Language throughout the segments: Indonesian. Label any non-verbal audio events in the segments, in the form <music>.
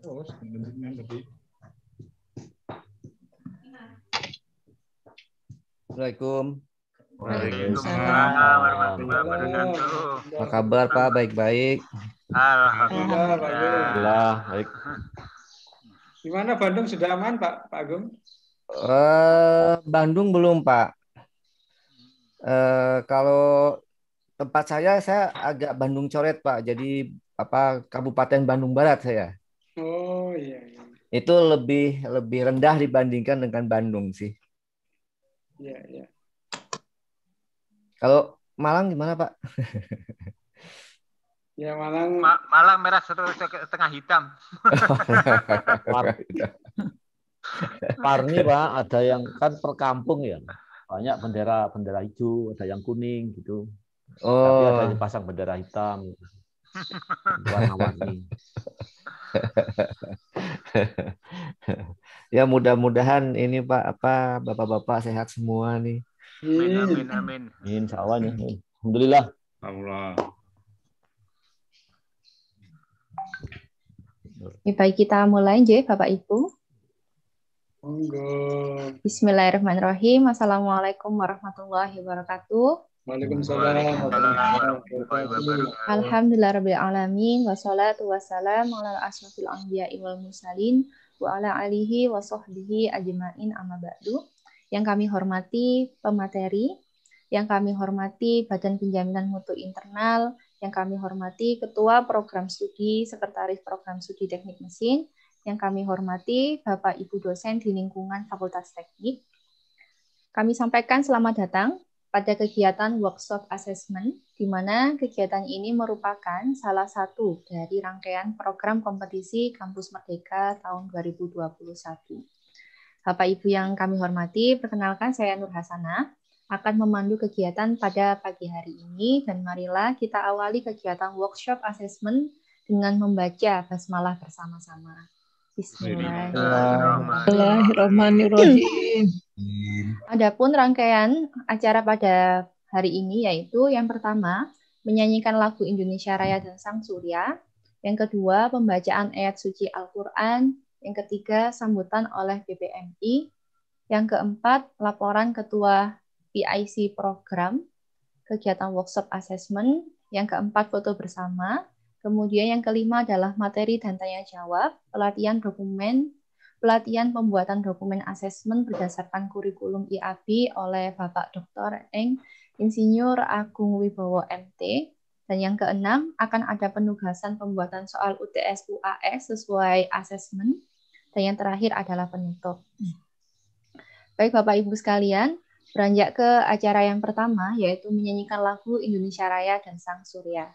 terus bentuknya tadi Assalamualaikum. Waalaikumsalam Apa kabar Pak? Baik-baik. Alhamdulillah. Baik. Gimana Bandung sudah aman Pak Pak Agung? Eh, Bandung belum Pak. Eh, kalau tempat saya saya agak Bandung coret Pak. Jadi apa Kabupaten Bandung Barat saya. Oh iya, iya. Itu lebih lebih rendah dibandingkan dengan Bandung sih. Iya iya. Kalau Malang gimana Pak? Ya Malang. Ma Malang merah setengah hitam. <laughs> Parni Pak, ada yang kan per ya. Banyak bendera bendera hijau, ada yang kuning gitu. Oh. Tapi ada oh. yang pasang bendera hitam. Gitu warna-warni. <laughs> ya mudah-mudahan ini Pak apa Bapak-bapak sehat semua nih. Amin amin amin. Insya Allah nih. Alhamdulillah. Alhamdulillah. Ya, baik kita mulai aja Bapak Ibu. Bismillahirrahmanirrahim. Assalamualaikum warahmatullahi wabarakatuh. Waalaikumsalam. Alhamdulillah rabbil alamin wassalatu ala wal wa ala alihi wa sahbihi ajmain amma ba'du. Yang kami hormati pemateri, yang kami hormati Badan Penjaminan Mutu Internal, yang kami hormati Ketua Program Studi Sekretaris Program Studi Teknik Mesin, yang kami hormati Bapak Ibu dosen di lingkungan Fakultas Teknik. Kami sampaikan selamat datang pada kegiatan workshop assessment, di mana kegiatan ini merupakan salah satu dari rangkaian program kompetisi Kampus Merdeka tahun 2021. Bapak Ibu yang kami hormati, perkenalkan saya Nur Hasanah akan memandu kegiatan pada pagi hari ini dan marilah kita awali kegiatan workshop assessment dengan membaca basmalah bersama-sama. Bismillahirrahmanirrahim. Adapun rangkaian acara pada hari ini yaitu yang pertama menyanyikan lagu Indonesia Raya dan Sang Surya, yang kedua pembacaan ayat suci Al-Qur'an, yang ketiga sambutan oleh BPMI, yang keempat laporan ketua PIC program, kegiatan workshop assessment, yang keempat foto bersama, Kemudian yang kelima adalah materi dan tanya jawab, pelatihan dokumen, pelatihan pembuatan dokumen asesmen berdasarkan kurikulum IAB oleh Bapak Dr. Eng Insinyur Agung Wibowo MT. Dan yang keenam, akan ada penugasan pembuatan soal UTS UAS sesuai asesmen. Dan yang terakhir adalah penutup. Baik Bapak Ibu sekalian, beranjak ke acara yang pertama yaitu menyanyikan lagu Indonesia Raya dan Sang Surya.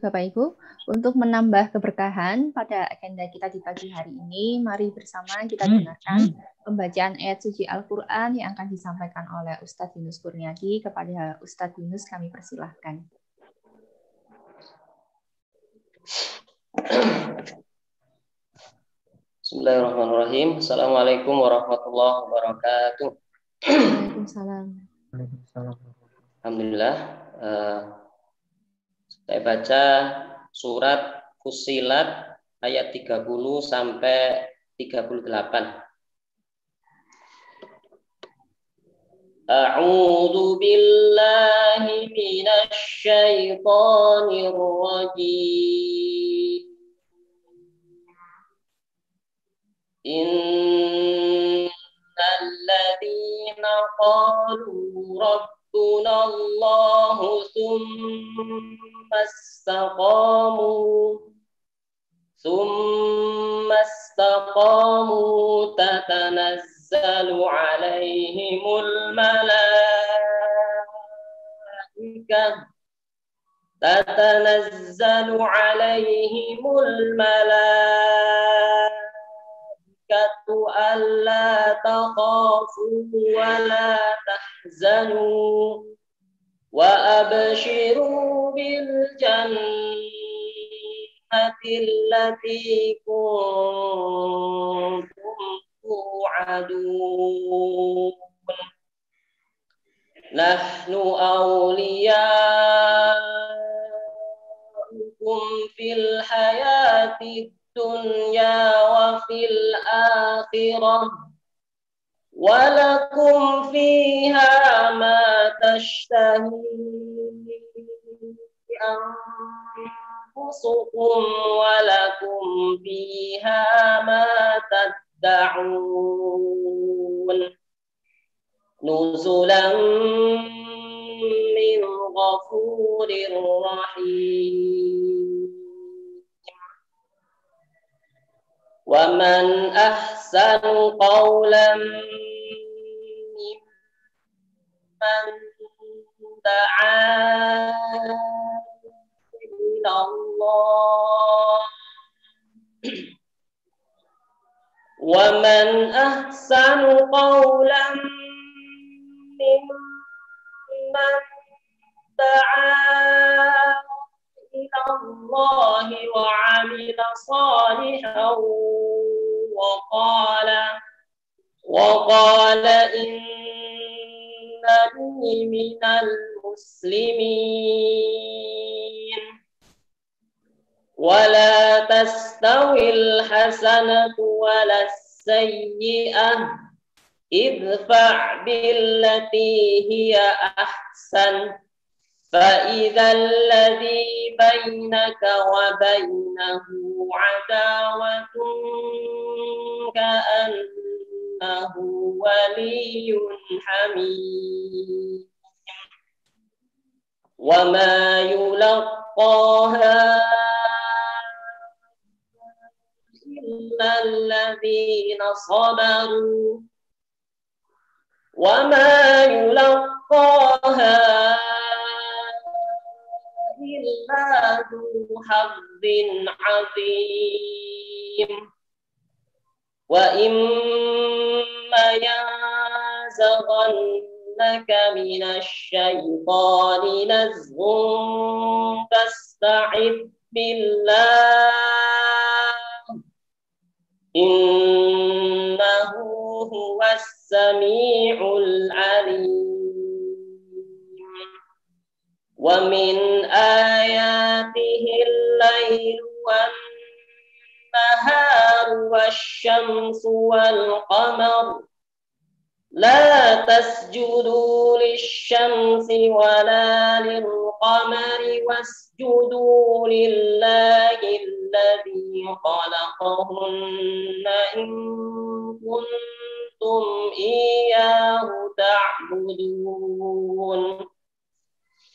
Bapak Ibu. Untuk menambah keberkahan pada agenda kita di pagi hari ini, mari bersama kita hmm, dengarkan hmm. pembacaan ayat suci Al-Quran yang akan disampaikan oleh Ustadz Yunus Kurniadi. Kepada Ustadz Yunus kami persilahkan. Bismillahirrahmanirrahim. Assalamualaikum warahmatullahi wabarakatuh. Waalaikumsalam. Alhamdulillah. Uh, saya baca surat Fusilat ayat 30 sampai 38. أعوذ بالله من الشيطان الرجيم إن الذين قالوا رب ربنا الله ثم استقاموا ثم استقاموا تتنزل عليهم الملائكة تتنزل عليهم الملائكة ألا تخافوا ولا تحزنوا وأبشروا بالجنة التي كنتم توعدون نحن أولياؤكم في الحياة الدنيا الدنيا وفي الآخرة ولكم فيها ما تشتهي أنفسكم ولكم فيها ما تدعون نزلا من غفور رحيم ومن أحسن قولا ممن دعا إلى الله ومن أحسن قولا ممن دعا إلى الله وعمل صالحا وقال وقال إنني من المسلمين ولا تستوي الحسنة ولا السيئة ادفع بالتي هي أحسن فإذا الذي بينك وبينه عداوة كأنه ولي حميم وما يلقاها إلا الذين صبروا وما يلقاها إلا ذو حظ عظيم وإما ينزغنك من الشيطان نزغ فاستعذ بالله إنه هو السميع العليم ومن آياته الليل والنهار والشمس والقمر لا تسجدوا للشمس ولا للقمر واسجدوا لله الذي خلقهن إن كنتم إياه تعبدون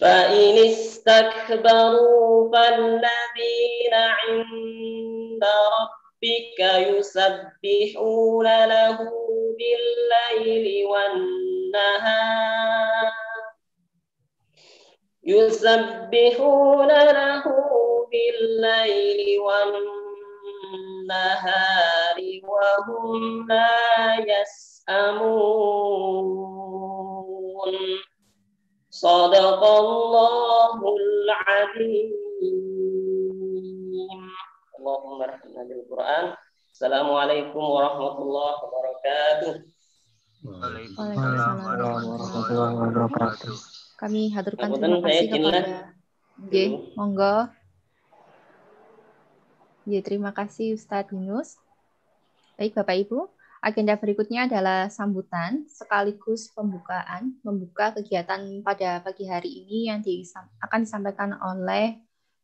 فإن استكبروا فالذين عند ربك يسبحون له بالليل والنهار يسبحون له بالليل والنهار وهم لا يسأمون صدق الله العظيم اللهم ارحمنا بالقرآن السلام عليكم ورحمة الله وبركاته Waalaikumsalam warahmatullahi wabarakatuh. Kami haturkan terima kasih kepada G. Monggo. Ya, terima kasih Ustadz Yunus. Baik Bapak Ibu, Agenda berikutnya adalah sambutan sekaligus pembukaan, membuka kegiatan pada pagi hari ini yang akan disampaikan oleh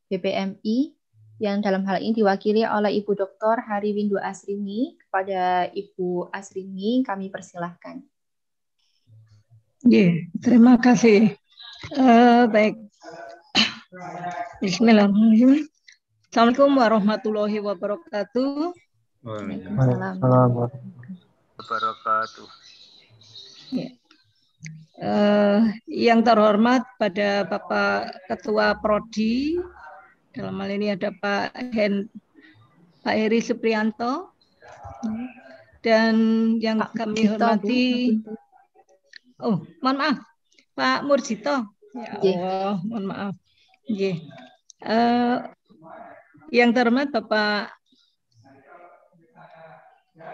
BPMI yang dalam hal ini diwakili oleh Ibu Dr. Hari Windu Asrini. Kepada Ibu Asrini kami persilahkan. Yeah, terima kasih. Uh, baik. Bismillahirrahmanirrahim. Assalamualaikum warahmatullahi wabarakatuh. Waalaikumsalam wabarakatuh. Ya. Eh, yang terhormat pada Bapak Ketua Prodi, dalam hal ini ada Pak Hen, Pak Heri Suprianto, dan yang Pak kami Jito, hormati, Bu. oh mohon maaf, Pak Murjito. Ya Allah, mohon maaf. Uh, yang terhormat Bapak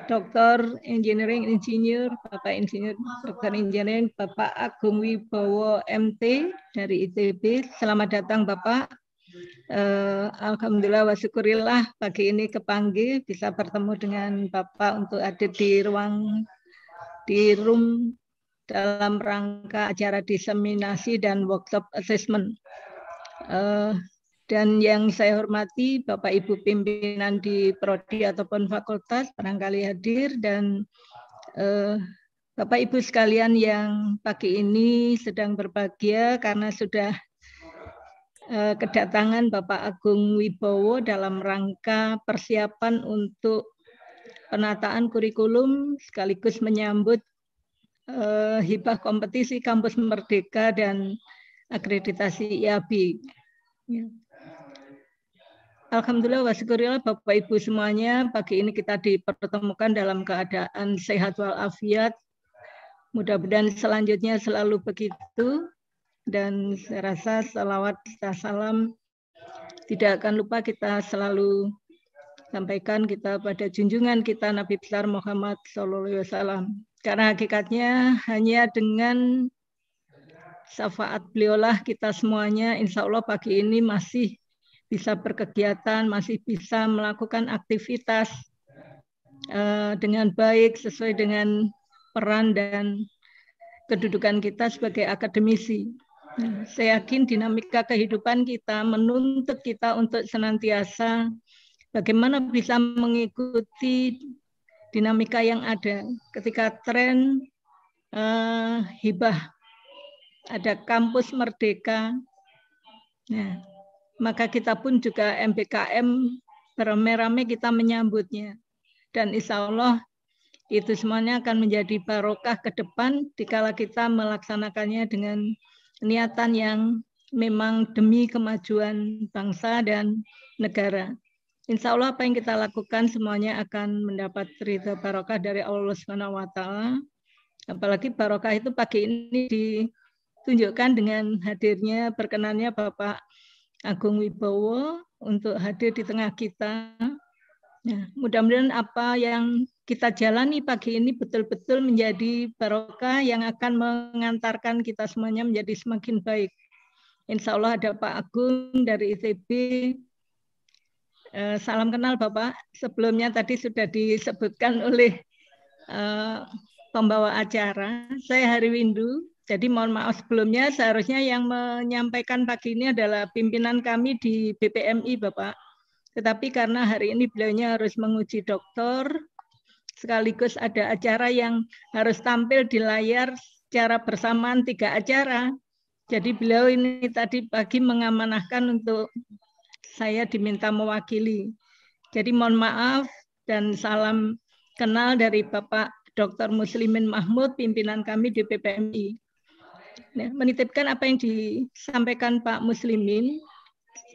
Dokter Engineering Engineer, Bapak Insinyur Dokter Engineering Bapak Agung Wibowo MT dari ITB. Selamat datang Bapak. Uh, Alhamdulillah wa syukurillah pagi ini kepanggil bisa bertemu dengan Bapak untuk ada di ruang di room dalam rangka acara diseminasi dan workshop assessment. Uh, dan yang saya hormati Bapak Ibu pimpinan di prodi ataupun fakultas barangkali hadir dan eh, Bapak Ibu sekalian yang pagi ini sedang berbahagia karena sudah eh, kedatangan Bapak Agung Wibowo dalam rangka persiapan untuk penataan kurikulum sekaligus menyambut eh, hibah kompetisi kampus merdeka dan akreditasi IAB. Ya. Alhamdulillah wa syukurillah Bapak Ibu semuanya. Pagi ini kita dipertemukan dalam keadaan sehat walafiat. Mudah-mudahan selanjutnya selalu begitu. Dan saya rasa salawat salam tidak akan lupa kita selalu sampaikan kita pada junjungan kita Nabi besar Muhammad SAW. Karena hakikatnya hanya dengan syafaat beliaulah kita semuanya insya Allah pagi ini masih bisa berkegiatan, masih bisa melakukan aktivitas uh, dengan baik sesuai dengan peran dan kedudukan kita sebagai akademisi. Saya yakin dinamika kehidupan kita menuntut kita untuk senantiasa bagaimana bisa mengikuti dinamika yang ada. Ketika tren uh, hibah, ada kampus merdeka. Nah, maka kita pun juga MBKM beramai-ramai kita menyambutnya. Dan insya Allah itu semuanya akan menjadi barokah ke depan dikala kita melaksanakannya dengan niatan yang memang demi kemajuan bangsa dan negara. Insya Allah apa yang kita lakukan semuanya akan mendapat cerita barokah dari Allah Subhanahu wa Apalagi barokah itu pagi ini ditunjukkan dengan hadirnya perkenannya Bapak Agung Wibowo untuk hadir di tengah kita. Nah, mudah-mudahan apa yang kita jalani pagi ini betul-betul menjadi barokah yang akan mengantarkan kita semuanya menjadi semakin baik. Insya Allah ada Pak Agung dari ITB. Eh, salam kenal Bapak. Sebelumnya tadi sudah disebutkan oleh eh, pembawa acara. Saya Hari Windu, jadi mohon maaf sebelumnya seharusnya yang menyampaikan pagi ini adalah pimpinan kami di BPMI Bapak. Tetapi karena hari ini beliau harus menguji dokter, sekaligus ada acara yang harus tampil di layar secara bersamaan tiga acara. Jadi beliau ini tadi pagi mengamanahkan untuk saya diminta mewakili. Jadi mohon maaf dan salam kenal dari Bapak Dr. Muslimin Mahmud, pimpinan kami di PPMI ya, menitipkan apa yang disampaikan Pak Muslimin.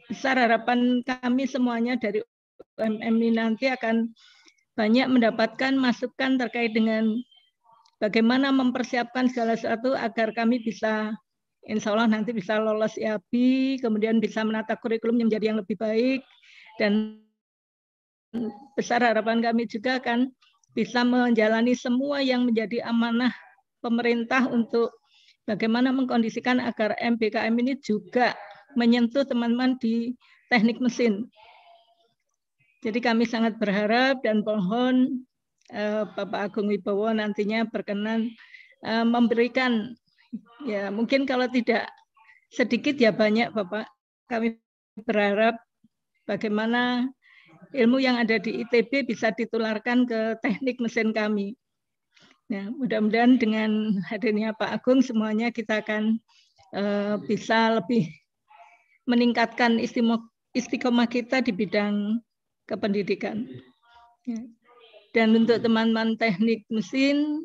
Besar harapan kami semuanya dari UMM ini nanti akan banyak mendapatkan masukan terkait dengan bagaimana mempersiapkan segala sesuatu agar kami bisa insya Allah nanti bisa lolos IAB, e kemudian bisa menata kurikulum yang menjadi yang lebih baik, dan besar harapan kami juga akan bisa menjalani semua yang menjadi amanah pemerintah untuk bagaimana mengkondisikan agar MBKM ini juga menyentuh teman-teman di teknik mesin. Jadi kami sangat berharap dan mohon eh, Bapak Agung Wibowo nantinya berkenan eh, memberikan ya mungkin kalau tidak sedikit ya banyak Bapak. Kami berharap bagaimana ilmu yang ada di ITB bisa ditularkan ke teknik mesin kami. Ya, mudah-mudahan dengan hadirnya Pak Agung semuanya kita akan uh, bisa lebih meningkatkan istiqomah kita di bidang kependidikan. Ya. Dan untuk teman-teman teknik mesin,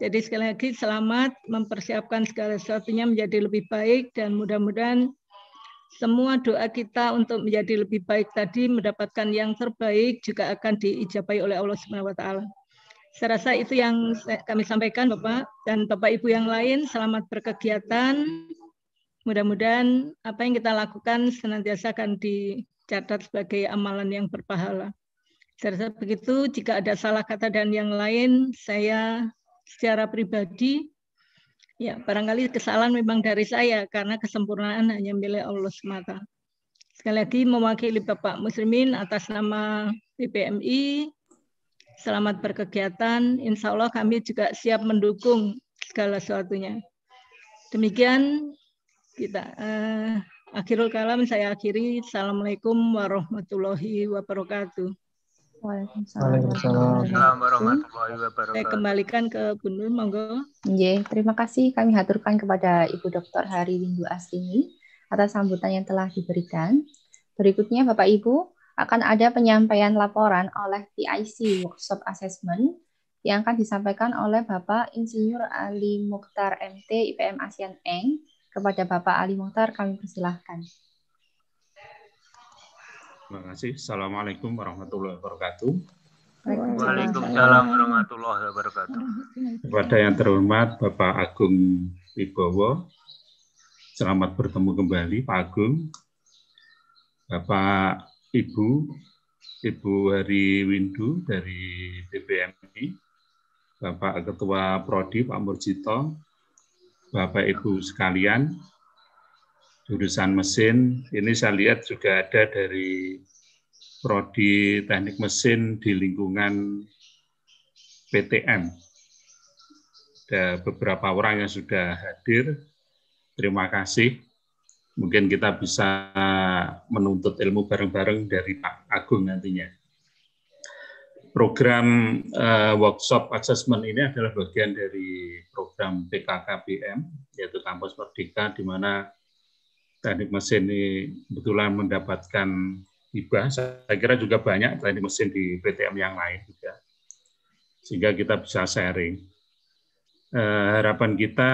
jadi sekali lagi selamat mempersiapkan segala sesuatunya menjadi lebih baik dan mudah-mudahan semua doa kita untuk menjadi lebih baik tadi mendapatkan yang terbaik juga akan diijabai oleh Allah Subhanahu wa taala. Saya rasa itu yang kami sampaikan Bapak dan Bapak Ibu yang lain selamat berkegiatan. Mudah-mudahan apa yang kita lakukan senantiasa akan dicatat sebagai amalan yang berpahala. Saya rasa begitu, jika ada salah kata dan yang lain, saya secara pribadi, ya barangkali kesalahan memang dari saya, karena kesempurnaan hanya milik Allah semata. Sekali lagi mewakili Bapak Muslimin atas nama BPMI, Selamat berkegiatan. Insya Allah kami juga siap mendukung segala sesuatunya. Demikian kita uh, akhirul kalam saya akhiri. Assalamualaikum warahmatullahi wabarakatuh. Waalaikumsalam warahmatullahi wabarakatuh. Saya kembalikan ke Bu Nur, monggo. Yeah, terima kasih kami haturkan kepada Ibu Dr. Hari Windu Astini atas sambutan yang telah diberikan. Berikutnya Bapak Ibu, akan ada penyampaian laporan oleh PIC Workshop Assessment yang akan disampaikan oleh Bapak Insinyur Ali Mukhtar MT IPM ASEAN Eng. Kepada Bapak Ali Mukhtar kami persilahkan. Terima kasih. Assalamualaikum warahmatullahi wabarakatuh. Waalaikumsalam warahmatullahi wabarakatuh. Kepada yang terhormat Bapak Agung Wibowo, selamat bertemu kembali Pak Agung. Bapak Ibu Ibu Hari Windu dari BPMI, Bapak Ketua Prodi Pak Murjito, Bapak Ibu sekalian, jurusan mesin, ini saya lihat juga ada dari Prodi Teknik Mesin di lingkungan PTM. Ada beberapa orang yang sudah hadir. Terima kasih mungkin kita bisa menuntut ilmu bareng-bareng dari Pak Agung nantinya. Program uh, workshop assessment ini adalah bagian dari program PKKBM, yaitu Kampus Merdeka, di mana teknik mesin ini kebetulan mendapatkan hibah. Saya kira juga banyak teknik mesin di PTM yang lain juga. Sehingga kita bisa sharing. Uh, harapan kita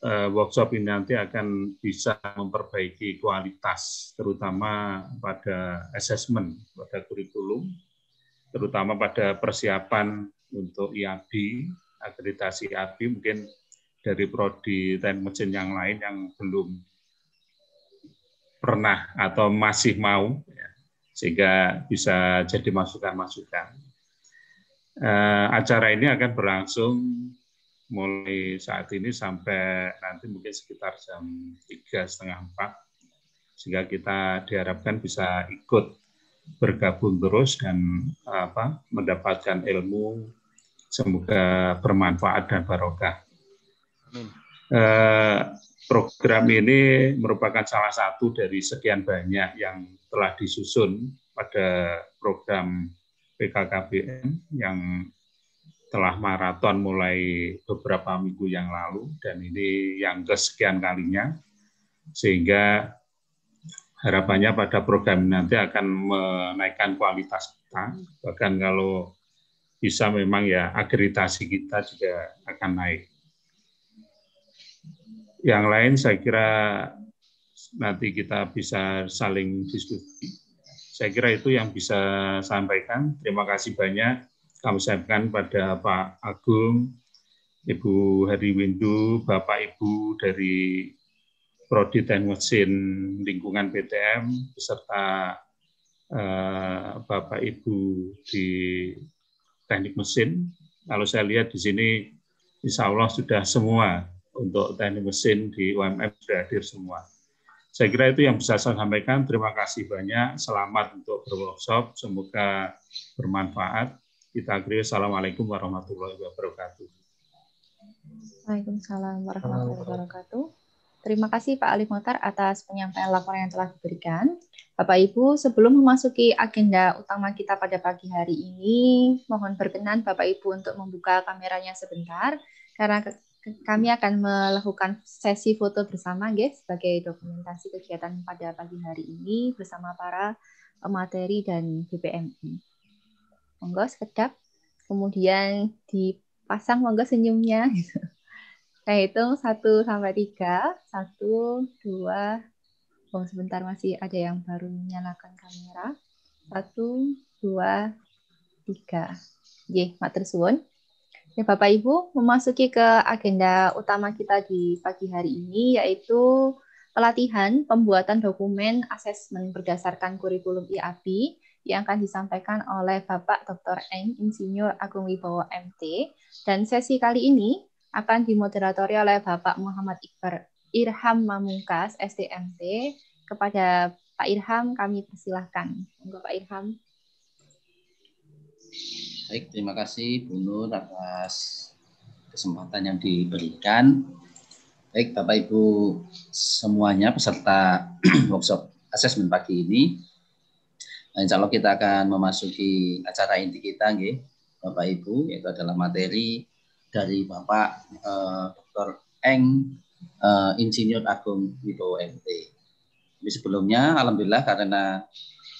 Eh, workshop ini nanti akan bisa memperbaiki kualitas, terutama pada asesmen pada kurikulum, terutama pada persiapan untuk IAB, akreditasi IAB, mungkin dari prodi teknik mesin yang lain yang belum pernah atau masih mau, ya, sehingga bisa jadi masukan-masukan. Uh, acara ini akan berlangsung mulai saat ini sampai nanti mungkin sekitar jam tiga setengah empat sehingga kita diharapkan bisa ikut bergabung terus dan apa mendapatkan ilmu semoga bermanfaat dan barokah. Eh, program ini merupakan salah satu dari sekian banyak yang telah disusun pada program PKKBN yang telah maraton mulai beberapa minggu yang lalu dan ini yang kesekian kalinya sehingga harapannya pada program nanti akan menaikkan kualitas kita bahkan kalau bisa memang ya akreditasi kita juga akan naik. Yang lain saya kira nanti kita bisa saling diskusi. Saya kira itu yang bisa sampaikan. Terima kasih banyak kami sampaikan pada Pak Agung, Ibu Hari Windu, Bapak Ibu dari Prodi Teknik Mesin Lingkungan PTM, beserta eh, Bapak Ibu di Teknik Mesin. Kalau saya lihat di sini, insya Allah sudah semua untuk teknik mesin di UMM sudah hadir semua. Saya kira itu yang bisa saya sampaikan. Terima kasih banyak. Selamat untuk berworkshop. Semoga bermanfaat. Kita akhiri. Assalamualaikum warahmatullahi wabarakatuh. Waalaikumsalam warahmatullahi wabarakatuh. Terima kasih Pak Ali Motar atas penyampaian laporan yang telah diberikan. Bapak Ibu, sebelum memasuki agenda utama kita pada pagi hari ini, mohon berkenan Bapak Ibu untuk membuka kameranya sebentar karena kami akan melakukan sesi foto bersama guys sebagai dokumentasi kegiatan pada pagi hari ini bersama para materi dan BPMI monggo sekedap kemudian dipasang monggo senyumnya nah <laughs> Saya gitu. hitung 1 sampai 3. 1, 2, oh sebentar masih ada yang baru nyalakan kamera. Satu dua tiga. Ye, matur suwun. Ya, Bapak Ibu, memasuki ke agenda utama kita di pagi hari ini yaitu pelatihan pembuatan dokumen asesmen berdasarkan kurikulum IAP yang akan disampaikan oleh Bapak Dr. Eng Insinyur Agung Wibowo MT dan sesi kali ini akan dimoderatori oleh Bapak Muhammad Iqbal Irham Mamungkas SDMT kepada Pak Irham kami persilahkan. Monggo Pak Irham. Baik, terima kasih Bu Nur atas kesempatan yang diberikan. Baik, Bapak Ibu semuanya peserta <clears throat> workshop assessment pagi ini. Nah, insya Allah kita akan memasuki acara inti kita, nggih, Bapak Ibu, yaitu adalah materi dari Bapak uh, eh, Dr. Eng uh, Insinyur Agung Wibowo MT. Tapi sebelumnya, alhamdulillah karena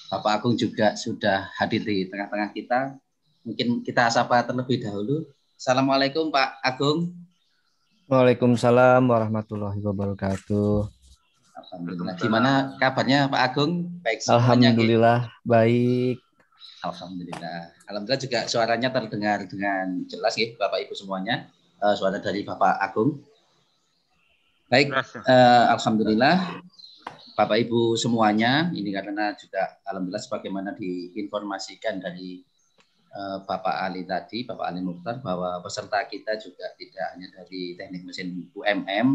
Bapak Agung juga sudah hadir di tengah-tengah kita, mungkin kita sapa terlebih dahulu. Assalamualaikum Pak Agung. Waalaikumsalam warahmatullahi wabarakatuh. Alhamdulillah. Nah, gimana kabarnya Pak Agung? Baik Alhamdulillah, ya? baik. Alhamdulillah. Alhamdulillah juga suaranya terdengar dengan jelas ya Bapak Ibu semuanya. Uh, suara dari Bapak Agung. Baik, uh, alhamdulillah Bapak Ibu semuanya, ini karena juga alhamdulillah sebagaimana diinformasikan dari uh, Bapak Ali tadi, Bapak Ali Mukhtar bahwa peserta kita juga tidak hanya dari Teknik Mesin UMM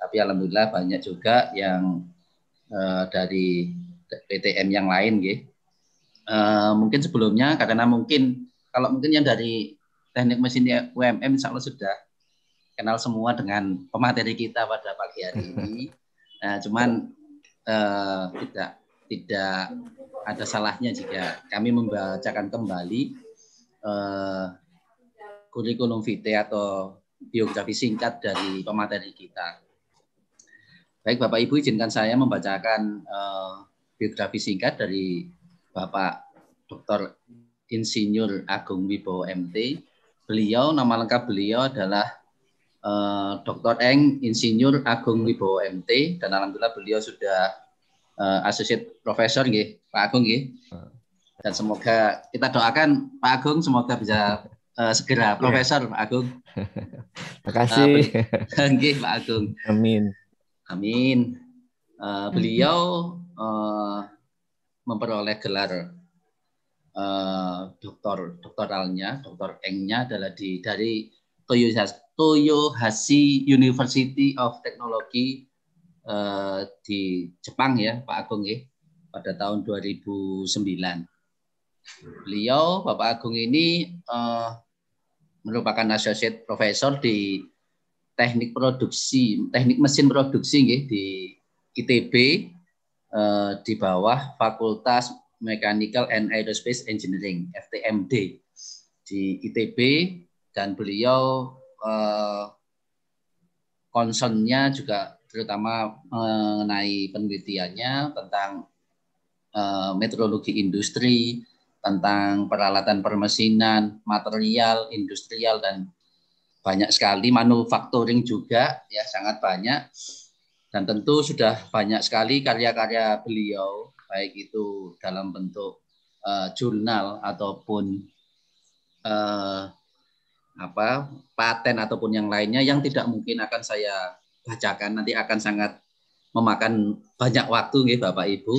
tapi alhamdulillah banyak juga yang uh, dari PTM yang lain gitu. Uh, mungkin sebelumnya karena mungkin kalau mungkin yang dari teknik mesin UMM insya Allah sudah kenal semua dengan pemateri kita pada pagi hari <laughs> ini. Nah, cuman uh, tidak tidak ada salahnya jika kami membacakan kembali uh, kurikulum vitae atau biografi singkat dari pemateri kita. Baik Bapak Ibu izinkan saya membacakan uh, biografi singkat dari Bapak Dr. Insinyur Agung Wibowo MT. Beliau nama lengkap beliau adalah uh, eh, Dr. Eng Insinyur Agung Wibowo MT dan alhamdulillah beliau sudah uh, associate professor nggih, Pak Agung nggih. Dan semoga kita doakan Pak Agung semoga bisa uh, segera iya. profesor Pak Agung. <laughs> Terima kasih. Uh, <laughs> Pak Agung. Amin. Amin. Uh, beliau uh, memperoleh gelar uh, doktor doktoralnya, doktor engnya adalah di dari Toyohashi University of Technology uh, di Jepang ya, Pak Agung ya, pada tahun 2009. Beliau Bapak Agung ini uh, merupakan associate professor di teknik produksi, teknik mesin produksi nggih di ITB eh, di bawah Fakultas Mechanical and Aerospace Engineering FTMD di ITB dan beliau eh, concernnya juga terutama mengenai penelitiannya tentang metodologi eh, meteorologi industri, tentang peralatan permesinan, material industrial dan banyak sekali manufacturing juga ya sangat banyak dan tentu sudah banyak sekali karya-karya beliau baik itu dalam bentuk uh, jurnal ataupun uh, apa paten ataupun yang lainnya yang tidak mungkin akan saya bacakan nanti akan sangat memakan banyak waktu nih Bapak Ibu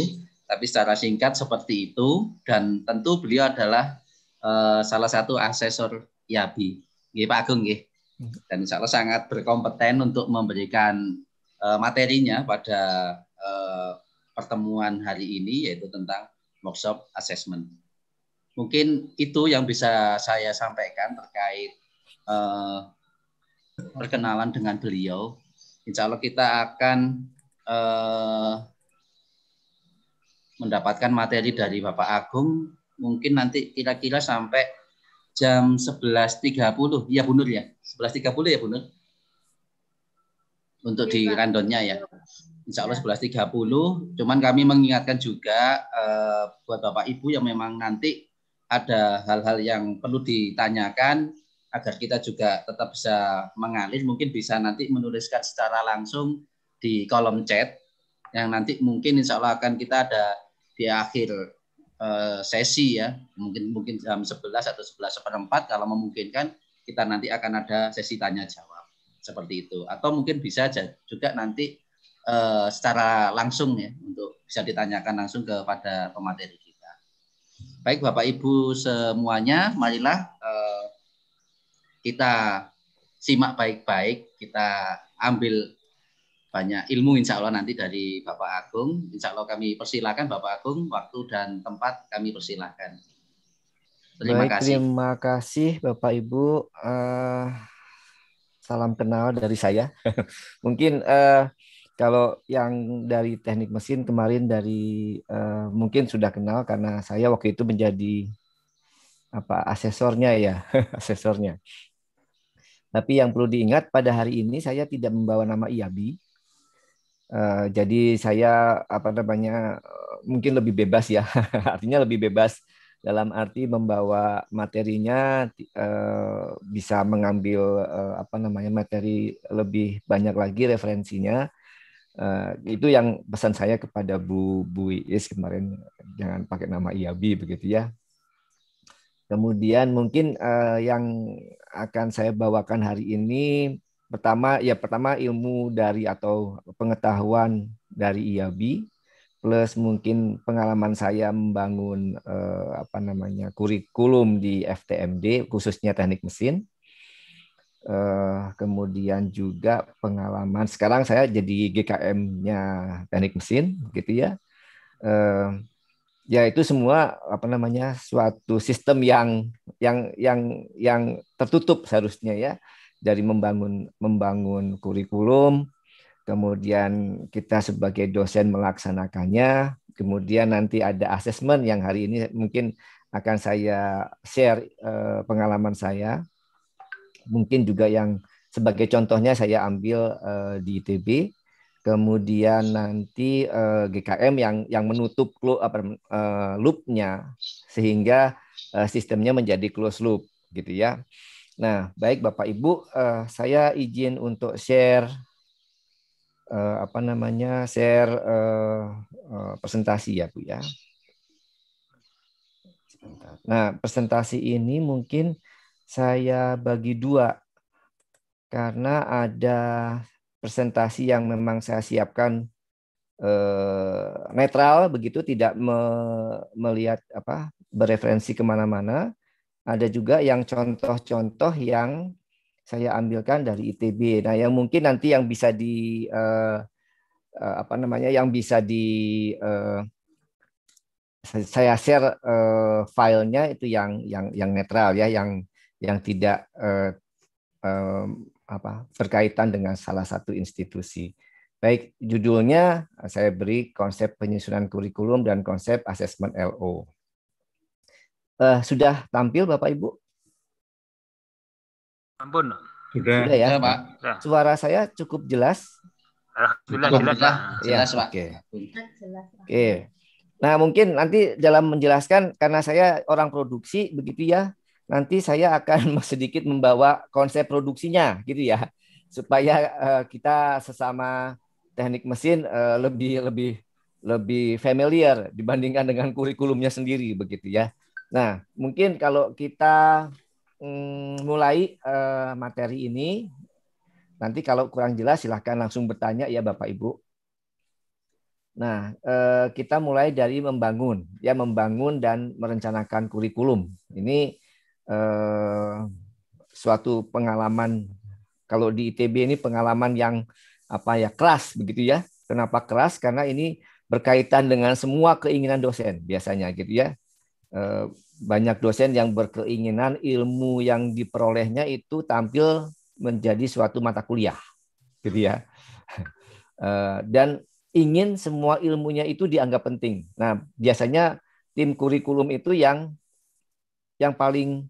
tapi secara singkat seperti itu dan tentu beliau adalah uh, salah satu asesor Yabi nggih Pak Agung nggih dan insya Allah sangat berkompeten untuk memberikan uh, materinya pada uh, pertemuan hari ini yaitu tentang workshop assessment. Mungkin itu yang bisa saya sampaikan terkait uh, perkenalan dengan beliau. Insya Allah kita akan uh, mendapatkan materi dari Bapak Agung mungkin nanti kira-kira sampai jam 11.30 ya Bu Nur ya. 11.30 ya Bunda? Untuk di iya, randonnya ya. Insya Allah 11.30. Iya. Cuman kami mengingatkan juga eh, buat Bapak Ibu yang memang nanti ada hal-hal yang perlu ditanyakan agar kita juga tetap bisa mengalir. Mungkin bisa nanti menuliskan secara langsung di kolom chat yang nanti mungkin insya Allah akan kita ada di akhir eh, sesi ya. Mungkin mungkin jam 11 atau 11 seperempat kalau memungkinkan kita nanti akan ada sesi tanya jawab seperti itu atau mungkin bisa juga nanti uh, secara langsung ya untuk bisa ditanyakan langsung kepada pemateri kita. Baik Bapak Ibu semuanya, marilah uh, kita simak baik-baik, kita ambil banyak ilmu insya Allah nanti dari Bapak Agung. Insya Allah kami persilahkan Bapak Agung, waktu dan tempat kami persilahkan. Terima Baik, kasih. Terima kasih Bapak Ibu. Uh, salam kenal dari saya. <laughs> mungkin uh, kalau yang dari teknik mesin kemarin dari uh, mungkin sudah kenal karena saya waktu itu menjadi apa asesornya ya, <laughs> asesornya. Tapi yang perlu diingat pada hari ini saya tidak membawa nama IABI. Uh, jadi saya apa namanya mungkin lebih bebas ya <laughs> artinya lebih bebas dalam arti membawa materinya eh, bisa mengambil eh, apa namanya materi lebih banyak lagi referensinya eh, itu yang pesan saya kepada Bu Bu Iis kemarin jangan pakai nama IAB begitu ya kemudian mungkin yang akan saya bawakan hari ini pertama ya pertama ilmu dari atau pengetahuan dari IAB plus mungkin pengalaman saya membangun eh, apa namanya kurikulum di FTMD khususnya teknik mesin eh, kemudian juga pengalaman sekarang saya jadi GKM-nya teknik mesin gitu ya eh, ya itu semua apa namanya suatu sistem yang yang yang yang tertutup seharusnya ya dari membangun membangun kurikulum kemudian kita sebagai dosen melaksanakannya, kemudian nanti ada asesmen yang hari ini mungkin akan saya share eh, pengalaman saya, mungkin juga yang sebagai contohnya saya ambil eh, di ITB, kemudian nanti eh, GKM yang yang menutup loop, nya sehingga sistemnya menjadi close loop gitu ya. Nah, baik Bapak Ibu, saya izin untuk share uh, apa namanya share uh, uh, presentasi ya Bu ya. Nah presentasi ini mungkin saya bagi dua karena ada presentasi yang memang saya siapkan netral begitu tidak me, melihat apa bereferensi kemana-mana. Ada juga yang contoh-contoh yang saya ambilkan dari ITB. Nah, yang mungkin nanti yang bisa di uh, apa namanya yang bisa di uh, saya share uh, filenya itu yang yang yang netral ya, yang yang tidak uh, um, apa berkaitan dengan salah satu institusi. Baik, judulnya saya beri konsep penyusunan kurikulum dan konsep asesmen LO. Uh, sudah tampil Bapak Ibu? Ampun. Sudah, Sudah ya, Pak. Sudah. Suara saya cukup jelas. Alhamdulillah jelas, Pak. Jelas, Pak. Oke. Oke. Nah, mungkin nanti dalam menjelaskan karena saya orang produksi begitu ya. Nanti saya akan <laughs> sedikit membawa konsep produksinya gitu ya. Supaya eh, kita sesama teknik mesin eh, lebih lebih lebih familiar dibandingkan dengan kurikulumnya sendiri begitu ya. Nah, mungkin kalau kita Hmm, mulai eh, materi ini. Nanti kalau kurang jelas silahkan langsung bertanya ya Bapak Ibu. Nah, eh, kita mulai dari membangun, ya membangun dan merencanakan kurikulum. Ini eh, suatu pengalaman kalau di ITB ini pengalaman yang apa ya keras begitu ya. Kenapa keras? Karena ini berkaitan dengan semua keinginan dosen biasanya gitu ya. Eh, banyak dosen yang berkeinginan ilmu yang diperolehnya itu tampil menjadi suatu mata kuliah, gitu ya. <laughs> Eh, dan ingin semua ilmunya itu dianggap penting. Nah, biasanya tim kurikulum itu yang yang paling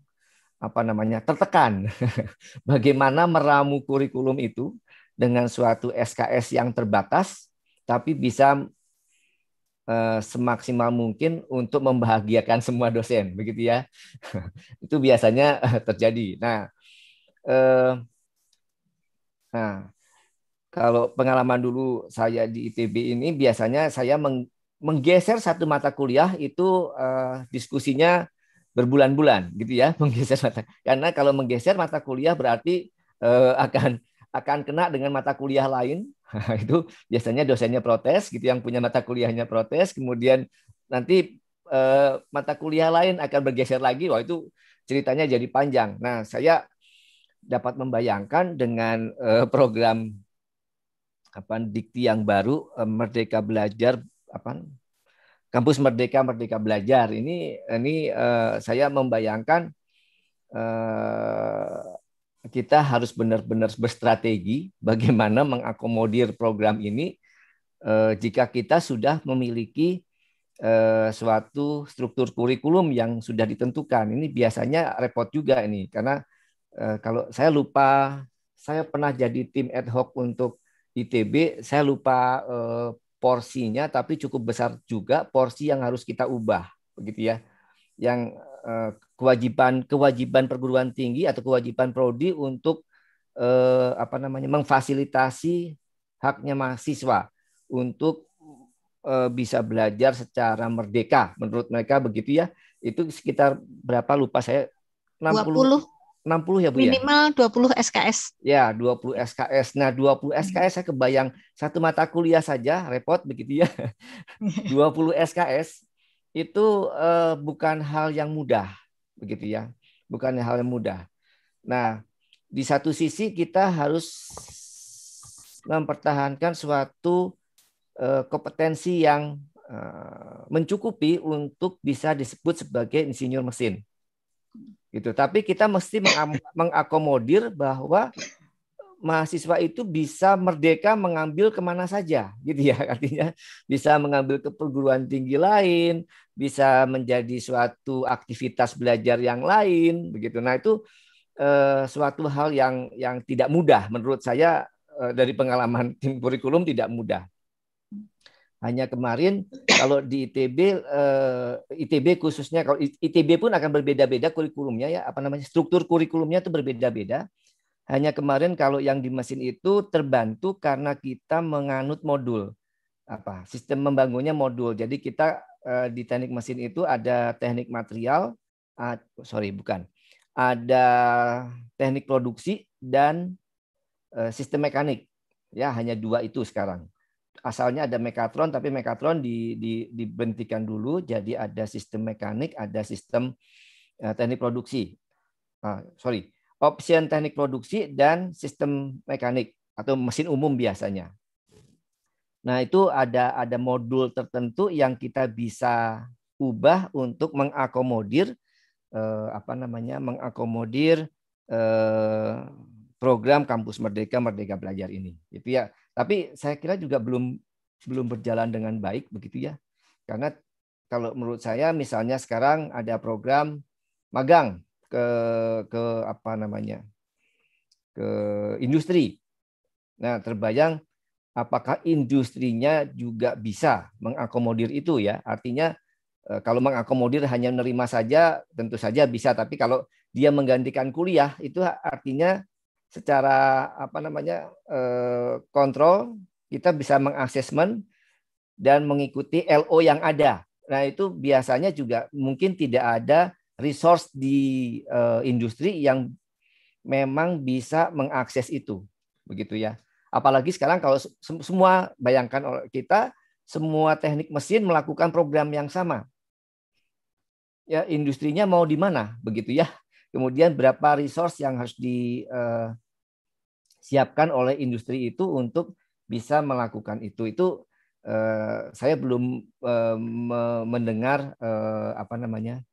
apa namanya tertekan. <laughs> Bagaimana meramu kurikulum itu dengan suatu SKS yang terbatas, tapi bisa Eh, semaksimal mungkin untuk membahagiakan semua dosen, begitu ya. <laughs> itu biasanya eh, terjadi. Nah, eh, nah, kalau pengalaman dulu saya di ITB ini biasanya saya meng menggeser satu mata kuliah itu eh, diskusinya berbulan-bulan gitu ya <laughs> menggeser mata karena kalau menggeser mata kuliah berarti eh, akan akan kena dengan mata kuliah lain <laughs> itu biasanya dosennya protes gitu yang punya mata kuliahnya protes kemudian nanti eh, mata kuliah lain akan bergeser lagi wah itu ceritanya jadi panjang nah saya dapat membayangkan dengan eh, program apa dikti yang baru eh, merdeka belajar apa kampus merdeka merdeka belajar ini ini eh, saya membayangkan eh, kita harus benar-benar berstrategi bagaimana mengakomodir program ini eh, jika kita sudah memiliki eh, suatu struktur kurikulum yang sudah ditentukan. Ini biasanya repot juga ini karena eh, kalau saya lupa saya pernah jadi tim ad hoc untuk ITB, saya lupa eh, porsinya tapi cukup besar juga porsi yang harus kita ubah begitu ya. Yang eh, kewajiban kewajiban perguruan tinggi atau kewajiban prodi untuk eh, apa namanya memfasilitasi haknya mahasiswa untuk eh, bisa belajar secara merdeka menurut mereka begitu ya itu sekitar berapa lupa saya 60 20. 60 ya Bu ya? Minimal ya? 20 SKS. Ya, 20 SKS. Nah, 20 SKS hmm. saya kebayang satu mata kuliah saja repot begitu ya. 20 <laughs> SKS itu eh, bukan hal yang mudah begitu ya. Bukan hal yang mudah. Nah, di satu sisi kita harus mempertahankan suatu eh, kompetensi yang eh, mencukupi untuk bisa disebut sebagai insinyur mesin. Gitu. Tapi kita mesti <coughs> mengakomodir bahwa mahasiswa itu bisa merdeka mengambil kemana saja, gitu ya. <laughs> Artinya bisa mengambil ke perguruan tinggi lain, bisa menjadi suatu aktivitas belajar yang lain, begitu. Nah itu eh, suatu hal yang yang tidak mudah menurut saya eh, dari pengalaman tim kurikulum tidak mudah. Hanya kemarin kalau di ITB, eh, ITB khususnya kalau ITB pun akan berbeda-beda kurikulumnya ya, apa namanya struktur kurikulumnya itu berbeda-beda hanya kemarin kalau yang di mesin itu terbantu karena kita menganut modul apa sistem membangunnya modul. Jadi kita eh, di teknik mesin itu ada teknik material, sorry bukan, ada teknik produksi dan eh, sistem mekanik. Ya hanya dua itu sekarang. Asalnya ada mekatron, tapi mekatron di, di, dibentikan dulu. Jadi ada sistem mekanik, ada sistem eh, teknik produksi. Ah, sorry, option teknik produksi, dan sistem mekanik atau mesin umum biasanya. Nah, itu ada ada modul tertentu yang kita bisa ubah untuk mengakomodir eh, apa namanya? mengakomodir eh, program kampus merdeka merdeka belajar ini. Itu ya. Tapi saya kira juga belum belum berjalan dengan baik begitu ya. Karena kalau menurut saya misalnya sekarang ada program magang ke ke apa namanya ke industri. Nah terbayang apakah industrinya juga bisa mengakomodir itu ya? Artinya eh, kalau mengakomodir hanya menerima saja tentu saja bisa, tapi kalau dia menggantikan kuliah itu artinya secara apa namanya eh, kontrol kita bisa mengasesmen dan mengikuti LO yang ada. Nah itu biasanya juga mungkin tidak ada resource di uh, industri yang memang bisa mengakses itu, begitu ya. Apalagi sekarang kalau semua bayangkan kita semua teknik mesin melakukan program yang sama. Ya, industrinya mau di mana, begitu ya. Kemudian berapa resource yang harus disiapkan eh, oleh industri itu untuk bisa melakukan itu. Itu eh, saya belum eh, mendengar eh, apa namanya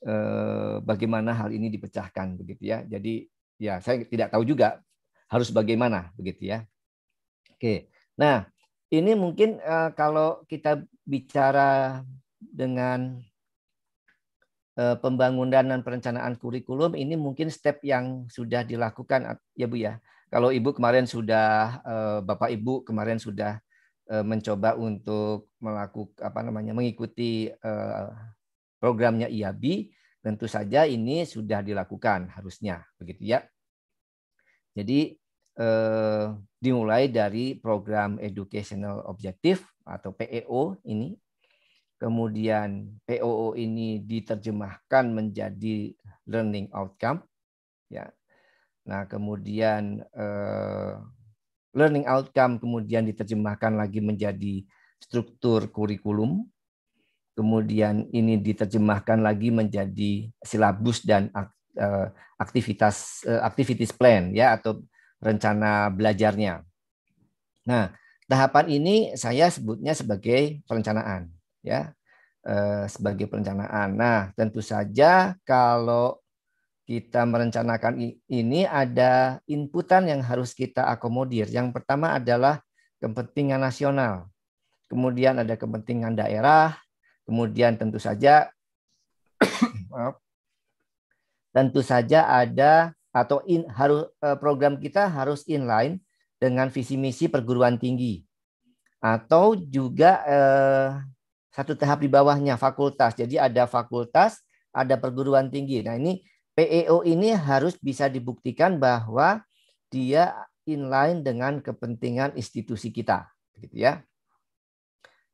Eh, bagaimana hal ini dipecahkan begitu ya. Jadi ya saya tidak tahu juga harus bagaimana begitu ya. Oke. Nah, ini mungkin eh, kalau kita bicara dengan eh, pembangunan dan perencanaan kurikulum ini mungkin step yang sudah dilakukan ya Bu ya. Kalau Ibu kemarin sudah Bapak Ibu kemarin sudah mencoba untuk melakukan apa namanya mengikuti programnya IAB, tentu saja ini sudah dilakukan harusnya, begitu ya. Jadi eh, dimulai dari program educational objective atau PEO ini, kemudian POO ini diterjemahkan menjadi learning outcome, ya. Nah kemudian eh, learning outcome kemudian diterjemahkan lagi menjadi struktur kurikulum kemudian ini diterjemahkan lagi menjadi silabus dan eh, aktivitas eh, activities plan ya atau rencana belajarnya. Nah, tahapan ini saya sebutnya sebagai perencanaan ya. Eh, sebagai perencanaan. Nah, tentu saja kalau kita merencanakan ini ada inputan yang harus kita akomodir. Yang pertama adalah kepentingan nasional. Kemudian ada kepentingan daerah, Kemudian tentu saja <coughs> tentu saja ada atau in, harus e, program kita harus inline dengan visi misi perguruan tinggi atau juga eh, satu tahap di bawahnya fakultas. Jadi ada fakultas, ada perguruan tinggi. Nah, ini PEO ini harus bisa dibuktikan bahwa dia inline dengan kepentingan institusi kita, gitu ya.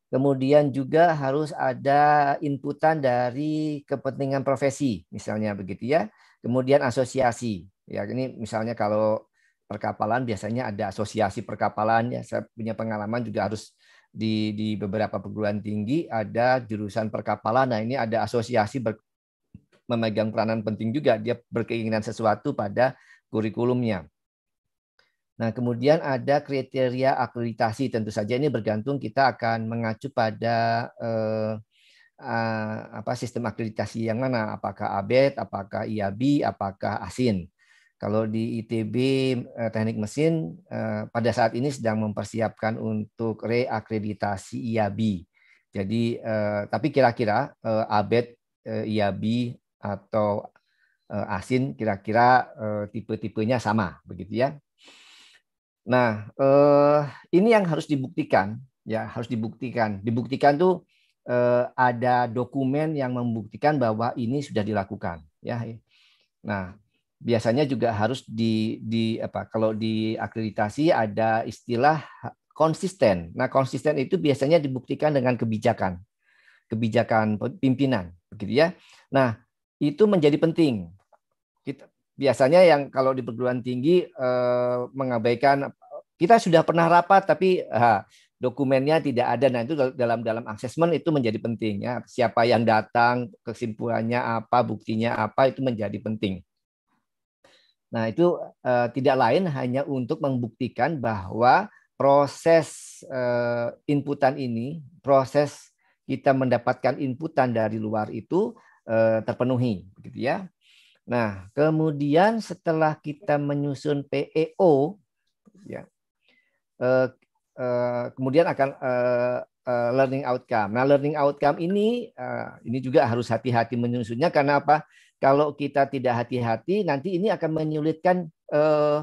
Kemudian juga harus ada inputan dari kepentingan profesi, misalnya begitu ya. Kemudian asosiasi. Ya, ini misalnya kalau perkapalan biasanya ada asosiasi perkapalan ya. Saya punya pengalaman juga harus di di beberapa perguruan tinggi ada jurusan perkapalan. Nah, ini ada asosiasi ber, memegang peranan penting juga dia berkeinginan sesuatu pada kurikulumnya. Nah, kemudian ada kriteria akreditasi. Tentu saja ini bergantung kita akan mengacu pada eh, ah, apa sistem akreditasi yang mana, apakah ABET, apakah IAB, apakah ASIN. Kalau di ITB eh, Teknik Mesin eh, pada saat ini sedang mempersiapkan untuk reakreditasi IAB. Jadi eh, tapi kira-kira eh, ABET, eh, IAB atau eh, ASIN kira-kira eh, tipe-tipenya sama begitu ya. Nah, eh, ini yang harus dibuktikan, ya harus dibuktikan. Dibuktikan tuh eh, ada dokumen yang membuktikan bahwa ini sudah dilakukan, ya. Nah, biasanya juga harus di, di apa? Kalau di akreditasi ada istilah konsisten. Nah, konsisten itu biasanya dibuktikan dengan kebijakan, kebijakan pimpinan, begitu ya. Nah, itu menjadi penting biasanya yang kalau di perguruan tinggi eh, mengabaikan kita sudah pernah rapat tapi ha, dokumennya tidak ada. Nah, itu dalam dalam assessment itu menjadi penting ya. Siapa yang datang, kesimpulannya apa, buktinya apa itu menjadi penting. Nah, itu eh, tidak lain hanya untuk membuktikan bahwa proses eh, inputan ini, proses kita mendapatkan inputan dari luar itu eh, terpenuhi, begitu ya. Nah, kemudian setelah kita menyusun PEO, ya, eh, eh, kemudian akan eh, eh, learning outcome. Nah, learning outcome ini eh, ini juga harus hati-hati menyusunnya karena apa? Kalau kita tidak hati-hati, nanti ini akan menyulitkan eh,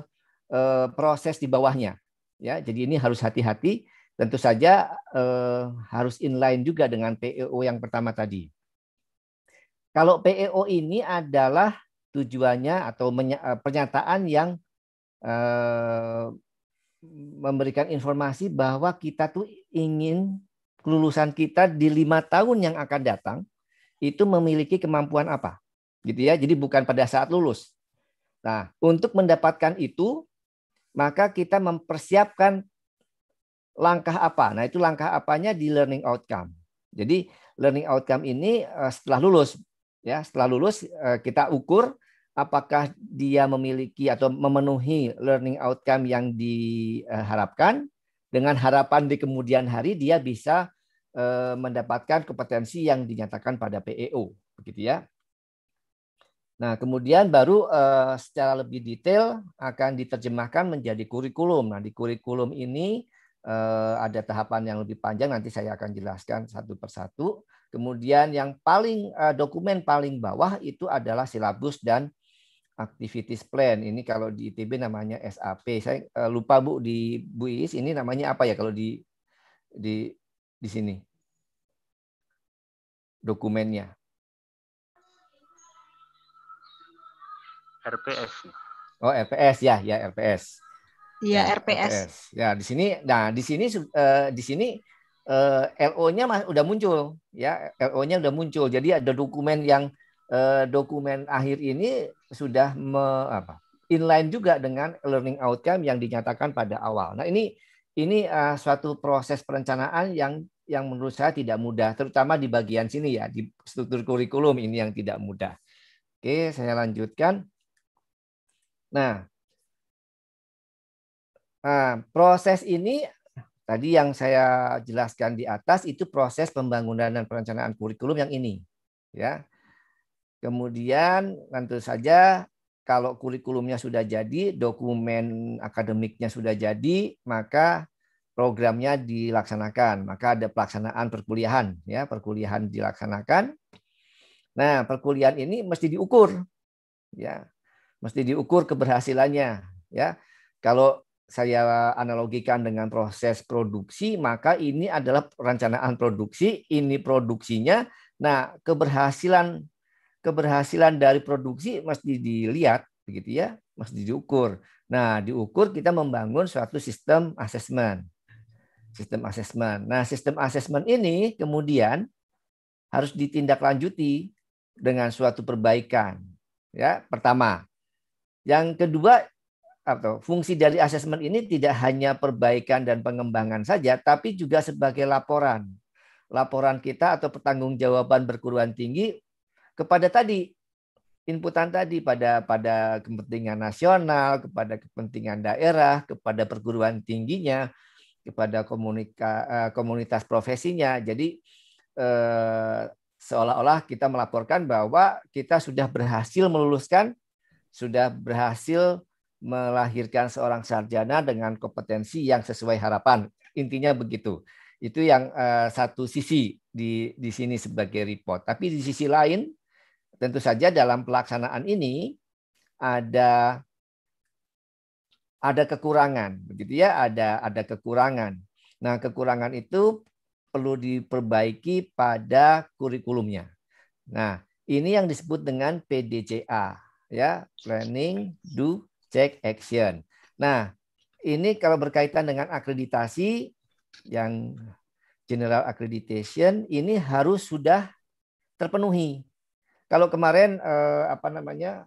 eh, proses di bawahnya. Ya, jadi ini harus hati-hati. Tentu saja eh, harus inline juga dengan PEO yang pertama tadi. Kalau PEO ini adalah tujuannya atau eh, pernyataan yang eh, memberikan informasi bahwa kita tuh ingin kelulusan kita di lima tahun yang akan datang itu memiliki kemampuan apa, gitu ya. Jadi bukan pada saat lulus. Nah, untuk mendapatkan itu maka kita mempersiapkan langkah apa. Nah, itu langkah apanya di learning outcome. Jadi learning outcome ini eh, setelah lulus ya, setelah lulus kita ukur apakah dia memiliki atau memenuhi learning outcome yang diharapkan dengan harapan di kemudian hari dia bisa eh, mendapatkan kompetensi yang dinyatakan pada PEO begitu ya. Nah, kemudian baru eh, secara lebih detail akan diterjemahkan menjadi kurikulum. Nah, di kurikulum ini eh, ada tahapan yang lebih panjang nanti saya akan jelaskan satu persatu. Kemudian yang paling dokumen paling bawah itu adalah silabus dan activities plan. Ini kalau di ITB namanya SAP. Saya uh, lupa Bu di Bu Iis ini namanya apa ya kalau di di di sini? Dokumennya. RPS. Oh, RPS ya, ya RPS. Iya, ya, RPS. RPS. Ya, di sini nah di sini uh, di sini uh, eh, LO-nya udah muncul ya, LO-nya udah muncul. Jadi ada dokumen yang Eh, dokumen akhir ini sudah me, apa, inline juga dengan learning outcome yang dinyatakan pada awal. Nah ini ini uh, suatu proses perencanaan yang yang menurut saya tidak mudah, terutama di bagian sini ya di struktur kurikulum ini yang tidak mudah. Oke, saya lanjutkan. Nah, nah proses ini tadi yang saya jelaskan di atas itu proses pembangunan dan perencanaan kurikulum yang ini, ya. Kemudian tentu saja kalau kurikulumnya sudah jadi, dokumen akademiknya sudah jadi, maka programnya dilaksanakan. Maka ada pelaksanaan perkuliahan, ya perkuliahan dilaksanakan. Nah, perkuliahan ini mesti diukur, ya, mesti diukur keberhasilannya, ya. Kalau saya analogikan dengan proses produksi, maka ini adalah perencanaan produksi, ini produksinya. Nah, keberhasilan keberhasilan dari produksi mesti dilihat begitu ya, mesti diukur. Nah, diukur kita membangun suatu sistem asesmen. Sistem asesmen. Nah, sistem asesmen ini kemudian harus ditindaklanjuti dengan suatu perbaikan. Ya, pertama. Yang kedua atau fungsi dari asesmen ini tidak hanya perbaikan dan pengembangan saja, tapi juga sebagai laporan. Laporan kita atau pertanggungjawaban perguruan tinggi kepada tadi inputan tadi pada pada kepentingan nasional, kepada kepentingan daerah, kepada perguruan tingginya, kepada komunika, eh, komunitas profesinya. Jadi eh, seolah-olah kita melaporkan bahwa kita sudah berhasil meluluskan, sudah berhasil melahirkan seorang sarjana dengan kompetensi yang sesuai harapan. Intinya begitu. Itu yang eh, satu sisi di di sini sebagai report. Tapi di sisi lain Tentu saja dalam pelaksanaan ini ada ada kekurangan, begitu ya, ada ada kekurangan. Nah, kekurangan itu perlu diperbaiki pada kurikulumnya. Nah, ini yang disebut dengan PDCA, ya, planning, do, check, action. Nah, ini kalau berkaitan dengan akreditasi yang general accreditation ini harus sudah terpenuhi. Kalau kemarin eh, apa namanya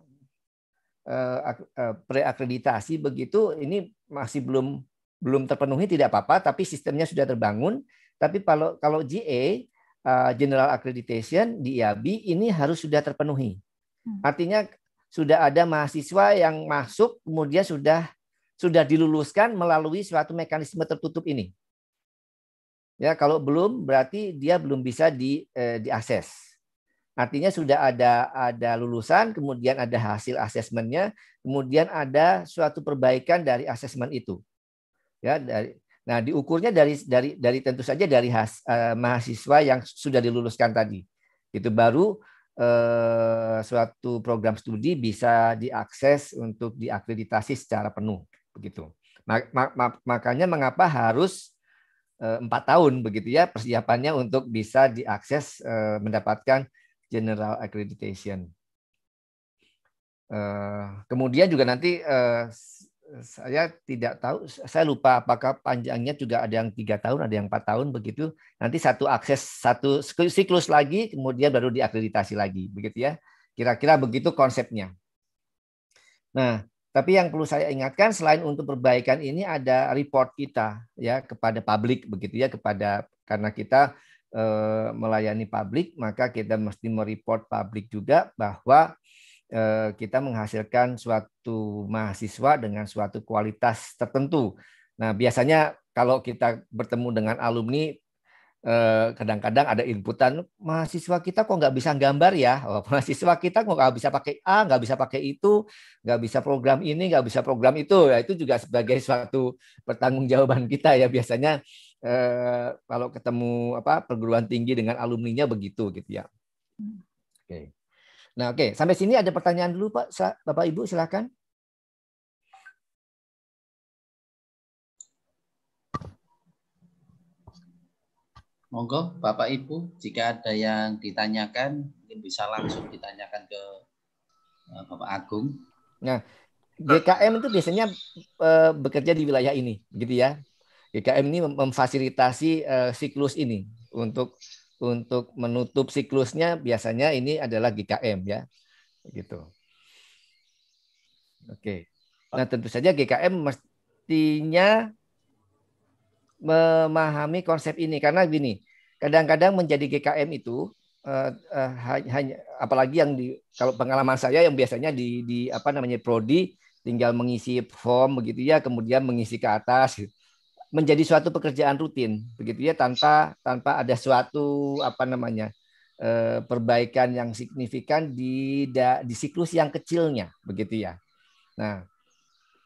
eh, eh, preakreditasi begitu, ini masih belum belum terpenuhi tidak apa-apa, tapi sistemnya sudah terbangun. Tapi kalau kalau GA uh, eh, General Accreditation di IAB ini harus sudah terpenuhi. Hmm. Artinya sudah ada mahasiswa yang masuk kemudian sudah sudah diluluskan melalui suatu mekanisme tertutup ini. Ya, kalau belum berarti dia belum bisa di eh, diakses. Artinya sudah ada ada lulusan, kemudian ada hasil asesmennya, kemudian ada suatu perbaikan dari asesmen itu. Ya, dari nah diukurnya dari dari dari tentu saja dari has, eh, mahasiswa yang sudah diluluskan tadi. Itu baru eh, suatu program studi bisa diakses untuk diakreditasi secara penuh begitu. Makanya mengapa harus eh, empat tahun begitu ya persiapannya untuk bisa diakses eh, mendapatkan General Accreditation. Eh, kemudian juga nanti eh, saya tidak tahu, saya lupa apakah panjangnya juga ada yang tiga tahun, ada yang empat tahun begitu. Nanti satu akses satu siklus lagi, kemudian baru diakreditasi lagi, begitu ya. Kira-kira begitu konsepnya. Nah, tapi yang perlu saya ingatkan selain untuk perbaikan ini ada report kita ya kepada publik begitu ya kepada karena kita Eh, melayani publik, maka kita mesti mereport publik juga bahwa eh, kita menghasilkan suatu mahasiswa dengan suatu kualitas tertentu. Nah, biasanya kalau kita bertemu dengan alumni, eh, kadang-kadang ada inputan, mahasiswa kita kok nggak bisa gambar ya, oh, <laughs> mahasiswa kita kok nggak bisa pakai A, nggak bisa pakai itu, nggak bisa program ini, nggak bisa program itu. Ya, itu juga sebagai suatu pertanggungjawaban kita ya biasanya eh, kalau ketemu apa perguruan tinggi dengan alumninya begitu gitu ya. Hmm. Oke. Okay. Nah, oke, okay. sampai sini ada pertanyaan dulu Pak Bapak Ibu silakan. Monggo Bapak Ibu jika ada yang ditanyakan mungkin bisa langsung ditanyakan ke eh, Bapak Agung. Nah, GKM itu biasanya eh, bekerja di wilayah ini, gitu ya. GKM ini memfasilitasi uh, siklus ini untuk untuk menutup siklusnya biasanya ini adalah GKM ya gitu. Oke. Nah tentu saja GKM mestinya memahami konsep ini karena gini kadang-kadang menjadi GKM itu uh, uh, hanya apalagi yang di kalau pengalaman saya yang biasanya di, di apa namanya prodi tinggal mengisi form begitu ya kemudian mengisi ke atas gitu menjadi suatu pekerjaan rutin begitu ya tanpa tanpa ada suatu apa namanya eh, perbaikan yang signifikan di da, di siklus yang kecilnya begitu ya. Nah,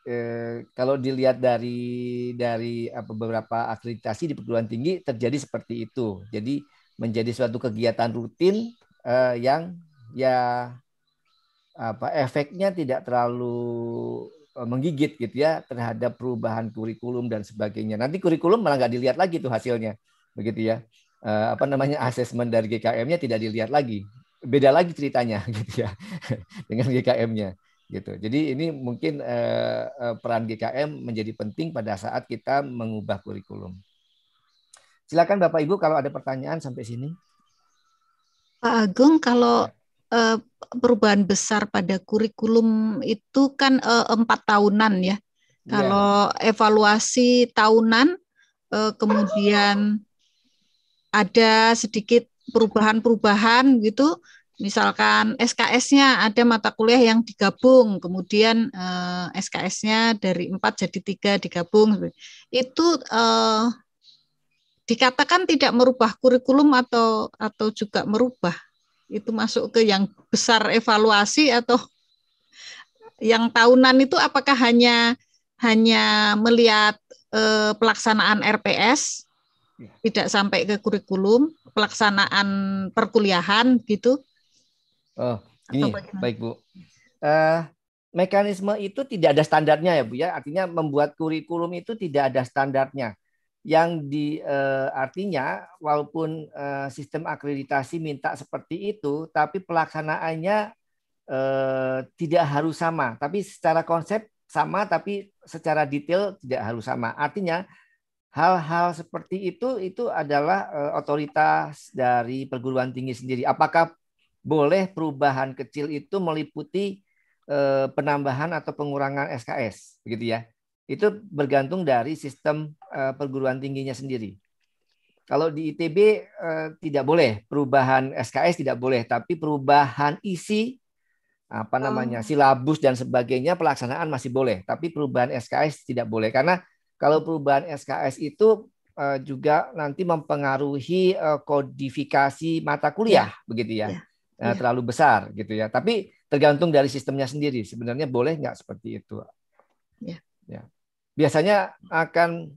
eh, kalau dilihat dari dari eh, beberapa akreditasi di perguruan tinggi terjadi seperti itu. Jadi menjadi suatu kegiatan rutin yang ya apa efeknya tidak terlalu Eh, menggigit gitu ya terhadap perubahan kurikulum dan sebagainya. Nanti kurikulum malah nggak dilihat lagi tuh hasilnya, begitu ya. Uh, apa namanya asesmen dari GKM-nya tidak dilihat lagi. Beda lagi ceritanya <laughs> gitu ya dengan GKM-nya gitu. Jadi ini mungkin uh, peran GKM menjadi penting pada saat kita mengubah kurikulum. Silakan Bapak Ibu kalau ada pertanyaan sampai sini. Pak Agung, kalau ya uh, perubahan besar pada kurikulum itu kan eh, empat tahunan ya. Yeah. Kalau evaluasi tahunan, uh, kemudian ada sedikit perubahan-perubahan gitu. Misalkan SKS-nya ada mata kuliah yang digabung, kemudian uh, SKS-nya dari empat jadi tiga digabung. Itu uh, dikatakan tidak merubah kurikulum atau atau juga merubah itu masuk ke yang besar evaluasi atau yang tahunan itu apakah hanya hanya melihat eh, pelaksanaan RPS ya. tidak sampai ke kurikulum pelaksanaan perkuliahan gitu oh ini iya. baik bu uh, mekanisme itu tidak ada standarnya ya bu ya artinya membuat kurikulum itu tidak ada standarnya yang di uh, artinya walaupun uh, sistem akreditasi minta seperti itu tapi pelaksanaannya uh, tidak harus sama tapi secara konsep sama tapi secara detail tidak harus sama artinya hal-hal seperti itu itu adalah uh, otoritas dari perguruan tinggi sendiri apakah boleh perubahan kecil itu meliputi uh, penambahan atau pengurangan SKS begitu ya itu bergantung dari sistem eh, perguruan tingginya sendiri. Kalau di ITB uh, eh, tidak boleh perubahan SKS tidak boleh, tapi perubahan isi apa oh. namanya oh. silabus dan sebagainya pelaksanaan masih boleh, tapi perubahan SKS tidak boleh karena kalau perubahan SKS itu uh, juga nanti mempengaruhi uh, kodifikasi mata kuliah ya. begitu ya, ya. ya. terlalu besar gitu ya. Tapi tergantung dari sistemnya sendiri sebenarnya boleh nggak seperti itu. Ya. Yeah biasanya akan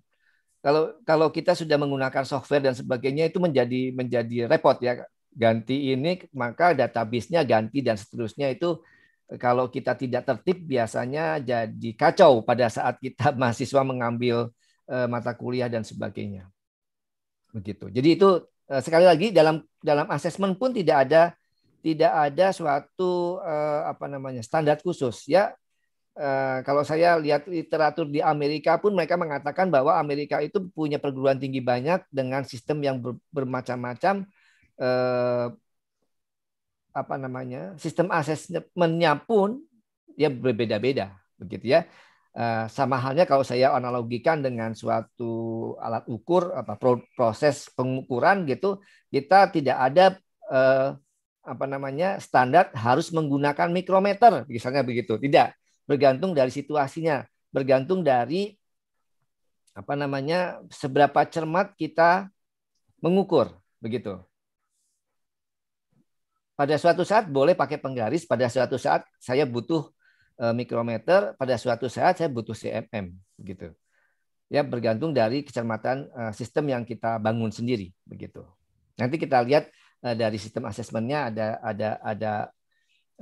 kalau kalau kita sudah menggunakan software dan sebagainya itu menjadi menjadi repot ya ganti ini maka database-nya ganti dan seterusnya itu kalau kita tidak tertib biasanya jadi kacau pada saat kita <laughs> mahasiswa mengambil eh, mata kuliah dan sebagainya begitu jadi itu eh, sekali lagi dalam dalam asesmen pun tidak ada tidak ada suatu eh, apa namanya standar khusus ya Eh, kalau saya lihat literatur di Amerika pun mereka mengatakan bahwa Amerika itu punya perguruan tinggi banyak dengan sistem yang bermacam-macam eh, apa namanya sistem asesmennya pun ya berbeda-beda begitu ya eh, sama halnya kalau saya analogikan dengan suatu alat ukur apa proses pengukuran gitu kita tidak ada eh, apa namanya standar harus menggunakan mikrometer misalnya begitu tidak bergantung dari situasinya, bergantung dari apa namanya seberapa cermat kita mengukur begitu. Pada suatu saat boleh pakai penggaris, pada suatu saat saya butuh e, mikrometer, pada suatu saat saya butuh cmm begitu. Ya bergantung dari kecermatan e, sistem yang kita bangun sendiri begitu. Nanti kita lihat e, dari sistem asesmennya ada ada ada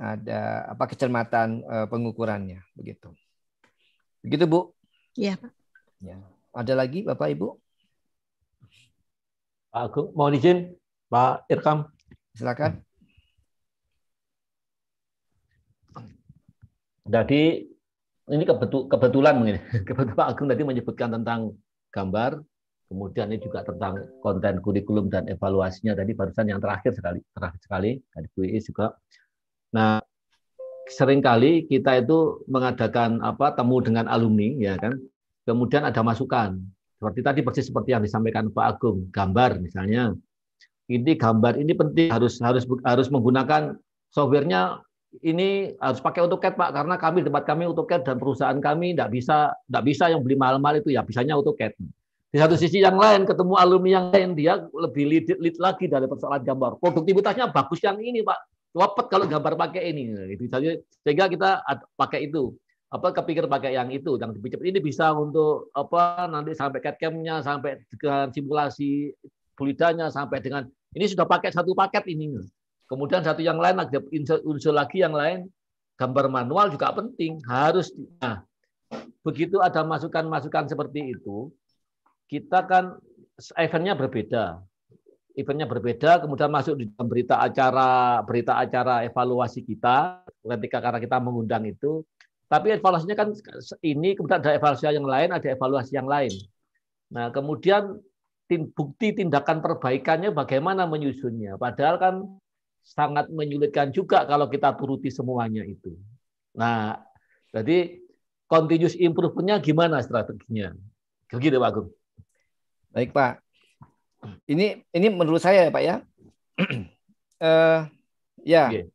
ada apa kecermatan eh, pengukurannya begitu. Begitu Bu? Iya Pak. Ya. Ada lagi Bapak Ibu? Pak Agung, mau izin Pak Irkam? Silakan. Jadi ini kebetulan mungkin <laughs> kebetulan Pak Agung tadi menyebutkan tentang gambar, kemudian ini juga tentang konten kurikulum dan evaluasinya tadi barusan yang terakhir sekali terakhir sekali dari Bu juga Nah, seringkali kita itu mengadakan apa temu dengan alumni ya kan. Kemudian ada masukan. Seperti tadi persis seperti yang disampaikan Pak Agung, gambar misalnya. Ini gambar ini penting harus harus harus menggunakan softwarenya ini harus pakai AutoCAD Pak karena kami tempat kami AutoCAD dan perusahaan kami tidak bisa tidak bisa yang beli mahal-mahal itu ya bisanya AutoCAD. Di satu sisi yang lain ketemu alumni yang lain dia lebih lead, lead lagi dari persoalan gambar. Produktivitasnya bagus yang ini Pak cepet kalau gambar pakai ini. Gitu. Sehingga kita pakai itu apa kepikir pakai yang itu yang lebih cepat ini bisa untuk apa nanti sampai cat camnya, sampai dengan simulasi fluidanya sampai dengan ini sudah pakai satu paket ini kemudian satu yang lain ada unsur lagi yang lain gambar manual juga penting harus nah begitu ada masukan-masukan seperti itu kita kan eventnya berbeda eventnya berbeda, kemudian masuk di dalam berita acara berita acara evaluasi kita ketika karena kita mengundang itu. Tapi evaluasinya kan ini, kemudian ada evaluasi yang lain, ada evaluasi yang lain. Nah, kemudian bukti tindakan perbaikannya bagaimana menyusunnya. Padahal kan sangat menyulitkan juga kalau kita turuti semuanya itu. Nah, jadi continuous improvement-nya gimana strateginya? Begitu Pak Agung. Baik Pak, ini ini menurut saya ya Pak ya. uh, <clears throat> ya. Yeah.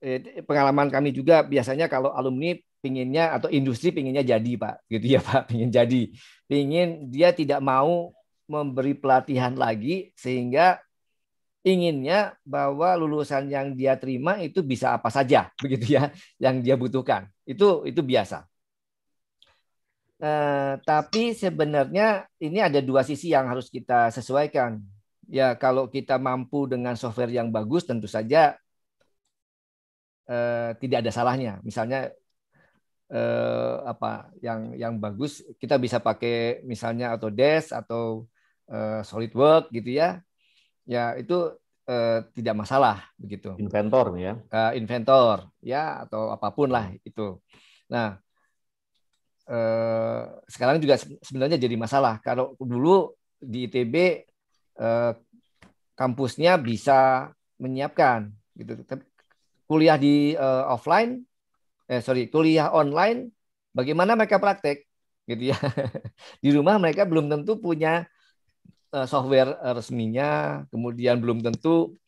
Eh, pengalaman kami juga biasanya kalau alumni pinginnya atau industri pinginnya jadi Pak, gitu ya Pak, pingin jadi. Pingin dia tidak mau memberi pelatihan lagi sehingga inginnya bahwa lulusan yang dia terima itu bisa apa saja begitu ya yang dia butuhkan itu itu biasa Eh, tapi sebenarnya ini ada dua sisi yang harus kita sesuaikan. Ya, kalau kita mampu dengan software yang bagus, tentu saja eh, tidak ada salahnya. Misalnya eh, apa yang yang bagus kita bisa pakai misalnya Autodesk atau eh, Work gitu ya. Ya itu eh, tidak masalah begitu. Inventor ya. Eh, inventor ya atau apapun lah itu. Nah Eh, sekarang juga sebenarnya jadi masalah. Kalau dulu di ITB eh, kampusnya bisa menyiapkan gitu. kuliah di eh, offline eh sorry, kuliah online bagaimana mereka praktek gitu ya. <laughs> di rumah mereka belum tentu punya eh, software eh, resminya, kemudian belum tentu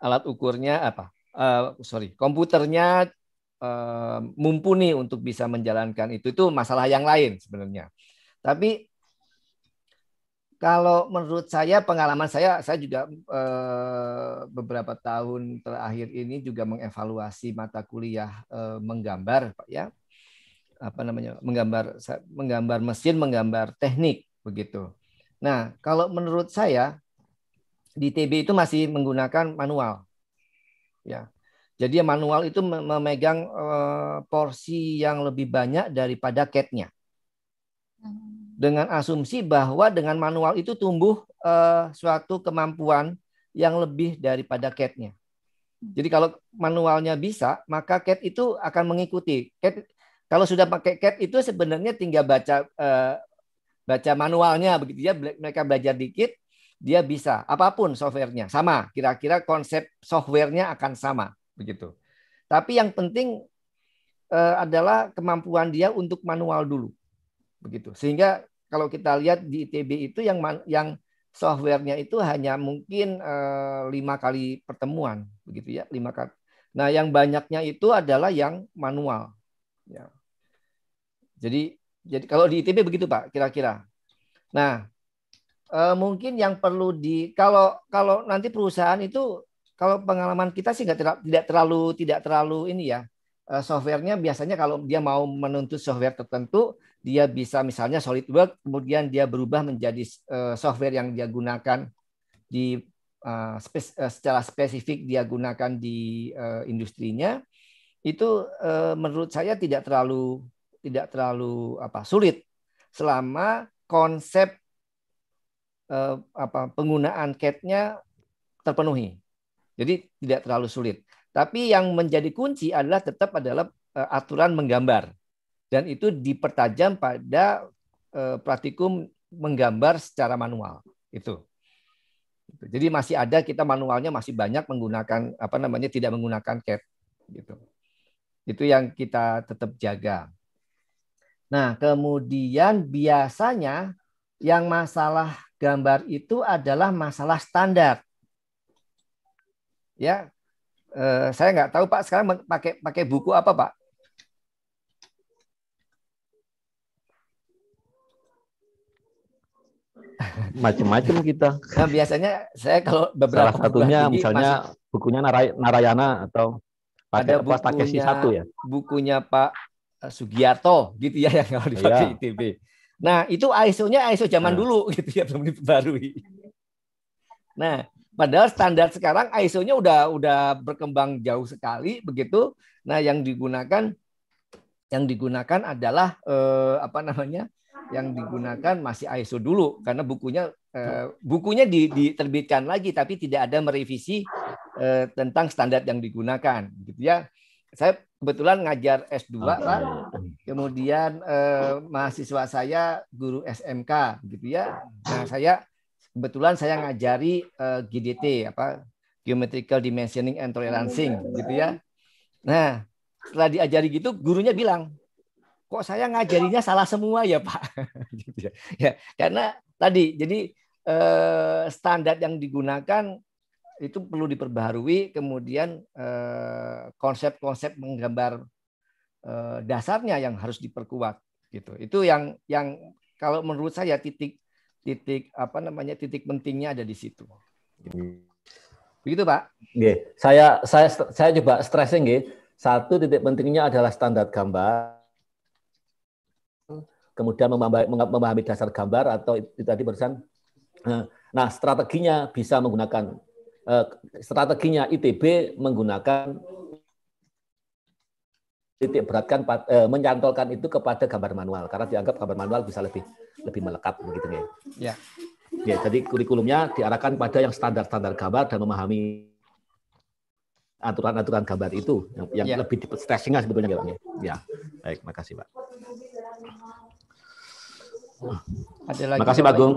alat ukurnya apa? Uh, sorry, komputernya Eh, mumpuni untuk bisa menjalankan itu itu masalah yang lain sebenarnya. Tapi kalau menurut saya pengalaman saya saya juga eh, beberapa tahun terakhir ini juga mengevaluasi mata kuliah eh, menggambar Pak ya. Apa namanya? menggambar menggambar mesin, menggambar teknik begitu. Nah, kalau menurut saya di TB itu masih menggunakan manual. Ya. Jadi manual itu memegang eh, porsi yang lebih banyak daripada catnya. Hmm. Dengan asumsi bahwa dengan manual itu tumbuh eh, suatu kemampuan yang lebih daripada catnya. Jadi kalau manualnya bisa, maka cat itu akan mengikuti. Cat kalau sudah pakai cat itu sebenarnya tinggal baca eh, baca manualnya begitu ya mereka belajar dikit dia bisa apapun softwarenya sama kira-kira konsep softwarenya akan sama begitu. Tapi yang penting uh, adalah kemampuan dia untuk manual dulu, begitu. Sehingga kalau kita lihat di ITB itu yang yang softwarenya itu hanya mungkin eh, lima uh, kali pertemuan, begitu ya, lima kali. Nah, yang banyaknya itu adalah yang manual. Ya. Jadi, jadi kalau di ITB begitu Pak, kira-kira. Nah, uh, mungkin yang perlu di kalau kalau nanti perusahaan itu kalau pengalaman kita sih nggak tidak terlalu tidak terlalu ini ya eh, softwarenya biasanya kalau dia mau menuntut software tertentu dia bisa misalnya Solid Work kemudian dia berubah menjadi eh, software yang dia gunakan di eh, secara spesifik dia gunakan di industrinya itu menurut saya tidak terlalu tidak terlalu apa sulit selama konsep apa penggunaan CAD-nya terpenuhi jadi tidak terlalu sulit. Tapi yang menjadi kunci adalah tetap adalah eh, aturan menggambar. Dan itu dipertajam pada eh, praktikum menggambar secara manual. Itu. Gitu. Jadi masih ada kita manualnya masih banyak menggunakan apa namanya tidak menggunakan CAD gitu. Itu yang kita tetap jaga. Nah, kemudian biasanya yang masalah gambar itu adalah masalah standar ya eh, saya nggak tahu Pak sekarang pakai pakai buku apa Pak? <laughs> Macam-macam kita. Nah, biasanya saya kalau beberapa salah satunya misalnya masih, bukunya Narayana atau pakai ada buku Takeshi satu ya. Bukunya Pak eh, Sugiarto gitu ya <laughs> yang kalau dipakai iya. ya. ITB. Nah, itu ISO-nya ISO zaman nah. dulu <laughs> gitu ya belum diperbarui. Nah, Padahal standar sekarang ISO-nya udah udah berkembang jauh sekali begitu. Nah, yang digunakan yang digunakan adalah eh, apa namanya? yang digunakan masih ISO dulu karena bukunya eh, bukunya di, diterbitkan lagi tapi tidak ada merevisi eh, tentang standar yang digunakan gitu ya. Saya kebetulan ngajar S2 kan. Kemudian eh, mahasiswa saya guru SMK gitu ya. Nah, saya kebetulan saya ngajari uh, eh, GDT apa geometrical dimensioning and tolerancing iya, iya. gitu ya. Nah, setelah diajari gitu gurunya bilang, "Kok saya ngajarinya salah semua ya, Pak?" <laughs> gitu ya. ya, karena tadi jadi uh, standar yang digunakan itu perlu diperbaharui, kemudian konsep eh, konsep-konsep menggambar uh, dasarnya yang harus diperkuat gitu. Itu yang yang kalau menurut saya titik titik apa namanya titik pentingnya ada di situ. Hmm. Begitu Pak? Oke. Saya saya saya coba stressing gitu. Satu titik pentingnya adalah standar gambar. Kemudian memahami, memahami dasar gambar atau itu tadi barusan. Eh, nah, strateginya bisa menggunakan eh, strateginya ITB menggunakan titik beratkan eh, mencantolkan itu kepada gambar manual karena dianggap gambar manual bisa lebih lebih melekat begitu ya. Ya. Ya, jadi kurikulumnya diarahkan pada yang standar-standar gambar dan memahami aturan-aturan gambar itu yang, yang ya. lebih stressingnya sebetulnya ya, Ya. Baik, makasih, Pak. Ada lagi. Makasih, Pak Gung.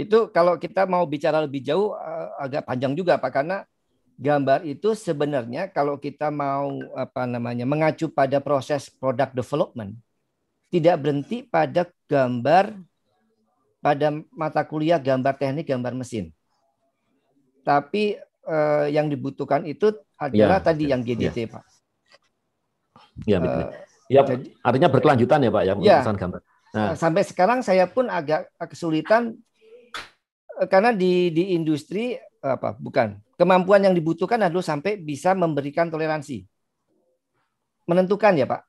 Itu kalau kita mau bicara lebih jauh eh, agak panjang juga Pak karena gambar itu sebenarnya kalau kita mau apa namanya mengacu pada proses product development tidak berhenti pada gambar pada mata kuliah gambar teknik gambar mesin. Tapi eh, yang dibutuhkan itu adalah ya, tadi ya, yang GDT, ya. Pak. Ya, Uh, ya, artinya berkelanjutan ya, Pak, ya, ya gambar. Nah. Sampai sekarang saya pun agak kesulitan karena di di industri apa bukan kemampuan yang dibutuhkan adalah sampai bisa memberikan toleransi menentukan ya pak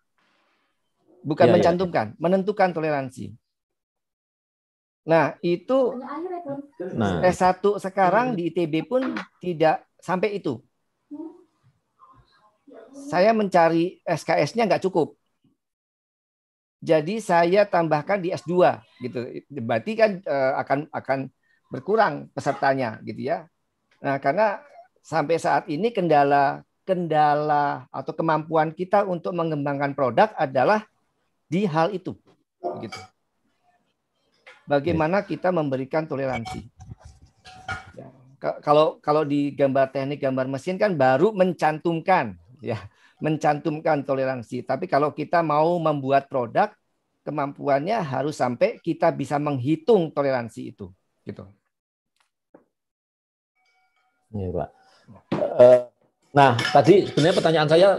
bukan ya, mencantumkan ya. menentukan toleransi nah itu nah. S1 sekarang di ITB pun tidak sampai itu saya mencari SKS-nya nggak cukup jadi saya tambahkan di S2 gitu berarti kan eh, akan akan berkurang pesertanya gitu ya. Nah, karena sampai saat ini kendala kendala atau kemampuan kita untuk mengembangkan produk adalah di hal itu. Begitu. Bagaimana iya. kita memberikan toleransi. Ya, kalau kalau di gambar teknik gambar mesin kan baru mencantumkan ya, mencantumkan toleransi. Tapi kalau kita mau membuat produk kemampuannya harus sampai kita bisa menghitung toleransi itu gitu. Iya, Pak. Eh, nah, tadi sebenarnya pertanyaan saya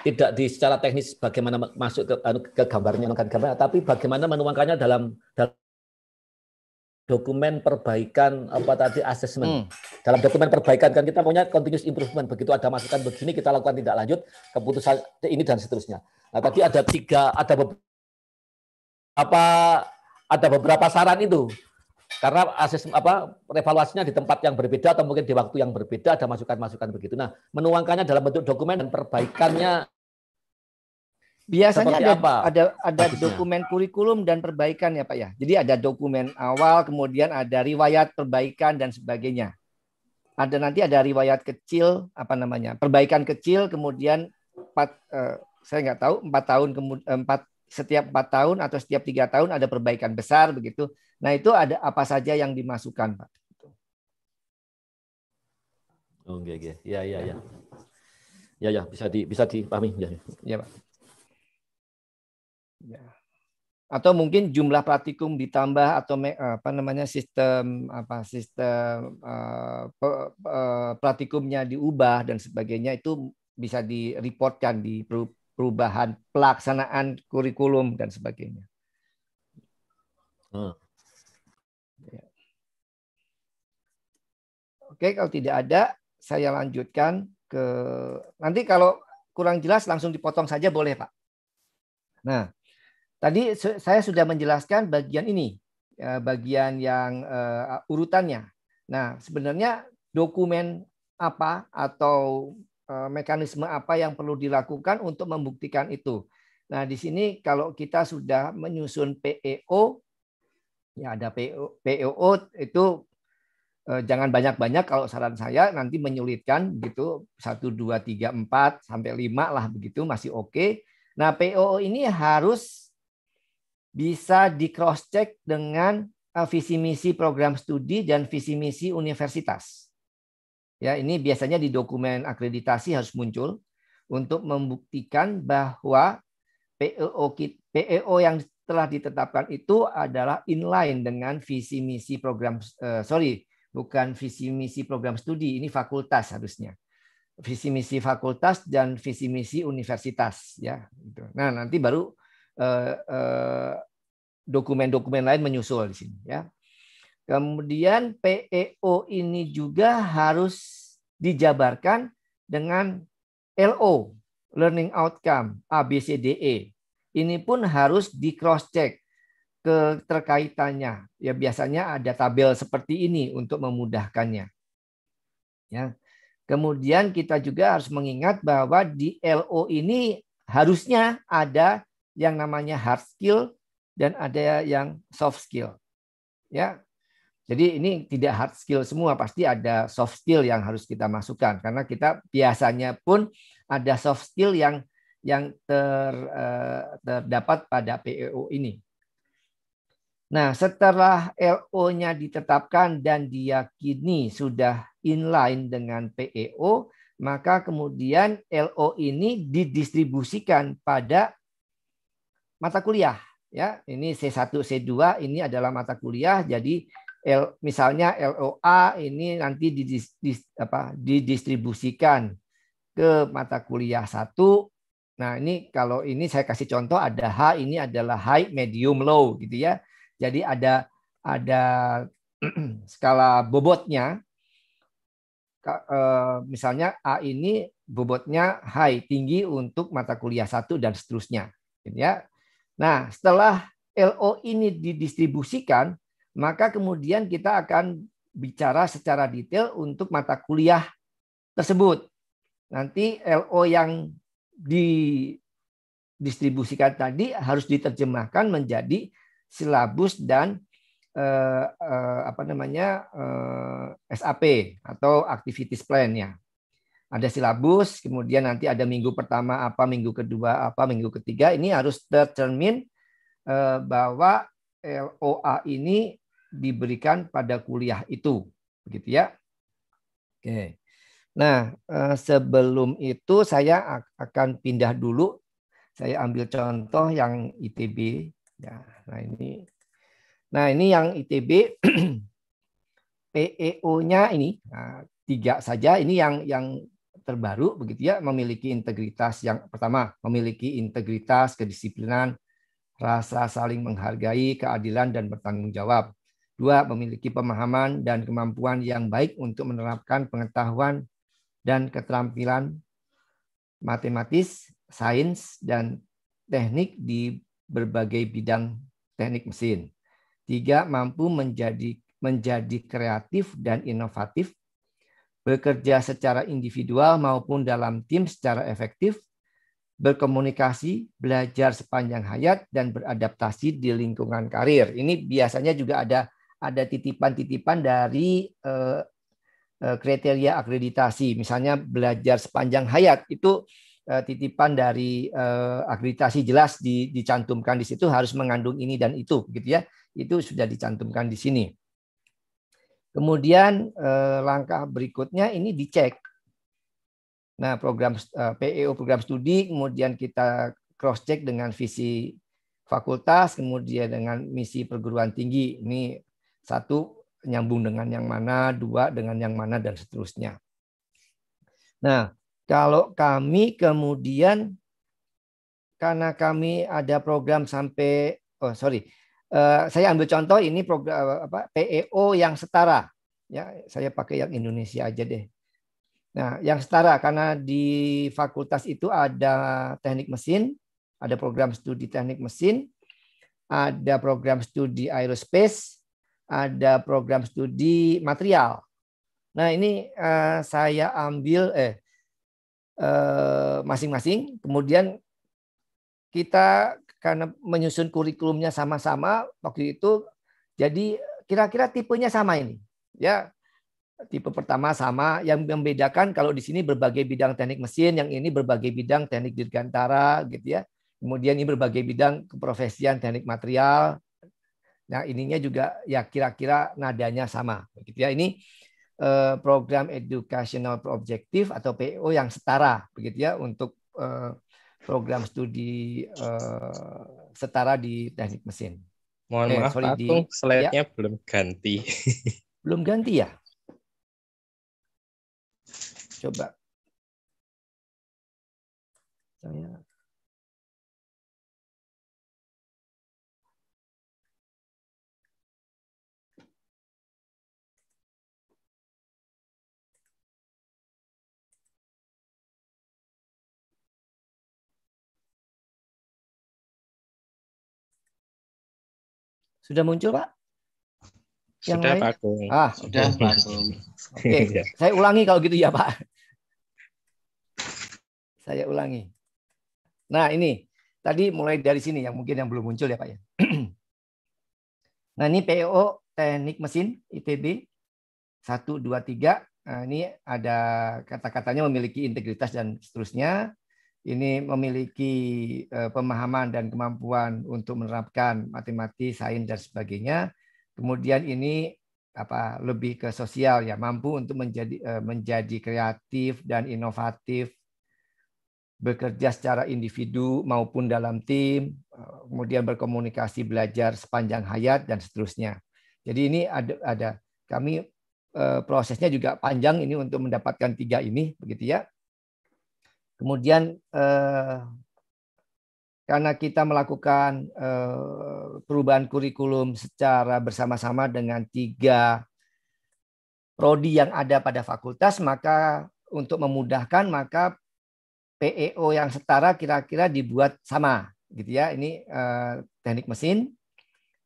tidak di secara teknis bagaimana masuk ke, anu, ke gambarnya menemukan gambar, tapi bagaimana menuangkannya dalam, dalam dokumen perbaikan apa tadi assessment Hmm. Dalam dokumen perbaikan kan kita punya continuous improvement. Begitu ada masukan begini kita lakukan tidak lanjut keputusan ini dan seterusnya. Nah, tadi ada tiga ada beberapa apa ada beberapa saran itu. Karena asesmen apa Revaluasinya di tempat yang berbeda atau mungkin di waktu yang berbeda ada masukan-masukan begitu. Nah, menuangkannya dalam bentuk dokumen dan perbaikannya Biasanya ada, apa? ada ada dokumen kurikulum dan perbaikan ya Pak ya. Jadi ada dokumen awal, kemudian ada riwayat perbaikan dan sebagainya. Ada nanti ada riwayat kecil apa namanya perbaikan kecil, kemudian empat eh, saya nggak tahu empat tahun kemudian eh, empat setiap empat tahun atau setiap tiga tahun ada perbaikan besar begitu. Nah itu ada apa saja yang dimasukkan, Pak? Gitu. Oh, okay, okay. Ya, ya, ya. Ya, ya, bisa di bisa dipahami. Ya, ya. ya Pak. Ya. Atau mungkin jumlah praktikum ditambah atau apa namanya sistem apa sistem uh, praktikumnya diubah dan sebagainya itu bisa direportkan di perubahan pelaksanaan kurikulum dan sebagainya. Hmm. Ya. Oke, kalau tidak ada, saya lanjutkan ke nanti kalau kurang jelas langsung dipotong saja boleh Pak. Nah, tadi saya sudah menjelaskan bagian ini, ya, bagian yang eh, urutannya. Nah, sebenarnya dokumen apa atau Eh, mekanisme apa yang perlu dilakukan untuk membuktikan itu. Nah, di sini kalau kita sudah menyusun PEO, ya ada PEO, PEO itu eh, jangan banyak-banyak kalau saran saya nanti menyulitkan gitu 1 2 3 4 sampai 5 lah begitu masih oke. Okay. Nah, PEO ini harus bisa di cross check dengan eh, visi misi program studi dan visi misi universitas. Ya, ini biasanya di dokumen akreditasi harus muncul untuk membuktikan bahwa PEO PEO yang telah ditetapkan itu adalah inline dengan visi misi program eh, sorry bukan visi misi program studi ini fakultas harusnya visi misi fakultas dan visi misi universitas ya gitu. nah nanti baru eh, eh, dokumen-dokumen lain menyusul di sini ya Kemudian PEO ini juga harus dijabarkan dengan LO, Learning Outcome, ABCDE. Ini pun harus di cross-check keterkaitannya. Ya biasanya ada tabel seperti ini untuk memudahkannya. Ya. Kemudian kita juga harus mengingat bahwa di LO ini harusnya ada yang namanya hard skill dan ada yang soft skill. Ya, jadi ini tidak hard skill semua, pasti ada soft skill yang harus kita masukkan karena kita biasanya pun ada soft skill yang yang ter, eh, terdapat pada PEO ini. Nah, setelah LO-nya ditetapkan dan diyakini sudah inline dengan PEO, maka kemudian LO ini didistribusikan pada mata kuliah ya. Ini C1, C2 ini adalah mata kuliah jadi L, misalnya LOA ini nanti didis, dis, apa, didistribusikan ke mata kuliah satu. Nah ini kalau ini saya kasih contoh ada H ini adalah high, medium, low gitu ya. Jadi ada ada <clears throat> skala bobotnya. Eh, misalnya A ini bobotnya high tinggi untuk mata kuliah satu dan seterusnya. Gitu ya. Nah setelah LO ini didistribusikan maka kemudian kita akan bicara secara detail untuk mata kuliah tersebut. Nanti LO yang didistribusikan tadi harus diterjemahkan menjadi silabus dan eh, eh, apa namanya eh, SAP atau activities plan ya. Ada silabus, kemudian nanti ada minggu pertama apa, minggu kedua apa, minggu ketiga. Ini harus tercermin eh, bahwa LOA ini diberikan pada kuliah itu, begitu ya. Oke. Nah, eh, sebelum itu saya akan pindah dulu. Saya ambil contoh yang ITB. Ya, nah ini, nah ini yang ITB <clears throat> PEO-nya ini nah, tiga saja. Ini yang yang terbaru begitu ya memiliki integritas yang pertama memiliki integritas kedisiplinan rasa saling menghargai keadilan dan bertanggung jawab Dua, memiliki pemahaman dan kemampuan yang baik untuk menerapkan pengetahuan dan keterampilan matematis, sains, dan teknik di berbagai bidang teknik mesin. Tiga, mampu menjadi menjadi kreatif dan inovatif, bekerja secara individual maupun dalam tim secara efektif, berkomunikasi, belajar sepanjang hayat, dan beradaptasi di lingkungan karir. Ini biasanya juga ada ada titipan-titipan dari eh, eh, kriteria akreditasi. Misalnya belajar sepanjang hayat itu eh, titipan dari akreditasi jelas dicantumkan di situ harus mengandung ini dan itu, gitu ya. Itu sudah dicantumkan di sini. Kemudian langkah berikutnya ini dicek. Nah, program PEO program studi kemudian kita cross check dengan visi fakultas, kemudian dengan misi perguruan tinggi. Ini satu, nyambung dengan yang mana, dua dengan yang mana, dan seterusnya. Nah, kalau kami kemudian karena kami ada program sampai oh sorry eh, saya ambil contoh ini program eh, apa PEO yang setara ya saya pakai yang Indonesia aja deh nah yang setara karena di fakultas itu ada teknik mesin ada program studi teknik mesin ada program studi aerospace ada program studi material. Nah ini uh, saya ambil eh, eh masing-masing, uh, kemudian kita karena menyusun kurikulumnya sama-sama waktu itu, jadi kira-kira tipenya sama ini, ya tipe pertama sama yang membedakan kalau di sini berbagai bidang teknik mesin yang ini berbagai bidang teknik dirgantara gitu ya kemudian ini berbagai bidang keprofesian teknik material Nah, ininya juga ya kira-kira nadanya sama. Begitu ya. Ini eh, program educational objective atau PO yang setara begitu ya untuk eh, program studi eh, setara di teknik mesin. Mohon eh, maaf, sorry, di, slide-nya ya. belum ganti. <laughs> belum ganti ya? Coba. Saya Sudah muncul, Pak? Yang sudah, lain? Pak Ah, sudah, Pak Oke, okay. <laughs> Iya. saya ulangi kalau gitu ya, Pak. Saya ulangi. Nah, ini tadi mulai dari sini yang mungkin yang belum muncul ya, Pak ya. <clears throat> nah, ini PO teknik mesin ITB satu dua tiga Nah, ini ada kata-katanya memiliki integritas dan seterusnya ini memiliki eh, pemahaman dan kemampuan untuk menerapkan matematik, sains dan sebagainya. Kemudian ini apa lebih ke sosial ya, mampu untuk menjadi eh, menjadi kreatif dan inovatif, bekerja secara individu maupun dalam tim, eh, kemudian berkomunikasi, belajar sepanjang hayat dan seterusnya. Jadi ini ada ada kami prosesnya juga panjang ini untuk mendapatkan tiga ini begitu ya Kemudian eh, karena kita melakukan eh, perubahan kurikulum secara bersama-sama dengan tiga prodi yang ada pada fakultas, maka untuk memudahkan maka PEO yang setara kira-kira dibuat sama, gitu ya. Ini eh, teknik mesin,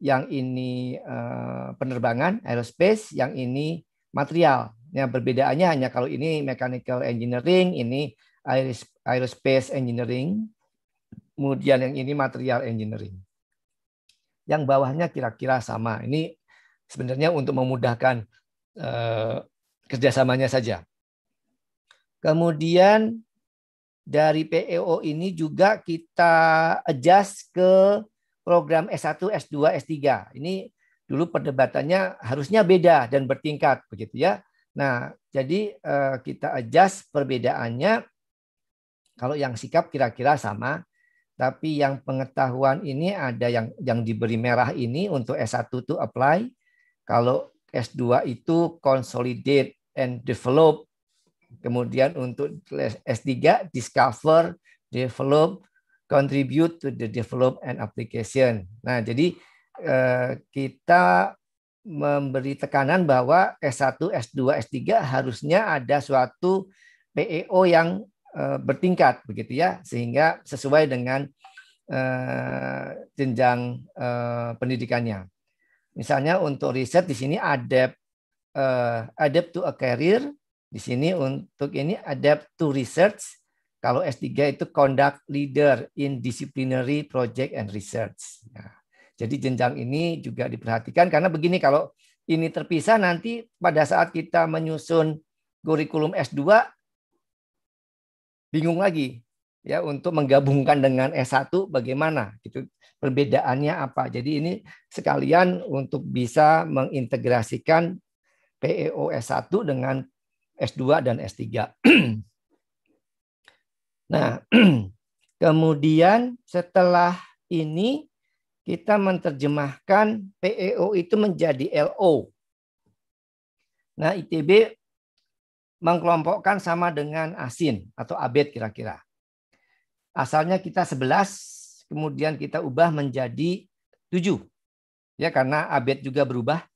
yang ini eh, penerbangan aerospace, yang ini material. Yang perbedaannya hanya kalau ini mechanical engineering, ini aerospace engineering, kemudian yang ini material engineering. Yang bawahnya kira-kira sama. Ini sebenarnya untuk memudahkan eh, kerjasamanya saja. Kemudian dari PEO ini juga kita adjust ke program S1, S2, S3. Ini dulu perdebatannya harusnya beda dan bertingkat begitu ya. Nah, jadi eh, kita adjust perbedaannya kalau yang sikap kira-kira sama, tapi yang pengetahuan ini ada yang yang diberi merah ini untuk S1 itu apply. Kalau S2 itu consolidate and develop. Kemudian untuk S3 discover, develop, contribute to the develop and application. Nah, jadi eh, kita memberi tekanan bahwa S1, S2, S3 harusnya ada suatu PEO yang Eh, bertingkat begitu ya sehingga sesuai dengan eh, jenjang eh, pendidikannya. Misalnya untuk riset di sini adapt adapt to a career di sini untuk ini adapt to research kalau S3 itu conduct leader in disciplinary project and research. Nah, jadi jenjang ini juga diperhatikan karena begini kalau ini terpisah nanti pada saat kita menyusun kurikulum S2 bingung lagi ya untuk menggabungkan dengan S1 bagaimana gitu perbedaannya apa. Jadi ini sekalian untuk bisa mengintegrasikan PEO S1 dengan S2 dan S3. <clears throat> nah, <clears throat> kemudian setelah ini kita menerjemahkan PEO itu menjadi LO. Nah, ITB mengkelompokkan sama dengan asin atau abet kira-kira. Asalnya kita 11, kemudian kita ubah menjadi 7. Ya karena abet juga berubah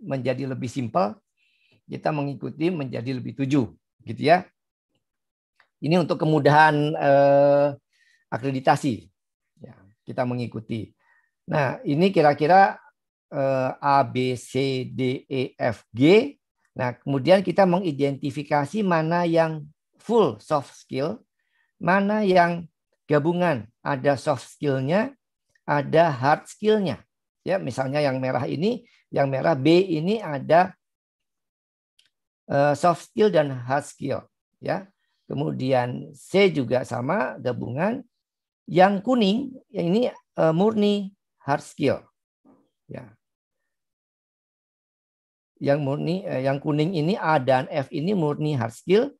menjadi lebih simpel, kita mengikuti menjadi lebih 7, gitu ya. Ini untuk kemudahan eh, akreditasi. Ya, kita mengikuti. Nah, ini kira-kira eh, A B C D E F G Nah, kemudian kita mengidentifikasi mana yang full soft skill, mana yang gabungan. Ada soft skill-nya, ada hard skill-nya. Ya, misalnya yang merah ini, yang merah B ini ada eh, soft skill dan hard skill, ya. Kemudian C juga sama gabungan. Yang kuning, yang ini eh, murni hard skill. Ya yang murni eh, yang kuning ini A dan F ini murni hard skill,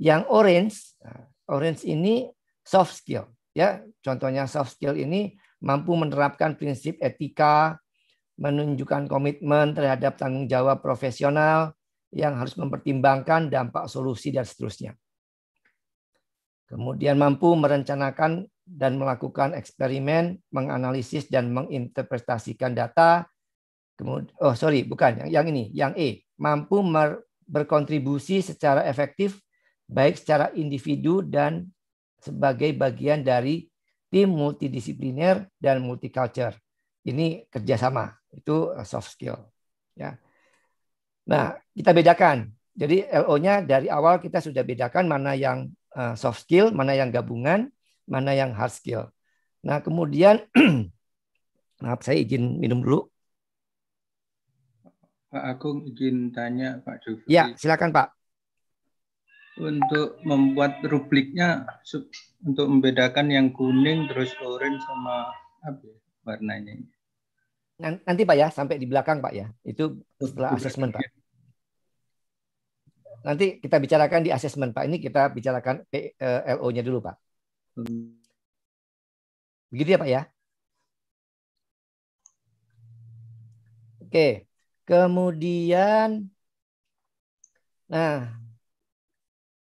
yang orange nah, orange ini soft skill ya. Contohnya soft skill ini mampu menerapkan prinsip etika, menunjukkan komitmen terhadap tanggung jawab profesional yang harus mempertimbangkan dampak solusi dan seterusnya. Kemudian mampu merencanakan dan melakukan eksperimen, menganalisis dan menginterpretasikan data, oh sorry, bukan yang, yang ini, yang E, mampu berkontribusi secara efektif baik secara individu dan sebagai bagian dari tim multidisipliner dan multicultural. Ini kerjasama, itu eh, soft skill. Ya. Nah, kita bedakan. Jadi LO-nya dari awal kita sudah bedakan mana yang eh, soft skill, mana yang gabungan, mana yang hard skill. Nah, kemudian <clears throat> maaf saya izin minum dulu. Pak Agung izin tanya Pak Jufri. Ya, silakan Pak. Untuk membuat rubliknya, untuk membedakan yang kuning terus orange sama apa ya warnanya. Nanti Pak ya, sampai di belakang Pak ya. Itu setelah asesmen Pak. Nanti kita bicarakan di asesmen Pak. Ini kita bicarakan eh, LO-nya dulu Pak. Begitu ya Pak ya. Oke. Kemudian, nah,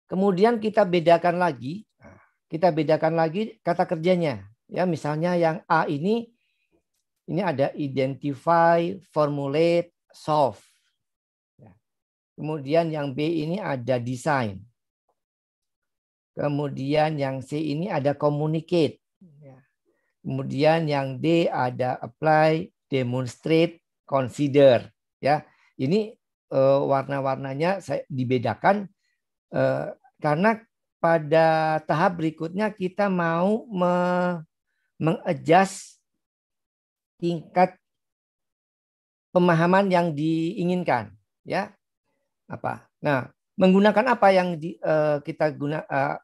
kemudian kita bedakan lagi, nah, kita bedakan lagi kata kerjanya. Ya, misalnya yang A ini, ini ada identify, formulate, solve. Ya. Kemudian yang B ini ada design. Kemudian yang C ini ada communicate. Ya. Kemudian yang D ada apply, demonstrate, consider ya ini uh, warna-warnanya saya dibedakan uh, karena pada tahap berikutnya kita mau me mengejas tingkat pemahaman yang diinginkan ya apa nah menggunakan apa yang di, uh, kita guna uh,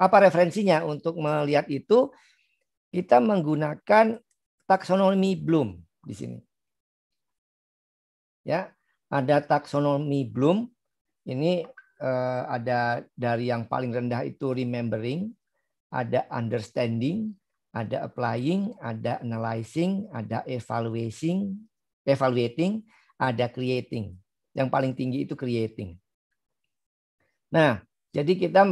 apa referensinya untuk melihat itu kita menggunakan taksonomi Bloom di sini ya ada taksonomi Bloom ini eh, ada dari yang paling rendah itu remembering ada understanding ada applying ada analyzing ada evaluating evaluating ada creating yang paling tinggi itu creating nah jadi kita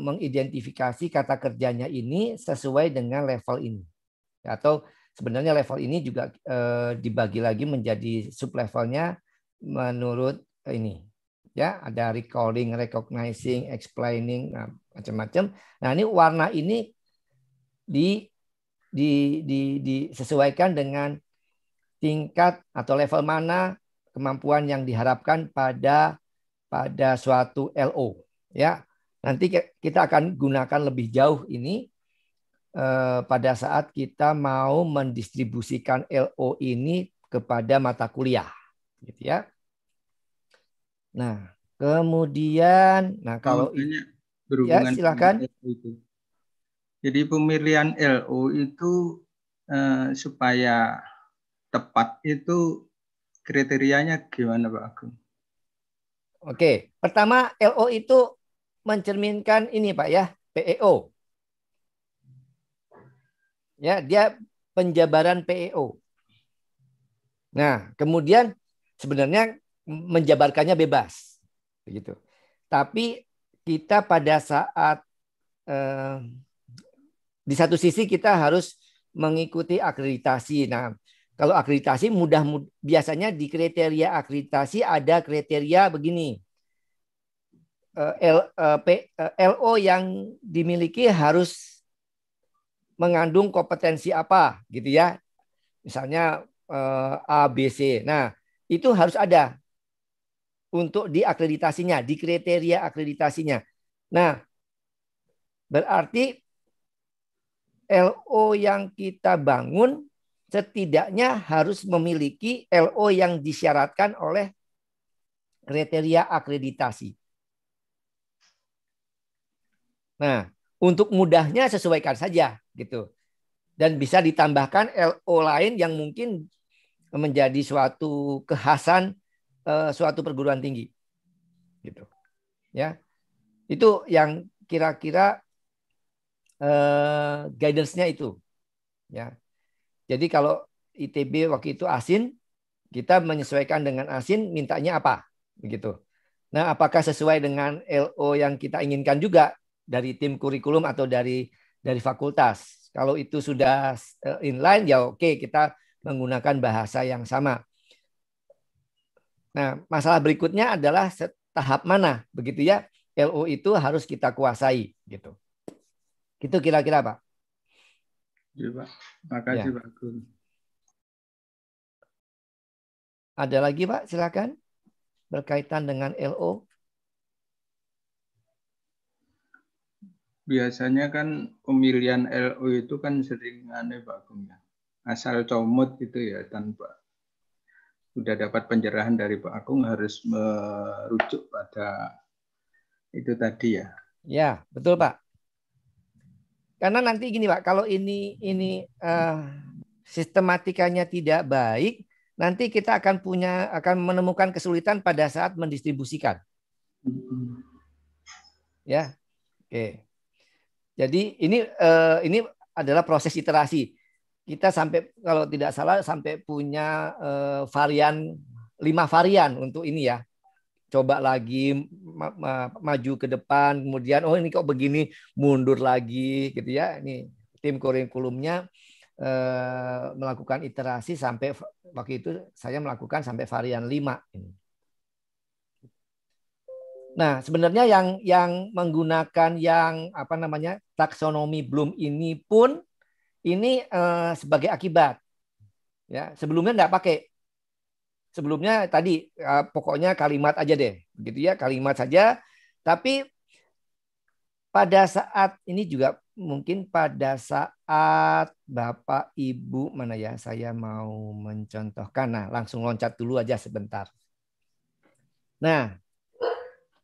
mengidentifikasi kata kerjanya ini sesuai dengan level ini atau Sebenarnya level ini juga eh, dibagi lagi menjadi sub levelnya menurut eh, ini ya ada recalling, recognizing, explaining nah, macam-macam. Nah ini warna ini di di, di disesuaikan dengan tingkat atau level mana kemampuan yang diharapkan pada pada suatu LO ya nanti kita akan gunakan lebih jauh ini Eh, pada saat kita mau mendistribusikan LO ini kepada mata kuliah, gitu ya. Nah, kemudian, nah kalau ini berhubungan ya, silakan. Itu. Jadi pemilihan LO itu eh, supaya tepat itu kriterianya gimana Pak Agung? Oke, pertama LO itu mencerminkan ini Pak ya, PEO Ya, dia penjabaran PEO. Nah, kemudian sebenarnya menjabarkannya bebas. Begitu. Tapi kita pada saat eh, di satu sisi kita harus mengikuti akreditasi. Nah, kalau akreditasi mudah biasanya di kriteria akreditasi ada kriteria begini. Eh, LO eh, eh, yang dimiliki harus mengandung kompetensi apa gitu ya. Misalnya eh, A, Nah, itu harus ada untuk diakreditasinya, di kriteria akreditasinya. Nah, berarti LO yang kita bangun setidaknya harus memiliki LO yang disyaratkan oleh kriteria akreditasi. Nah, untuk mudahnya sesuaikan saja gitu. Dan bisa ditambahkan LO lain yang mungkin menjadi suatu kekhasan uh, suatu perguruan tinggi. Gitu. Ya. Itu yang kira-kira eh, guidance-nya itu. Ya. Jadi kalau ITB waktu itu asin, kita menyesuaikan dengan asin, mintanya apa? Begitu. Nah, apakah sesuai dengan LO yang kita inginkan juga dari tim kurikulum atau dari dari fakultas. Kalau itu sudah eh, inline ya oke kita menggunakan bahasa yang sama. Nah, masalah berikutnya adalah tahap mana, begitu ya? LO itu harus kita kuasai gitu. itu kira-kira, Pak. Iya, ya, Pak. ya. Pak Gun. Ada lagi, Pak? Silakan. Berkaitan dengan LO. biasanya kan pemilihan LO itu kan sering aneh Pak Agung ya. Asal comot gitu ya tanpa sudah dapat penjerahan dari Pak Agung harus merujuk pada itu tadi ya. Ya, betul Pak. Karena nanti gini Pak, kalau ini ini uh, sistematikanya tidak baik, nanti kita akan punya akan menemukan kesulitan pada saat mendistribusikan. Mm-hmm. Ya. Oke. Okay. Jadi ini uh, ini adalah proses iterasi. Kita sampai kalau tidak salah sampai punya uh, varian lima varian untuk ini ya. Coba lagi ma ma maju ke depan, kemudian oh ini kok begini, mundur lagi gitu ya. Ini tim kurikulumnya uh, melakukan iterasi sampai waktu itu saya melakukan sampai varian lima ini. Nah, sebenarnya yang yang menggunakan yang apa namanya taksonomi Bloom ini pun ini eh, sebagai akibat. Ya, sebelumnya nggak pakai. Sebelumnya tadi eh, pokoknya kalimat aja deh, gitu ya kalimat saja. Tapi pada saat ini juga mungkin pada saat Bapak Ibu mana ya saya mau mencontohkan. Nah, langsung loncat dulu aja sebentar. Nah,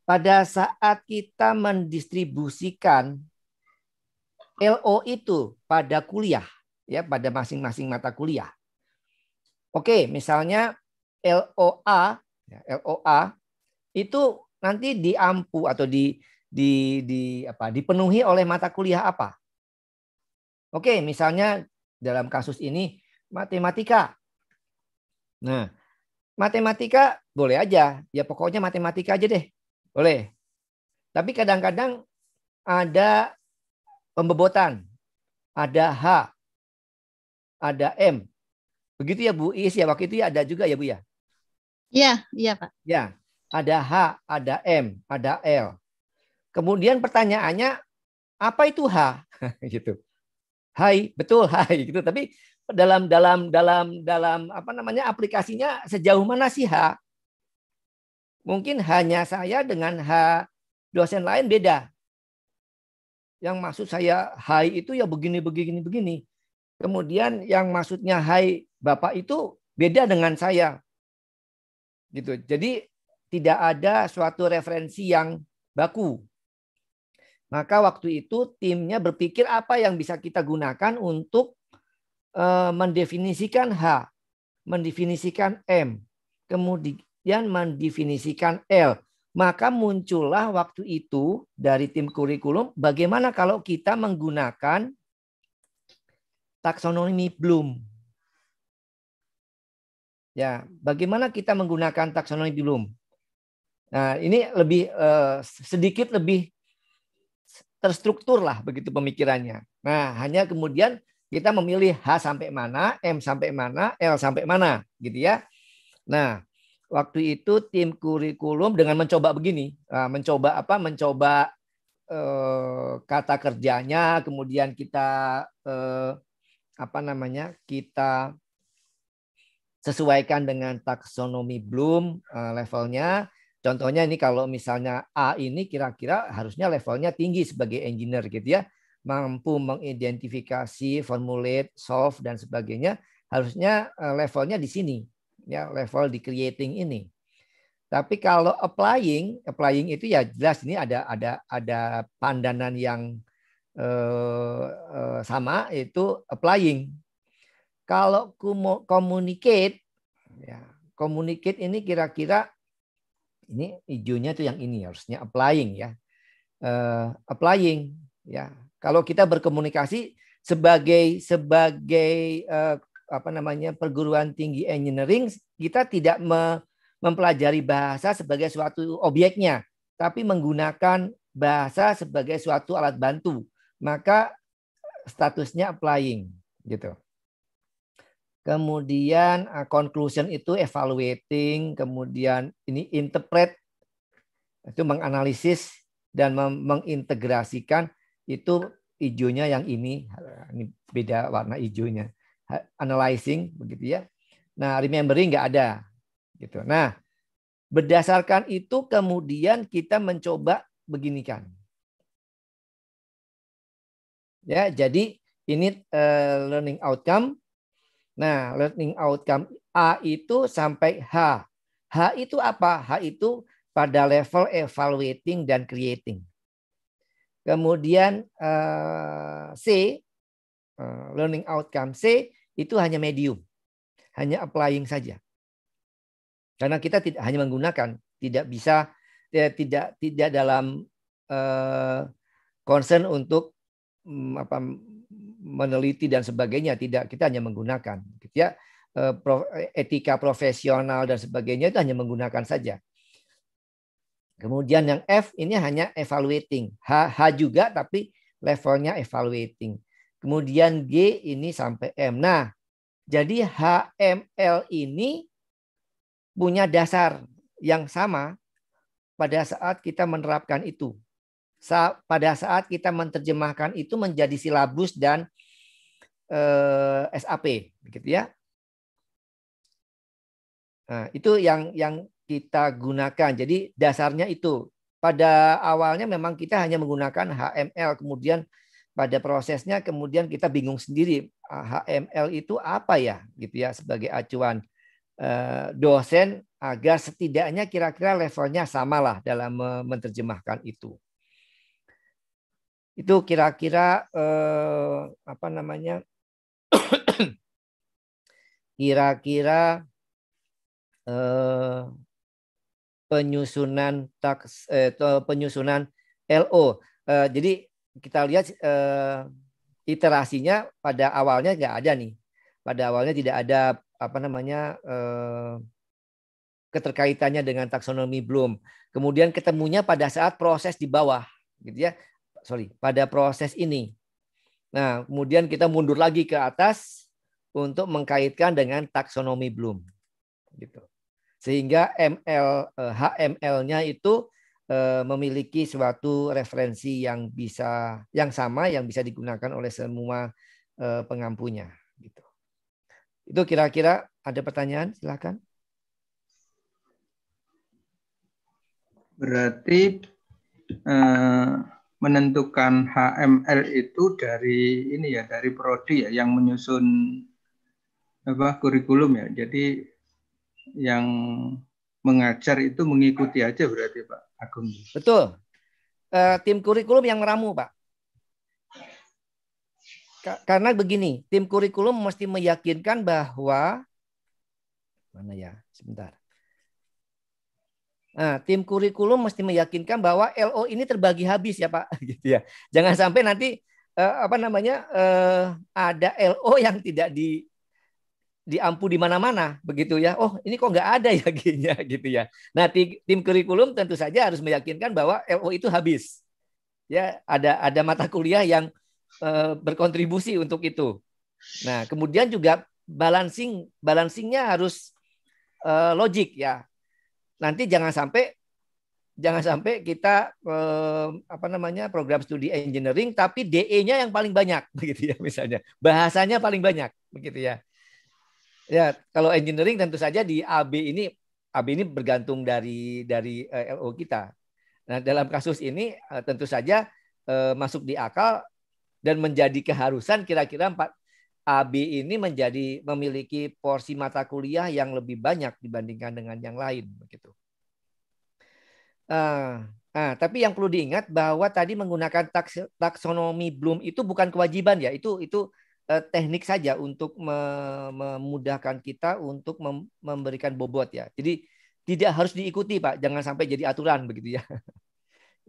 pada saat kita mendistribusikan LO itu pada kuliah ya pada masing-masing mata kuliah. Oke, misalnya LOA ya, LOA itu nanti diampu atau di di di apa dipenuhi oleh mata kuliah apa? Oke, misalnya dalam kasus ini matematika. Nah, matematika boleh aja. Ya pokoknya matematika aja deh. Boleh. Tapi kadang-kadang ada pembebotan, ada H, ada M. Begitu ya Bu Is ya waktu itu ya ada juga ya Bu ya. Iya, iya Pak. Ya, ada H, ada M, ada L. Kemudian pertanyaannya apa itu H? <laughs> gitu. Hai, betul hai gitu. Tapi dalam dalam dalam dalam apa namanya aplikasinya sejauh mana sih H? Mungkin hanya saya dengan H dosen lain beda. Yang maksud saya hai itu ya begini, begini, begini. Kemudian yang maksudnya hai Bapak itu beda dengan saya. Gitu. Jadi tidak ada suatu referensi yang baku. Maka waktu itu timnya berpikir apa yang bisa kita gunakan untuk eh, mendefinisikan H, mendefinisikan M, kemudian yang mendefinisikan L. Maka muncullah waktu itu dari tim kurikulum bagaimana kalau kita menggunakan taksonomi Bloom. Ya, bagaimana kita menggunakan taksonomi Bloom? Nah, ini lebih eh, sedikit lebih terstruktur lah begitu pemikirannya. Nah, hanya kemudian kita memilih H sampai mana, M sampai mana, L sampai mana, gitu ya. Nah, waktu itu tim kurikulum dengan mencoba begini, nah, mencoba apa? Mencoba eh, kata kerjanya, kemudian kita eh, apa namanya? Kita sesuaikan dengan taksonomi Bloom eh, levelnya. Contohnya ini kalau misalnya A ini kira-kira harusnya levelnya tinggi sebagai engineer gitu ya, mampu mengidentifikasi, formulate, solve dan sebagainya. Harusnya levelnya di sini ya level di creating ini. Tapi kalau applying, applying itu ya jelas ini ada ada ada pandanan yang eh, eh, sama itu applying. Kalau communicate, ya communicate ini kira-kira ini hijaunya itu yang ini harusnya applying ya, eh, applying ya. Kalau kita berkomunikasi sebagai sebagai eh, apa namanya perguruan tinggi engineering kita tidak me, mempelajari bahasa sebagai suatu objeknya, tapi menggunakan bahasa sebagai suatu alat bantu. Maka statusnya applying gitu. Kemudian uh, conclusion itu evaluating, kemudian ini interpret itu menganalisis dan mengintegrasikan itu hijaunya yang ini ini beda warna hijaunya analyzing begitu ya. Nah, remembering nggak ada gitu. Nah, berdasarkan itu kemudian kita mencoba beginikan. Ya, jadi ini uh, learning outcome. Nah, learning outcome A itu sampai H. H itu apa? H itu pada level evaluating dan creating. Kemudian uh, C, uh, learning outcome C itu hanya medium, hanya applying saja. Karena kita tidak hanya menggunakan, tidak bisa tidak ya, tidak, tidak dalam uh, concern untuk um, apa meneliti dan sebagainya, tidak kita hanya menggunakan. Gitu ya, eh, etika profesional dan sebagainya itu hanya menggunakan saja. Kemudian yang F ini hanya evaluating. H, H juga tapi levelnya evaluating. Kemudian G ini sampai M. Nah, jadi HML ini punya dasar yang sama pada saat kita menerapkan itu. Pada saat kita menerjemahkan itu menjadi silabus dan eh, SAP, gitu ya. Nah, itu yang yang kita gunakan. Jadi dasarnya itu. Pada awalnya memang kita hanya menggunakan HML, kemudian pada prosesnya kemudian kita bingung sendiri HML ah, itu apa ya gitu ya sebagai acuan eh, dosen agar setidaknya kira-kira levelnya samalah dalam menerjemahkan itu. Itu kira-kira eh, apa namanya? <clears throat> kira-kira eh, penyusunan tax eh, penyusunan LO. Eh, jadi kita lihat eh, iterasinya pada awalnya nggak ada nih. Pada awalnya tidak ada apa namanya eh, keterkaitannya dengan taksonomi belum. Kemudian ketemunya pada saat proses di bawah, gitu ya. Sorry, pada proses ini. Nah, kemudian kita mundur lagi ke atas untuk mengkaitkan dengan taksonomi belum, gitu. Sehingga ML HML-nya eh, itu Eh, memiliki suatu referensi yang bisa yang sama yang bisa digunakan oleh semua eh, pengampunya gitu. Itu kira-kira ada pertanyaan silakan. Berarti eh, menentukan HML itu dari ini ya dari prodi ya yang menyusun apa kurikulum ya. Jadi yang mengajar itu mengikuti aja berarti Pak Agung. Betul. Uh, tim kurikulum yang meramu, Pak. Ka karena begini, tim kurikulum mesti meyakinkan bahwa mana ya? Sebentar. Nah, tim kurikulum mesti meyakinkan bahwa LO ini terbagi habis ya Pak, <laughs> gitu ya. Jangan sampai nanti uh, apa namanya Uh, ada LO yang tidak di diampu di mana-mana begitu ya. Oh, ini kok nggak ada ya <laughs> G-nya gitu ya. Nah, tim kurikulum tentu saja harus meyakinkan bahwa LO itu habis. Ya, ada ada mata kuliah yang eh, berkontribusi untuk itu. Nah, kemudian juga balancing balancingnya harus eh, logik ya. Nanti jangan sampai jangan sampai kita eh, apa namanya program studi engineering tapi DE-nya yang paling banyak <laughs> begitu ya misalnya bahasanya paling banyak begitu ya Ya, kalau engineering tentu saja di AB ini AB ini bergantung dari dari eh, LO kita. Nah, dalam kasus ini eh, tentu saja eh, masuk di akal dan menjadi keharusan kira-kira empat AB ini menjadi memiliki porsi mata kuliah yang lebih banyak dibandingkan dengan yang lain begitu. Nah, nah, tapi yang perlu diingat bahwa tadi menggunakan taksonomi Bloom itu bukan kewajiban ya, itu itu Eh, teknik saja untuk memudahkan kita untuk memberikan bobot ya. Jadi tidak harus diikuti Pak, jangan sampai jadi aturan begitu ya. <laughs>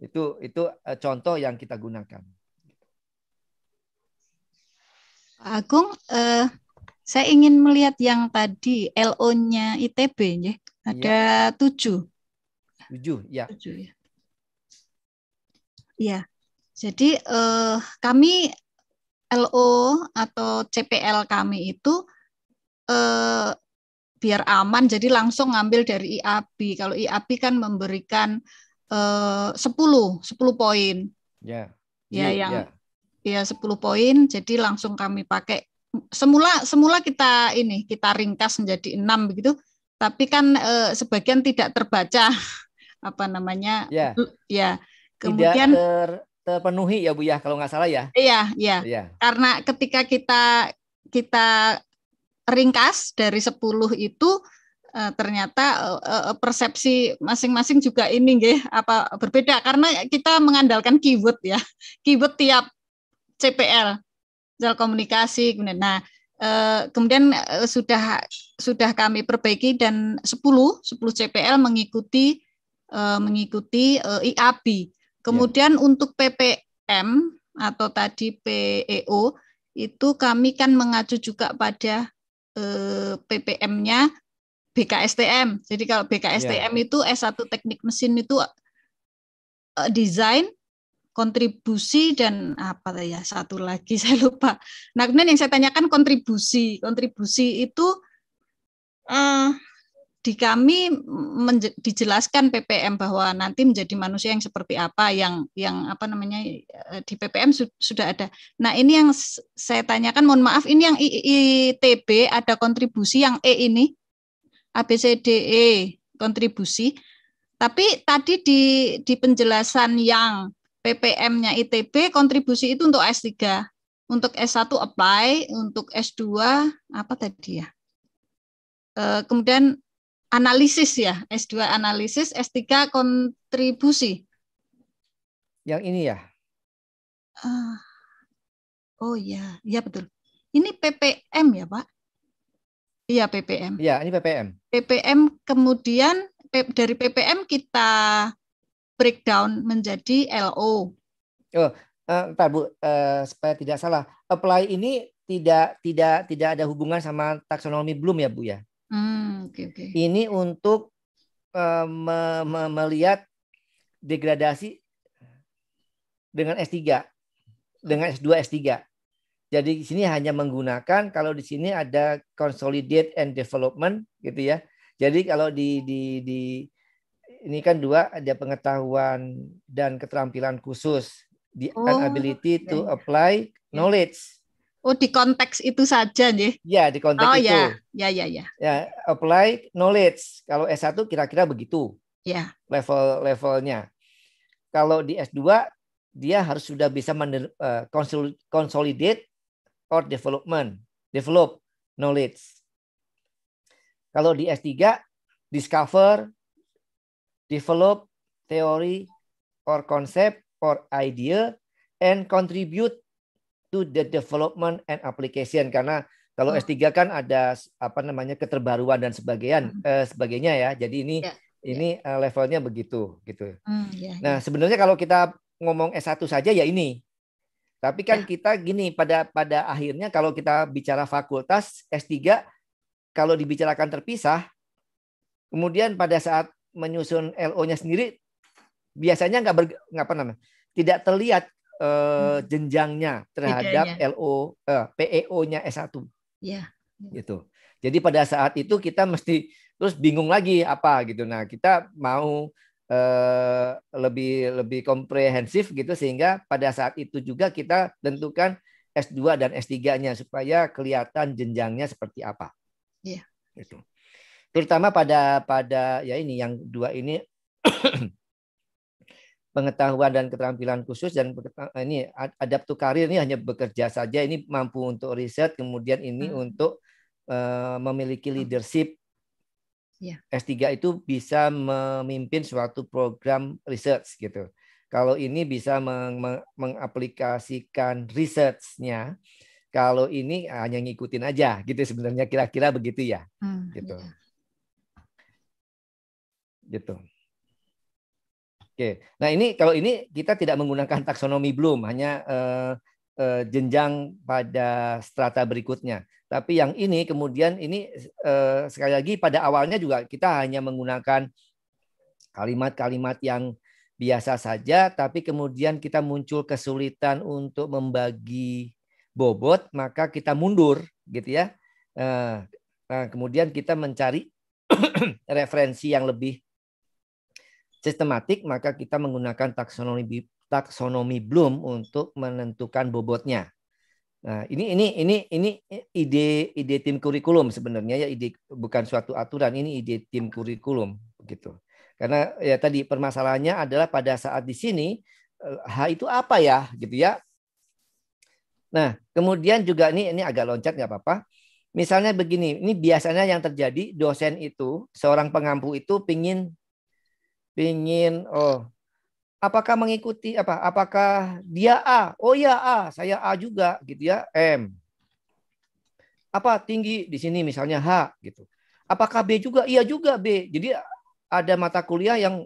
itu itu eh, contoh yang kita gunakan. Agung, eh, saya ingin melihat yang tadi LO-nya ITB ya. Ada ya. tujuh. Tujuh, ya. Tujuh, ya. Ya, jadi eh, kami LO atau CPL kami itu eh, biar aman jadi langsung ngambil dari IAB. Kalau IAB kan memberikan eh, 10, 10 poin. Ya. Yeah. Ya iya, yang yeah. ya 10 ya, poin jadi langsung kami pakai semula semula kita ini kita ringkas menjadi enam begitu tapi kan eh, sebagian tidak terbaca <laughs> apa namanya ya, ya. kemudian tidak ter, terpenuhi ya Bu ya kalau nggak salah ya. Iya, iya. iya. Karena ketika kita kita ringkas dari 10 itu eh, ternyata eh, eh, persepsi masing-masing juga ini nggih apa berbeda karena kita mengandalkan keyword ya. <laughs> Keyword tiap CPL telekomunikasi komunikasi kemudian nah kemudian sudah sudah kami perbaiki dan 10 10 CPL mengikuti mengikuti IAB Kemudian ya. untuk PPM atau tadi PEO itu kami kan mengacu juga pada eh, PPM-nya BKSTM. Jadi kalau BKSTM ya. itu S1 teknik mesin itu eh, desain, kontribusi dan apa ya satu lagi <laughs> saya lupa. Nah kemudian yang saya tanyakan kontribusi, kontribusi itu eh, di kami dijelaskan PPM bahwa nanti menjadi manusia yang seperti apa yang yang apa namanya eh, di PPM su sudah ada. Nah, ini yang saya tanyakan mohon maaf ini yang ITB ada kontribusi yang E ini ABCDE kontribusi. Tapi tadi di di penjelasan yang PPM-nya ITB kontribusi itu untuk S3. Untuk S1 apply, untuk S2 apa tadi ya? Eh, kemudian analisis ya, S2 analisis, S3 kontribusi. Yang ini ya? Uh, oh ya, ya betul. Ini PPM ya Pak? Iya PPM. Iya ini PPM. PPM kemudian dari PPM kita breakdown menjadi LO. Oh, uh, Bu, eh, supaya tidak salah, apply ini tidak tidak tidak ada hubungan sama taksonomi belum ya Bu ya? Hmm, okay, Ini untuk uh, me me melihat degradasi dengan S3, dengan S2, S3. Jadi di sini hanya menggunakan kalau di sini ada consolidate and development gitu ya. Jadi kalau di di di ini kan dua ada pengetahuan dan keterampilan khusus, the oh, ability okay. to apply ya. knowledge. Oh, di konteks itu saja nih. Ya, di konteks oh, ya. itu. Oh ya, ya, ya, ya. Ya, apply knowledge. Kalau S1 kira-kira begitu. Ya. Level-levelnya. Kalau di S2 dia harus sudah bisa mener, uh, eh, consolidate or development, develop knowledge. Kalau di S3 discover, develop theory or concept or idea and contribute to the development and application karena kalau hmm. S3 kan ada apa namanya keterbaruan dan sebagian hmm. eh, sebagainya ya. Jadi ini yeah. Ya. ini yeah. levelnya begitu gitu. Mm, yeah, ya. nah, sebenarnya kalau kita ngomong S1 saja ya ini. Tapi kan yeah. kita gini pada pada akhirnya kalau kita bicara fakultas S3 kalau dibicarakan terpisah kemudian pada saat menyusun LO-nya sendiri biasanya nggak ber, nggak apa namanya tidak terlihat Eh, hmm. jenjangnya terhadap Bedanya. LO uh, eh, PEO-nya S1. Iya. Gitu. Jadi pada saat itu kita mesti terus bingung lagi apa gitu. Nah, kita mau uh, lebih lebih komprehensif gitu sehingga pada saat itu juga kita tentukan S2 dan S3-nya supaya kelihatan jenjangnya seperti apa. Iya. Gitu. Terutama pada pada ya ini yang dua ini pengetahuan dan keterampilan khusus dan eh, ini adapt to karir ini hanya bekerja saja ini mampu untuk riset kemudian ini hmm. untuk uh, memiliki hmm. leadership yeah. S3 itu bisa memimpin suatu program riset gitu. Kalau ini bisa meng meng mengaplikasikan risetnya kalau ini hanya ngikutin aja gitu sebenarnya kira-kira begitu ya. Hmm, gitu. Yeah. Gitu. Oke, nah ini kalau ini kita tidak menggunakan taksonomi Bloom, hanya uh, uh, jenjang pada strata berikutnya. Tapi yang ini kemudian ini uh, sekali lagi pada awalnya juga kita hanya menggunakan kalimat-kalimat yang biasa saja, tapi kemudian kita muncul kesulitan untuk membagi bobot, maka kita mundur, gitu ya. Nah, kemudian kita mencari <coughs> referensi yang lebih sistematik, maka kita menggunakan taksonomi taksonomi Bloom untuk menentukan bobotnya. Nah, ini ini ini ini ide ide tim kurikulum sebenarnya ya ide bukan suatu aturan, ini ide tim kurikulum begitu. Karena ya tadi permasalahannya adalah pada saat di sini eh, H itu apa ya gitu ya. Nah, kemudian juga ini ini agak loncat nggak apa-apa. Misalnya begini, ini biasanya yang terjadi dosen itu, seorang pengampu itu pingin pingin oh apakah mengikuti apa apakah dia A oh ya A saya A juga gitu ya M apa tinggi di sini misalnya H gitu apakah B juga iya juga B jadi ada mata kuliah yang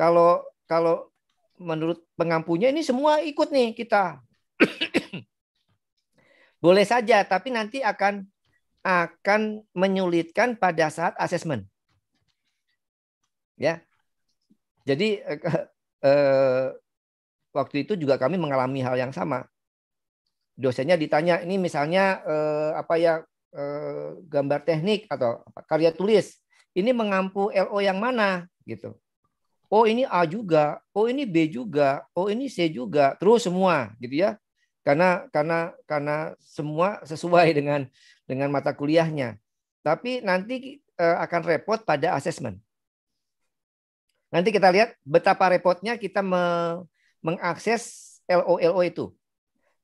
kalau kalau menurut pengampunya ini semua ikut nih kita <coughs> boleh saja tapi nanti akan akan menyulitkan pada saat asesmen ya jadi eh, eh, waktu itu juga kami mengalami hal yang sama. Dosennya ditanya, ini misalnya eh, apa ya eh, gambar teknik atau apa, karya tulis, ini mengampu LO yang mana gitu. Oh ini A juga, oh ini B juga, oh ini C juga, terus semua gitu ya. Karena karena karena semua sesuai dengan dengan mata kuliahnya. Tapi nanti eh, akan repot pada asesmen. Nanti kita lihat betapa repotnya kita me mengakses LOLO itu.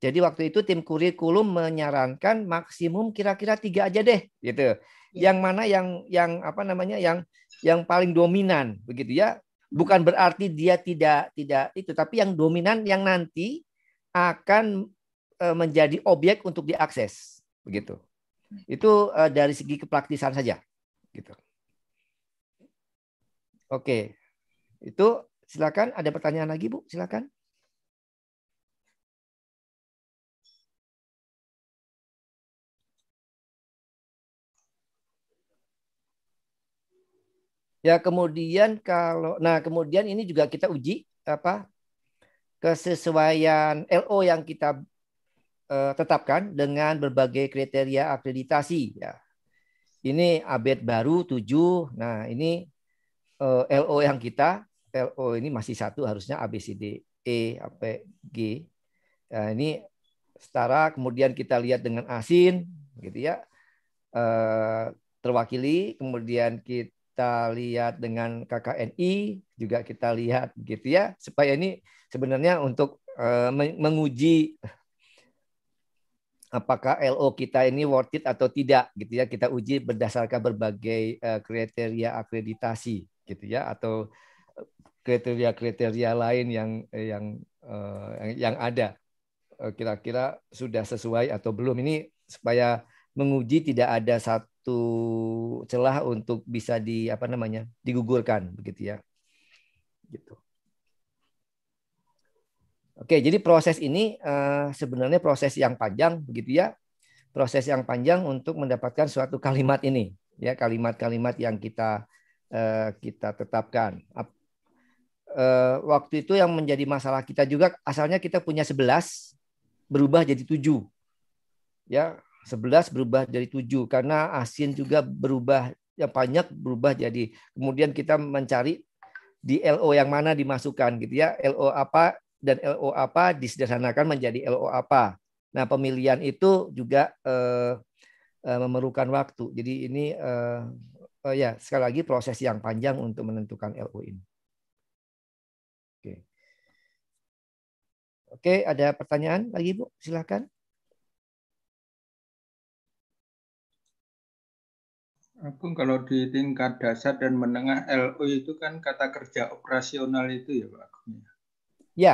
Jadi waktu itu tim kurikulum menyarankan maksimum kira-kira tiga aja deh, gitu. Ya. Yang mana yang yang apa namanya yang yang paling dominan, begitu ya. Bukan berarti dia tidak tidak itu, tapi yang dominan yang nanti akan e, menjadi objek untuk diakses, begitu. Itu e, dari segi kepraktisan saja, gitu. Oke, itu silakan ada pertanyaan lagi Bu, silakan. Ya, kemudian kalau nah kemudian ini juga kita uji apa kesesuaian LO yang kita uh, tetapkan dengan berbagai kriteria akreditasi ya. Ini abet baru 7. Nah, ini uh, eh, LO yang kita LO ini masih satu harusnya A B C D E apa G. Nah, ini setara kemudian kita lihat dengan asin gitu ya. Eh, terwakili, kemudian kita lihat dengan KKNI juga kita lihat gitu ya supaya ini sebenarnya untuk eh, menguji apakah LO kita ini worth it atau tidak gitu ya kita uji berdasarkan berbagai eh, kriteria akreditasi gitu ya atau kriteria-kriteria lain yang eh, eh, yang yang ada eh, kira-kira sudah sesuai atau belum ini supaya menguji tidak ada satu celah untuk bisa di apa namanya digugurkan begitu ya gitu oke jadi proses ini sebenarnya proses yang panjang begitu ya proses yang panjang untuk mendapatkan suatu kalimat ini ya kalimat-kalimat yang kita kita tetapkan eh, waktu itu yang menjadi masalah kita juga asalnya kita punya 11 berubah jadi 7. Ya, 11 berubah jadi 7 karena asin juga berubah yang banyak berubah jadi kemudian kita mencari di LO yang mana dimasukkan gitu ya. LO apa dan LO apa disederhanakan menjadi LO apa. Nah, pemilihan itu juga eh, eh, memerlukan waktu. Jadi ini eh, Oh ya sekali lagi proses yang panjang untuk menentukan LO ini. Oke, ada pertanyaan lagi Bu? Silahkan. Agung kalau di tingkat dasar dan menengah LO itu kan kata kerja operasional itu ya Pak Agung. Ya.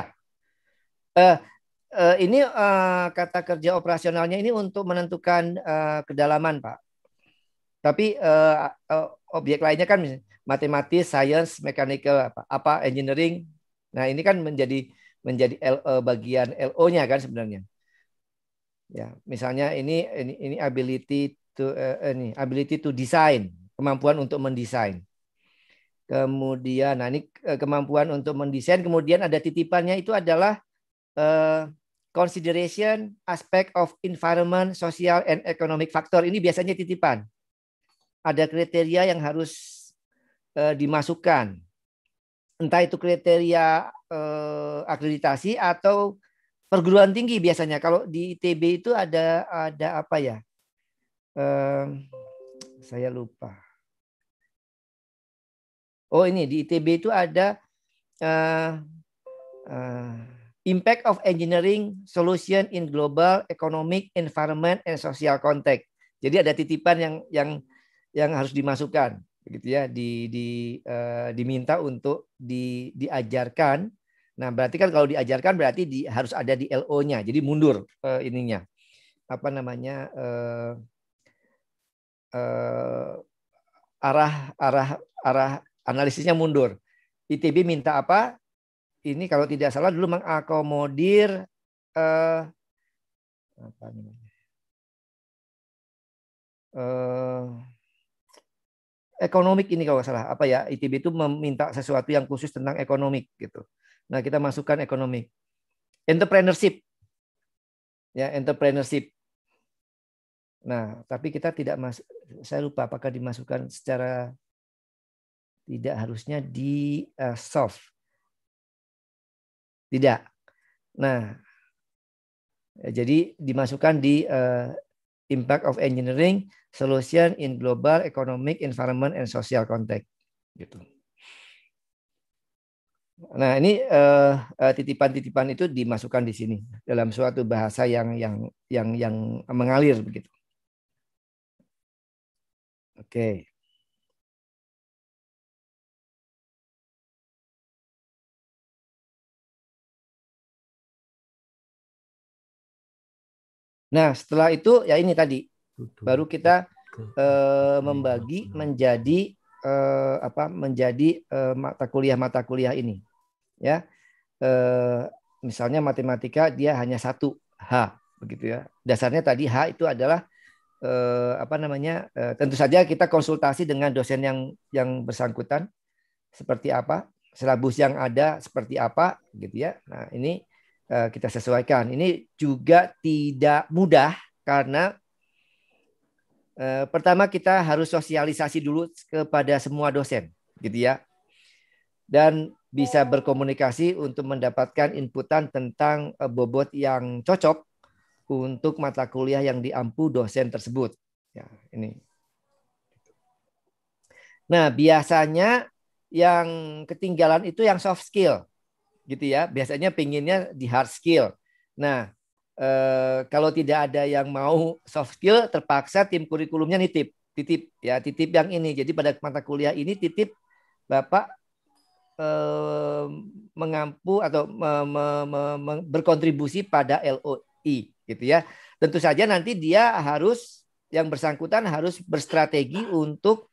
Uh, uh, ini uh, kata kerja operasionalnya ini untuk menentukan uh, kedalaman Pak. Tapi uh, uh, objek lainnya kan matematis, science, mechanical apa, apa engineering. Nah, ini kan menjadi menjadi LO, eh, bagian LO-nya kan sebenarnya. Ya, misalnya ini ini, ini ability to uh, ini ability to design, kemampuan untuk mendesain. Kemudian nah ini kemampuan untuk mendesain, kemudian ada titipannya itu adalah uh, consideration aspect of environment, social and economic factor. Ini biasanya titipan. Ada kriteria yang harus uh, dimasukkan entah itu kriteria eh, akreditasi atau perguruan tinggi biasanya. Kalau di ITB itu ada ada apa ya? Eh, saya lupa. Oh ini di ITB itu ada eh, eh, Impact of Engineering Solution in Global Economic Environment and Social Context. Jadi ada titipan yang yang yang harus dimasukkan gitu ya di, di uh, diminta untuk di, diajarkan nah berarti kan kalau diajarkan berarti di, harus ada di LO-nya jadi mundur uh, ininya apa namanya uh, uh, arah arah arah analisisnya mundur ITB minta apa ini kalau tidak salah dulu mengakomodir uh, apa namanya uh, ekonomik ini kalau salah apa ya ITB itu meminta sesuatu yang khusus tentang ekonomi gitu. Nah kita masukkan ekonomi, entrepreneurship, ya entrepreneurship. Nah tapi kita tidak mas, saya lupa apakah dimasukkan secara tidak harusnya di uh, eh, soft, tidak. Nah jadi dimasukkan di uh, impact of engineering solution in global economic environment and social context gitu. Nah, ini eh, eh, titipan-titipan uh, itu dimasukkan di sini dalam suatu bahasa yang yang yang yang mengalir begitu. Oke. Okay. Nah, setelah itu ya ini tadi baru kita eh, membagi menjadi eh, apa? menjadi eh, mata kuliah-mata kuliah ini. Ya. Eh, misalnya matematika dia hanya satu H begitu ya. Dasarnya tadi H itu adalah eh, apa namanya? Eh, tentu saja kita konsultasi dengan dosen yang yang bersangkutan seperti apa, silabus yang ada seperti apa gitu ya. Nah, ini Eh, kita sesuaikan. Ini juga tidak mudah karena eh, pertama kita harus sosialisasi dulu kepada semua dosen, gitu ya. Dan bisa berkomunikasi untuk mendapatkan inputan tentang eh, bobot yang cocok untuk mata kuliah yang diampu dosen tersebut. Ya, ini. Nah, biasanya yang ketinggalan itu yang soft skill gitu ya. Biasanya pinginnya di hard skill. Nah, eh, kalau tidak ada yang mau soft skill, terpaksa tim kurikulumnya nitip, titip ya, titip yang ini. Jadi pada mata kuliah ini titip Bapak eh, mengampu atau me, me, me, me, berkontribusi pada LOI gitu ya. Tentu saja nanti dia harus yang bersangkutan harus berstrategi untuk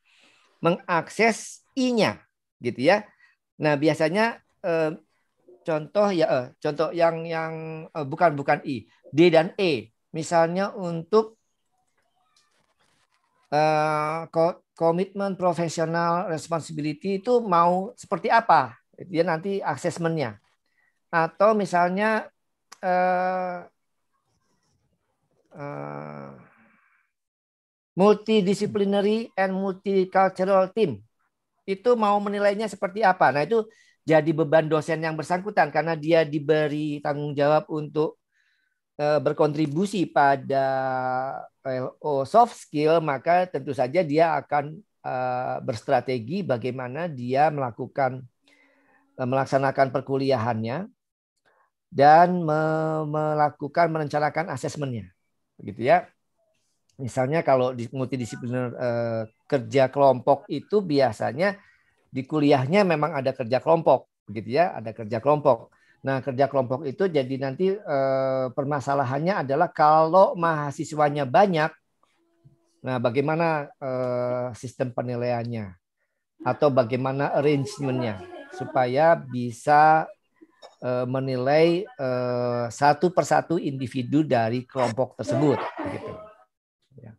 mengakses I-nya gitu ya. Nah, biasanya eh, contoh ya eh, contoh yang yang eh, bukan bukan i d dan e misalnya untuk eh, komitmen profesional responsibility itu mau seperti apa dia nanti asesmennya atau misalnya eh, eh, multidisciplinary and multicultural team itu mau menilainya seperti apa nah itu jadi beban dosen yang bersangkutan karena dia diberi tanggung jawab untuk eh, berkontribusi pada LO eh, oh, soft skill maka tentu saja dia akan eh, berstrategi bagaimana dia melakukan melaksanakan perkuliahannya dan me melakukan merencanakan asesmennya begitu ya misalnya kalau di multidisipliner kerja kelompok itu biasanya di kuliahnya memang ada kerja kelompok, begitu ya, ada kerja kelompok. Nah, kerja kelompok itu jadi nanti eh, permasalahannya adalah kalau mahasiswanya banyak, nah bagaimana eh, sistem penilaiannya atau bagaimana arrangementnya supaya bisa eh, menilai eh, satu persatu individu dari kelompok tersebut, begitu. Ya.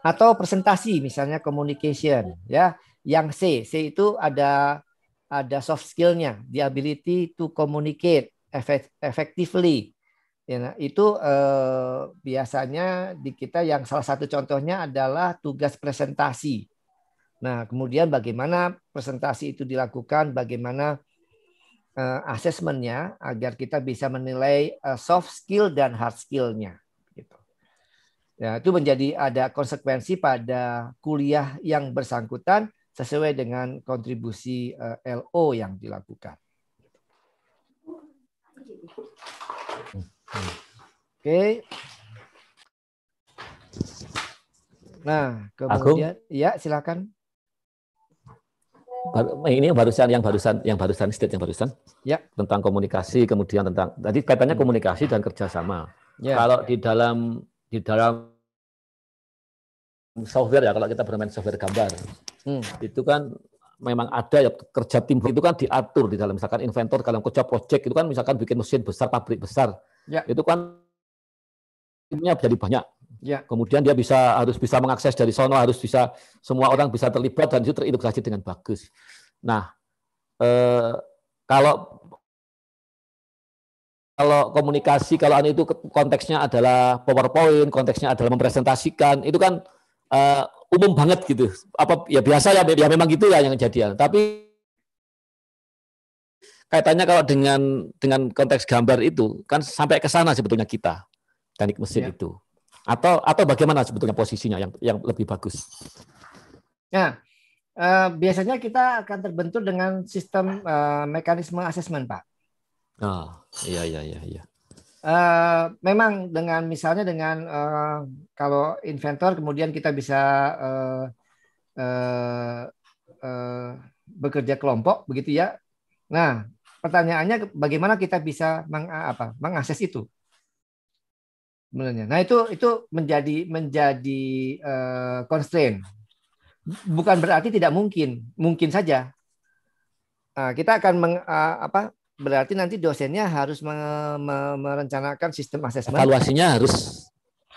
Atau presentasi misalnya communication, ya yang C, C itu ada ada soft skill-nya, the ability to communicate effectively. Ya, nah, itu eh, biasanya di kita yang salah satu contohnya adalah tugas presentasi. Nah, kemudian bagaimana presentasi itu dilakukan, bagaimana eh, asesmennya agar kita bisa menilai eh, soft skill dan hard skill-nya. Gitu. Ya, itu menjadi ada konsekuensi pada kuliah yang bersangkutan sesuai dengan kontribusi eh, LO yang dilakukan. Oke. Okay. Nah, kemudian Agung. ya silakan. Ini yang barusan yang barusan yang barusan state yang barusan. Ya. Tentang komunikasi kemudian tentang tadi kaitannya komunikasi dan kerjasama. Ya. Kalau di dalam di dalam software ya kalau kita bermain software gambar Hmm. Itu kan memang ada ya kerja tim itu kan diatur di dalam misalkan inventor kalau kerja project itu kan misalkan bikin mesin besar pabrik besar ya. itu kan timnya jadi banyak ya. kemudian dia bisa harus bisa mengakses dari sono harus bisa semua orang bisa terlibat dan itu terintegrasi dengan bagus nah eh, kalau kalau komunikasi kalau anu itu konteksnya adalah powerpoint konteksnya adalah mempresentasikan itu kan uh, umum banget gitu. Apa ya biasa ya, ya memang gitu ya yang kejadian. Ya. Tapi kaitannya kalau dengan dengan konteks gambar itu kan sampai ke sana sebetulnya kita teknik mesin ya. itu. Atau atau bagaimana sebetulnya posisinya yang yang lebih bagus? Nah, Uh, biasanya kita akan terbentur dengan sistem uh, mekanisme asesmen, Pak. Ah, iya iya iya. iya. Eh, memang dengan misalnya dengan uh, kalau inventor kemudian kita bisa uh, uh, uh, bekerja kelompok begitu ya. Nah pertanyaannya bagaimana kita bisa meng, apa, mengakses itu sebenarnya. Nah itu itu menjadi menjadi uh, constraint. Bukan berarti tidak mungkin, mungkin saja. Nah, kita akan meng, uh, apa, berarti nanti dosennya harus me me merencanakan sistem asesmen. Evaluasinya harus.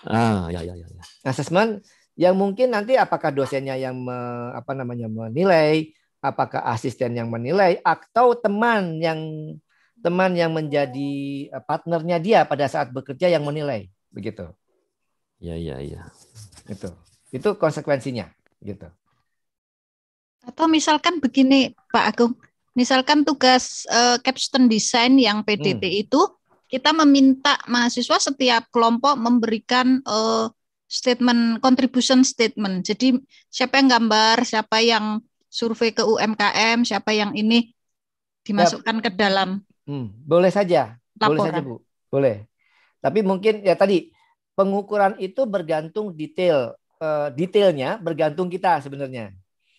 Ah, ya, ya ya ya. Asesmen yang mungkin nanti apakah dosennya yang me, apa namanya menilai, apakah asisten yang menilai atau teman yang teman yang menjadi eh, partnernya dia pada saat bekerja yang menilai, begitu. Ya ya ya. Itu. Itu konsekuensinya, gitu. Atau misalkan begini, Pak Agung misalkan tugas uh, caption design yang PDT hmm. itu kita meminta mahasiswa setiap kelompok memberikan uh, statement contribution statement. Jadi siapa yang gambar, siapa yang survei ke UMKM, siapa yang ini dimasukkan ya. ke dalam. Hmm, boleh saja. Laporan. Boleh saja, Bu. Boleh. Tapi mungkin ya tadi pengukuran itu bergantung detail uh, detailnya bergantung kita sebenarnya.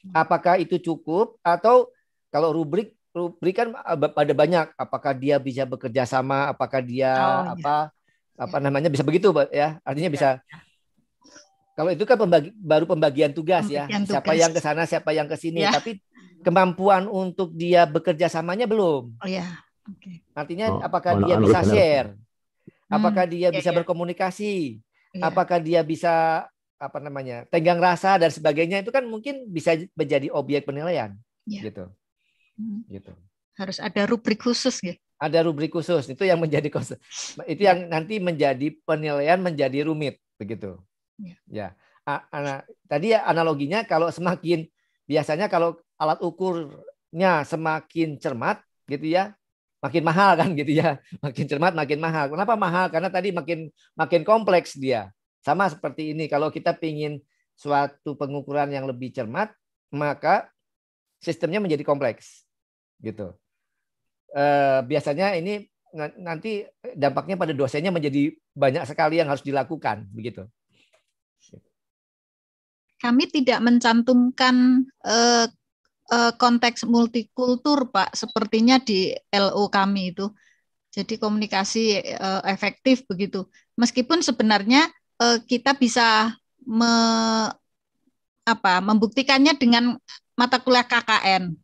Hmm. Apakah itu cukup atau kalau rubrik rubrik kan eh, ada banyak. Apakah dia bisa bekerja sama? Apakah dia oh, iya. apa apa iya. namanya bisa begitu ya? Artinya iya. bisa. Kalau itu kan pembagi, baru pembagian tugas ya. pembagian ya. Tugas. Siapa yang ke sana, siapa yang ke sini. Ya. Tapi kemampuan untuk dia bekerja samanya belum. Oh ya. Okay. Artinya oh, apakah oh, dia oh, bisa benar. share? Apakah hmm, dia iya, bisa iya. berkomunikasi? iya. Apakah dia bisa apa namanya? Tenggang rasa dan sebagainya itu kan mungkin bisa menjadi objek penilaian. Iya. Gitu. Hmm. Gitu. Harus ada rubrik khusus ya. Ada rubrik khusus itu yang menjadi itu yang nanti menjadi penilaian menjadi rumit begitu. Ya. ya. A, ana, tadi analoginya kalau semakin biasanya kalau alat ukurnya semakin cermat gitu ya, makin mahal kan gitu ya. <laughs> Makin cermat makin mahal. Kenapa mahal? Karena tadi makin makin kompleks dia. Sama seperti ini kalau kita pingin suatu pengukuran yang lebih cermat, maka sistemnya menjadi kompleks gitu. Eh, biasanya ini nanti dampaknya pada dosennya menjadi banyak sekali yang harus dilakukan begitu. Kami tidak mencantumkan eh, eh konteks multikultur, Pak, sepertinya di LO kami itu. Jadi komunikasi eh, efektif begitu. Meskipun sebenarnya eh, kita bisa me, apa, membuktikannya dengan mata kuliah KKN.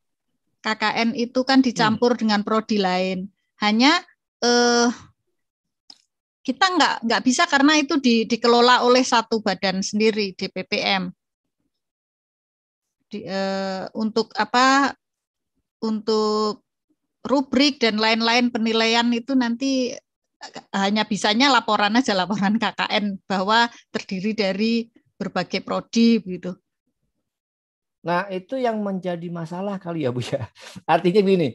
KKN itu kan hmm. dicampur hmm. dengan prodi lain. Hanya eh, kita nggak nggak bisa karena itu di, dikelola oleh satu badan sendiri DPPM. Di, eh, untuk apa? Untuk rubrik dan lain-lain penilaian itu nanti hanya bisanya laporan aja laporan KKN bahwa terdiri dari berbagai prodi gitu. Nah, itu yang menjadi masalah kali ya, Bu ya. <laughs> Artinya gini.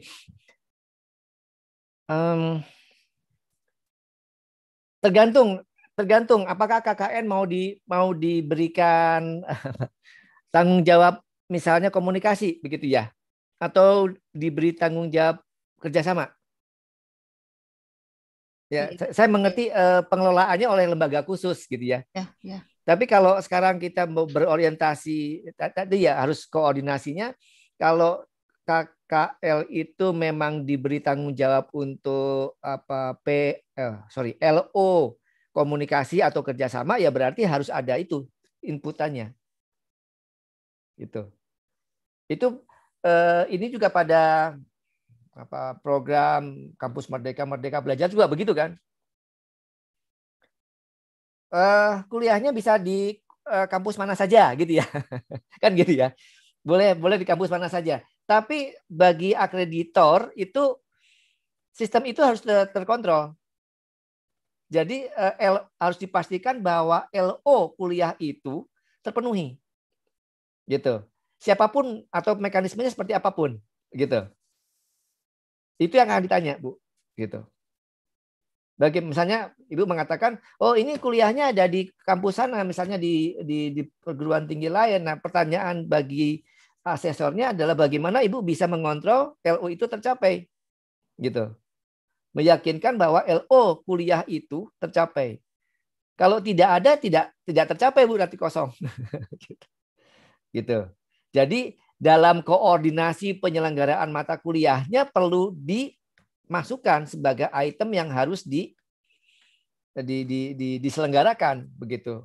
Um, tergantung tergantung apakah KKN mau di mau diberikan <laughs> tanggung jawab misalnya komunikasi begitu ya atau diberi tanggung jawab kerjasama ya iya. saya mengerti eh, pengelolaannya oleh lembaga khusus gitu ya, ya, ya. Tapi kalau sekarang kita berorientasi tadi ya harus koordinasinya. Kalau KKL itu memang diberi tanggung jawab untuk apa P eh, sorry LO komunikasi atau kerjasama ya berarti harus ada itu inputannya. Itu, Itu eh, ini juga pada apa program kampus merdeka merdeka belajar juga begitu kan? uh, kuliahnya bisa di uh, kampus mana saja gitu ya. <laughs> kan gitu ya. Boleh boleh di kampus mana saja. Tapi bagi akreditor itu sistem itu harus ter terkontrol. Jadi uh, L, harus dipastikan bahwa LO kuliah itu terpenuhi. Gitu. Siapapun atau mekanismenya seperti apapun gitu. Itu yang akan ditanya, Bu. Gitu. Bagi misalnya ibu mengatakan, oh ini kuliahnya ada di kampus sana, misalnya di, di, di perguruan tinggi lain. Nah pertanyaan bagi asesornya adalah bagaimana ibu bisa mengontrol LO itu tercapai, gitu. Meyakinkan bahwa LO kuliah itu tercapai. Kalau tidak ada, tidak tidak tercapai bu, nanti kosong. <laughs> gitu. gitu. Jadi dalam koordinasi penyelenggaraan mata kuliahnya perlu di masukan sebagai item yang harus di, di, di, di diselenggarakan begitu.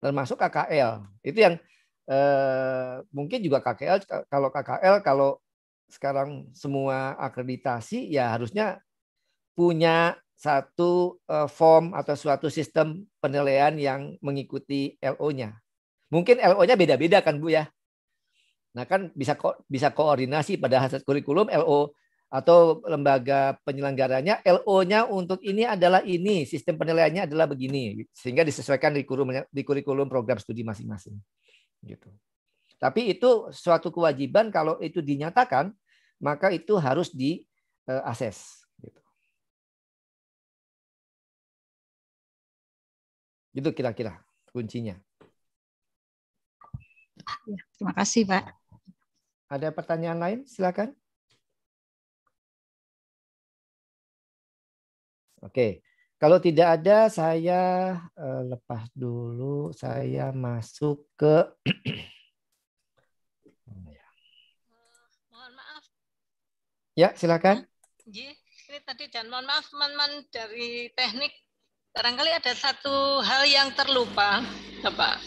Termasuk KKL. Itu yang eh, mungkin juga KKL kalau KKL kalau sekarang semua akreditasi ya harusnya punya satu eh, form atau suatu sistem penilaian yang mengikuti LO-nya. Mungkin LO-nya beda-beda kan Bu ya. Nah kan bisa bisa koordinasi pada hasil kurikulum LO atau lembaga penyelenggaranya LO-nya untuk ini adalah ini, sistem penilaiannya adalah begini sehingga disesuaikan di kurikulum, di kurikulum program studi masing-masing. Gitu. Tapi itu suatu kewajiban kalau itu dinyatakan maka itu harus diakses. Eh, gitu. Gitu kira-kira kuncinya. Ah, ya, terima kasih, Pak. Ada pertanyaan lain? Silakan. Oke. Kalau tidak ada, saya eh, lepas dulu. Saya masuk ke. <clears throat> Ya. Eh, mohon maaf. Ya, silakan. Ji, iya, iya, ini tadi dan mohon maaf teman-teman dari teknik. Barangkali ada satu hal yang terlupa, Bapak.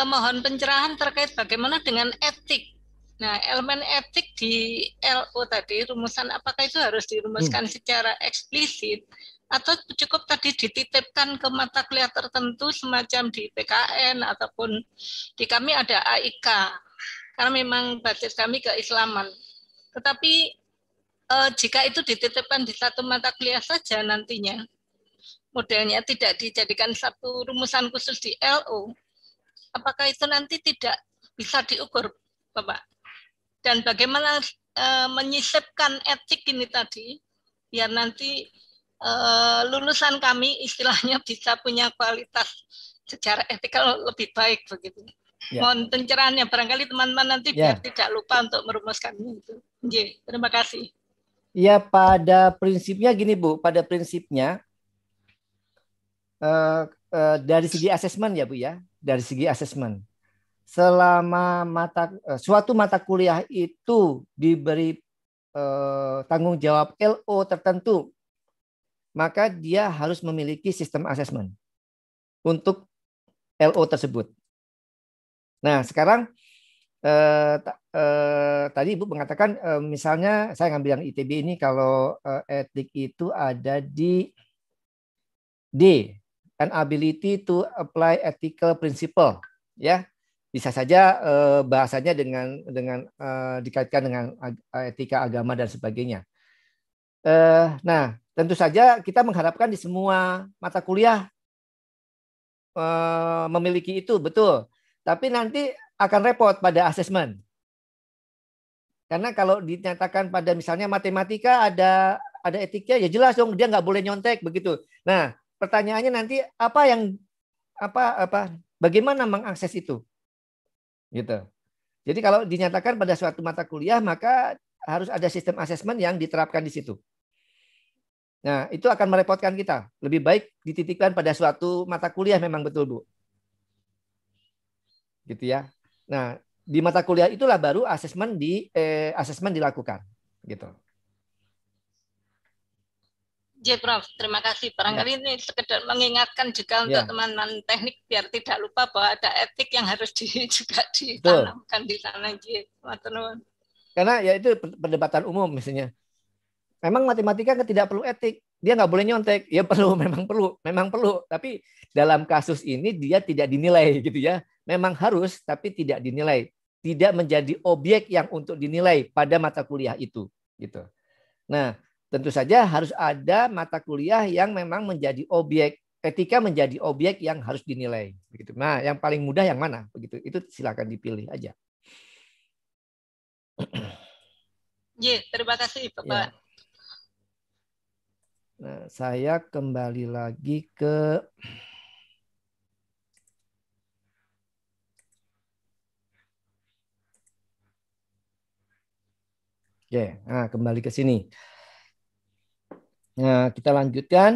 Eh, mohon pencerahan terkait bagaimana dengan etik. Nah, elemen etik di LO tadi, rumusan apakah itu harus dirumuskan hmm. secara eksplisit atau cukup tadi dititipkan ke mata kuliah tertentu semacam di PKN ataupun di kami ada AIK karena memang basis kami keislaman. Tetapi eh, jika itu dititipkan di satu mata kuliah saja nantinya modelnya tidak dijadikan satu rumusan khusus di LO, apakah itu nanti tidak bisa diukur, Bapak? Dan bagaimana eh, menyisipkan etik ini tadi biar nanti Eh, lulusan kami istilahnya bisa punya kualitas secara etika lebih baik begitu. Ya. Mohon pencerahannya barangkali teman-teman nanti ya. biar tidak lupa untuk merumuskannya itu. Ye, terima kasih. Ya, pada prinsipnya gini Bu, pada prinsipnya uh, uh, dari segi asesmen ya Bu ya, dari segi asesmen. Selama mata suatu mata kuliah itu diberi tanggung jawab LO tertentu maka dia harus memiliki sistem assessment untuk LO tersebut. Nah, sekarang eh, eh, tadi Ibu mengatakan eh, misalnya saya ngambil yang ITB ini kalau eh, etik itu ada di D, an ability to apply ethical principle, ya. Bisa saja eh, bahasanya dengan dengan eh, dikaitkan dengan etika agama dan sebagainya. Eh, nah, tentu saja kita mengharapkan di semua mata kuliah eh, memiliki itu betul. Tapi nanti akan repot pada asesmen. Karena kalau dinyatakan pada misalnya matematika ada ada etika ya jelas dong dia nggak boleh nyontek begitu. Nah pertanyaannya nanti apa yang apa apa bagaimana mengakses itu gitu. Jadi kalau dinyatakan pada suatu mata kuliah maka harus ada sistem asesmen yang diterapkan di situ. Nah, itu akan merepotkan kita. Lebih baik dititipkan pada suatu mata kuliah memang betul, Bu. Gitu ya. Nah, di mata kuliah itulah baru asesmen di eh, asesmen dilakukan, gitu. J Prof. Terima kasih. Barangkali ya. ini sekedar mengingatkan juga untuk teman ya. teman-teman teknik biar tidak lupa bahwa ada etik yang harus di, <laughs> juga ditanamkan Betul. di sana. Karena ya itu perdebatan umum misalnya memang matematika kan tidak perlu etik. Dia nggak boleh nyontek. Ya perlu, <laughs> memang perlu, memang perlu. Tapi dalam kasus ini dia tidak dinilai gitu ya. Memang harus, tapi tidak dinilai. Tidak menjadi objek yang untuk dinilai pada mata kuliah itu. Gitu. Nah, tentu saja harus ada mata kuliah yang memang menjadi objek etika menjadi objek yang harus dinilai begitu. Nah, yang paling mudah yang mana begitu? Itu silakan dipilih aja. Ya, terima kasih Bapak. Ya. Nah, saya kembali lagi ke Oke, okay. nah kembali ke sini. Nah, kita lanjutkan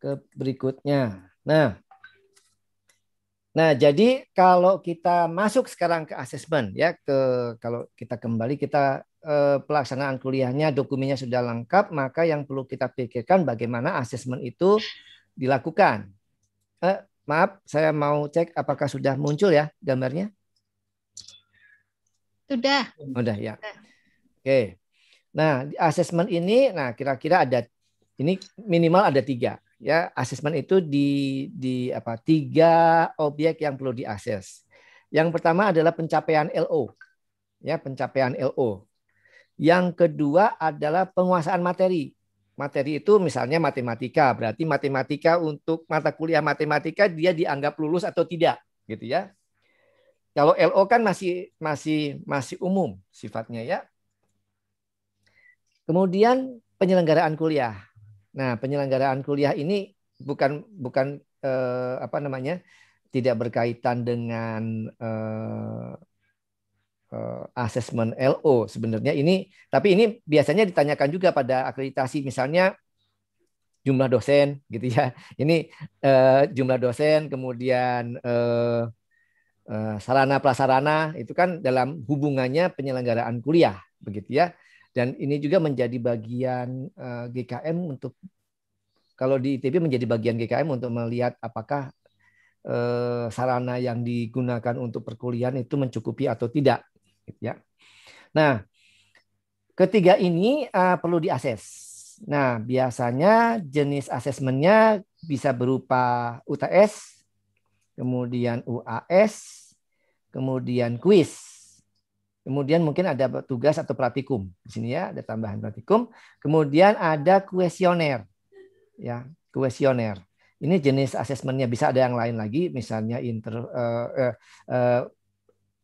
ke berikutnya. Nah, Nah, jadi kalau kita masuk sekarang ke asesmen ya ke kalau kita kembali kita eh, pelaksanaan kuliahnya dokumennya sudah lengkap, maka yang perlu kita pikirkan bagaimana asesmen itu dilakukan. Eh, maaf, saya mau cek apakah sudah muncul ya gambarnya? Sudah. Sudah ya. Oke. Oke. Nah, asesmen ini nah kira-kira ada ini minimal ada tiga ya asesmen itu di di apa tiga objek yang perlu diakses. Yang pertama adalah pencapaian LO. Ya, pencapaian LO. Yang kedua adalah penguasaan materi. Materi itu misalnya matematika, berarti matematika untuk mata kuliah matematika dia dianggap lulus atau tidak, gitu ya. Kalau LO kan masih masih masih umum sifatnya ya. Kemudian penyelenggaraan kuliah. Nah, penyelenggaraan kuliah ini bukan bukan eh, apa namanya? tidak berkaitan dengan eh, eh, asesmen LO sebenarnya ini tapi ini biasanya ditanyakan juga pada akreditasi misalnya jumlah dosen gitu ya. Ini eh, jumlah dosen kemudian eh, eh, sarana prasarana itu kan dalam hubungannya penyelenggaraan kuliah begitu ya. Dan ini juga menjadi bagian eh, GKM untuk kalau di ITB menjadi bagian GKM untuk melihat apakah eh, sarana yang digunakan untuk perkuliahan itu mencukupi atau tidak, gitu ya. Nah, ketiga ini eh, perlu diakses. Nah, biasanya jenis asesmennya bisa berupa UTS, kemudian UAS, kemudian kuis. Kemudian mungkin ada tugas atau pratikum. Di sini ya ada tambahan pratikum. Kemudian ada kuesioner. Ya, kuesioner. Ini jenis asesmennya bisa ada yang lain lagi, misalnya inter, uh, uh, uh,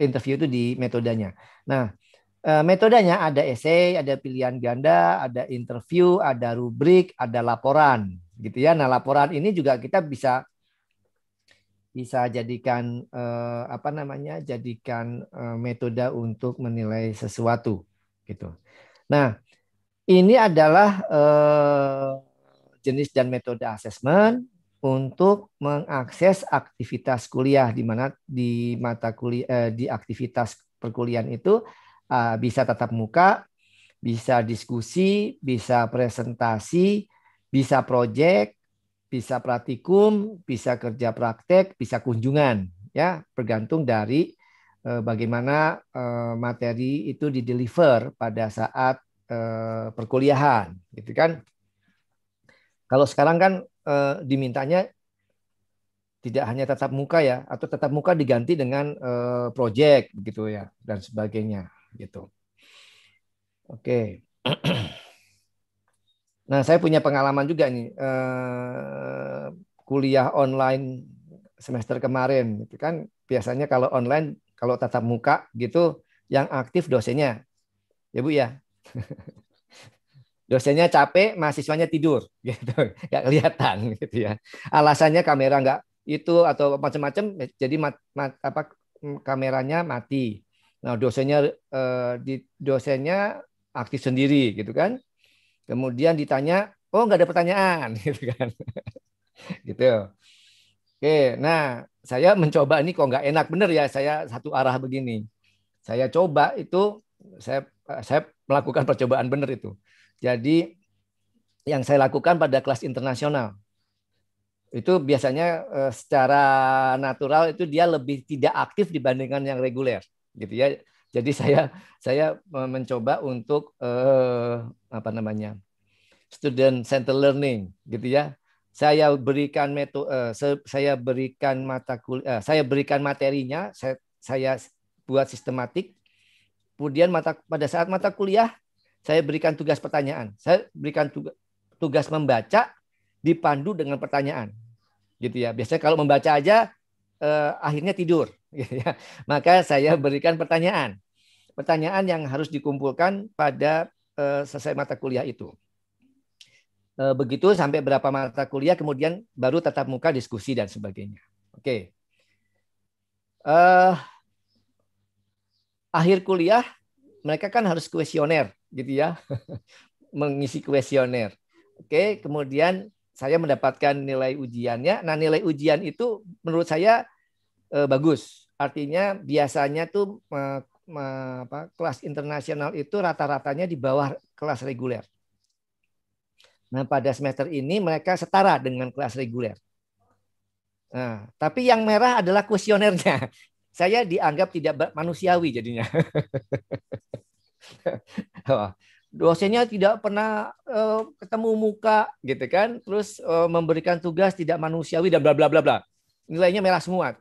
interview itu di metodenya. Nah, uh, metodenya ada essay, ada pilihan ganda, ada interview, ada rubrik, ada laporan, gitu ya. Nah, laporan ini juga kita bisa bisa jadikan eh, apa namanya jadikan eh, metode untuk menilai sesuatu gitu. Nah ini adalah eh, jenis dan metode asesmen untuk mengakses aktivitas kuliah di mana di mata kuliah eh, di aktivitas perkuliahan itu eh, bisa tatap muka, bisa diskusi, bisa presentasi, bisa proyek, bisa praktikum, bisa kerja praktek, bisa kunjungan ya, bergantung dari eh, bagaimana eh, materi itu dideliver pada saat eh, perkuliahan, gitu kan? Kalau sekarang kan dimintanya tidak hanya tetap muka ya, atau tetap muka diganti dengan project begitu ya dan sebagainya gitu. Oke. Okay. <clears throat> Nah, saya punya pengalaman juga nih eh, kuliah online semester kemarin. Itu kan biasanya kalau online, kalau tatap muka gitu, yang aktif dosennya, ya bu ya. <laughs> dosennya capek, mahasiswanya tidur, <laughs> gitu, nggak kelihatan, <laughs> gitu ya. Alasannya kamera nggak itu atau macam-macam, jadi mat, mat, apa kameranya mati. Nah, dosennya eh, di dosennya aktif sendiri, gitu kan Kemudian ditanya, oh nggak ada pertanyaan, <laughs> gitu kan? gitu. Oke, nah saya mencoba ini kok nggak enak bener ya saya satu arah begini. Saya coba itu saya saya melakukan percobaan bener itu. Jadi yang saya lakukan pada kelas internasional itu biasanya eh, secara natural itu dia lebih tidak aktif dibandingkan yang reguler gitu ya jadi <laughs> saya saya mencoba untuk eh, apa namanya student center learning gitu ya. Saya berikan metode, eh, saya berikan mata kuliah, eh, saya berikan materinya, saya, saya buat sistematik. Kemudian mata pada saat mata kuliah saya berikan tugas pertanyaan, saya berikan tugas, tugas membaca dipandu dengan pertanyaan, gitu ya. Biasanya kalau membaca aja eh, akhirnya tidur. <laughs> Gitu ya. Maka saya berikan pertanyaan pertanyaan yang harus dikumpulkan pada eh, selesai mata kuliah itu. Eh, begitu sampai berapa mata kuliah, kemudian baru tatap muka diskusi dan sebagainya. Oke. Uh, akhir kuliah mereka kan harus kuesioner, gitu ya, <laughs> mengisi kuesioner. Oke, kemudian saya mendapatkan nilai ujiannya. Nah, nilai ujian itu menurut saya uh, bagus. Artinya biasanya tuh apa, kelas internasional itu rata-ratanya di bawah kelas reguler. Nah, pada semester ini mereka setara dengan kelas reguler. Nah, tapi yang merah adalah kuesionernya. <laughs> Saya dianggap tidak manusiawi jadinya. <laughs> Oh, dosennya tidak pernah uh, ketemu muka gitu kan terus uh, memberikan tugas tidak manusiawi dan bla bla bla bla nilainya merah semua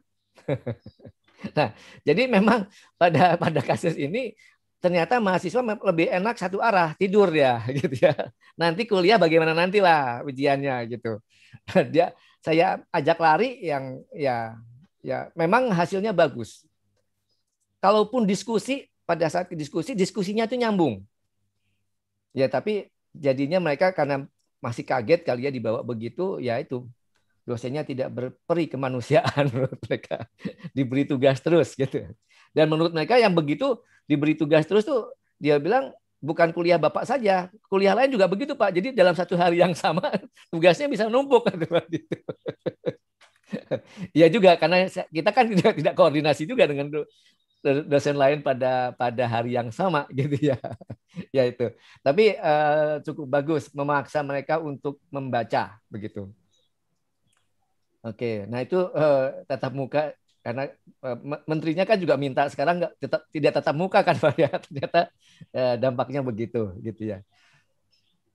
<laughs> Nah, jadi memang pada pada kasus ini ternyata mahasiswa lebih enak satu arah tidur ya <laughs> gitu ya nanti kuliah bagaimana nantilah ujiannya gitu <laughs> dia saya ajak lari yang ya ya memang hasilnya bagus kalaupun diskusi pada saat diskusi diskusinya itu nyambung ya tapi jadinya mereka karena masih kaget kali ya dibawa begitu ya itu dosennya tidak berperi kemanusiaan <laughs> menurut mereka. Diberi tugas terus gitu. Dan menurut mereka yang begitu diberi tugas terus tuh dia bilang bukan kuliah Bapak saja, kuliah lain juga begitu Pak. Jadi dalam satu hari yang sama <laughs> tugasnya bisa numpuk gitu. <laughs> ya juga karena kita kan tidak tidak koordinasi juga dengan dosen lain pada pada hari yang sama gitu ya ya itu tapi uh, cukup bagus memaksa mereka untuk membaca begitu Oke, nah itu uh, tatap muka karena uh, menterinya kan juga minta sekarang nggak tetap tidak tatap muka kan <laughs> Pak ya ternyata uh, dampaknya begitu gitu ya.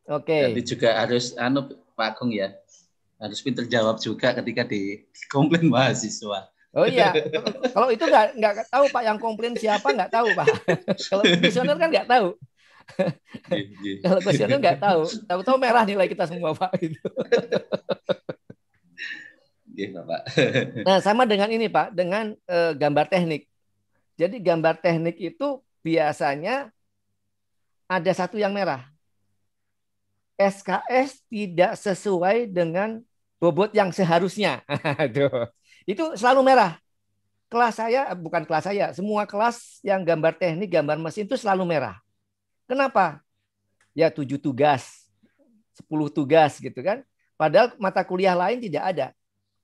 Oke. Okay. Jadi juga harus anu Pak Agung ya harus pinter jawab juga ketika di komplain mahasiswa. Oh iya, kalau itu nggak nggak tahu Pak yang komplain siapa nggak tahu Pak. <laughs> kalau komisioner kan nggak tahu. Iya, iya. kalau komisioner nggak tahu, tahu-tahu merah nilai kita semua Pak itu. <laughs> Iya, Bapak. nah, sama dengan ini, Pak, dengan uh, gambar teknik. Jadi gambar teknik itu biasanya ada satu yang merah. SKS tidak sesuai dengan bobot yang seharusnya. <laughs> itu selalu merah. Kelas saya eh, bukan kelas saya, semua kelas yang gambar teknik, gambar mesin itu selalu merah. Kenapa? Ya tujuh tugas, sepuluh tugas gitu kan. Padahal mata kuliah lain tidak ada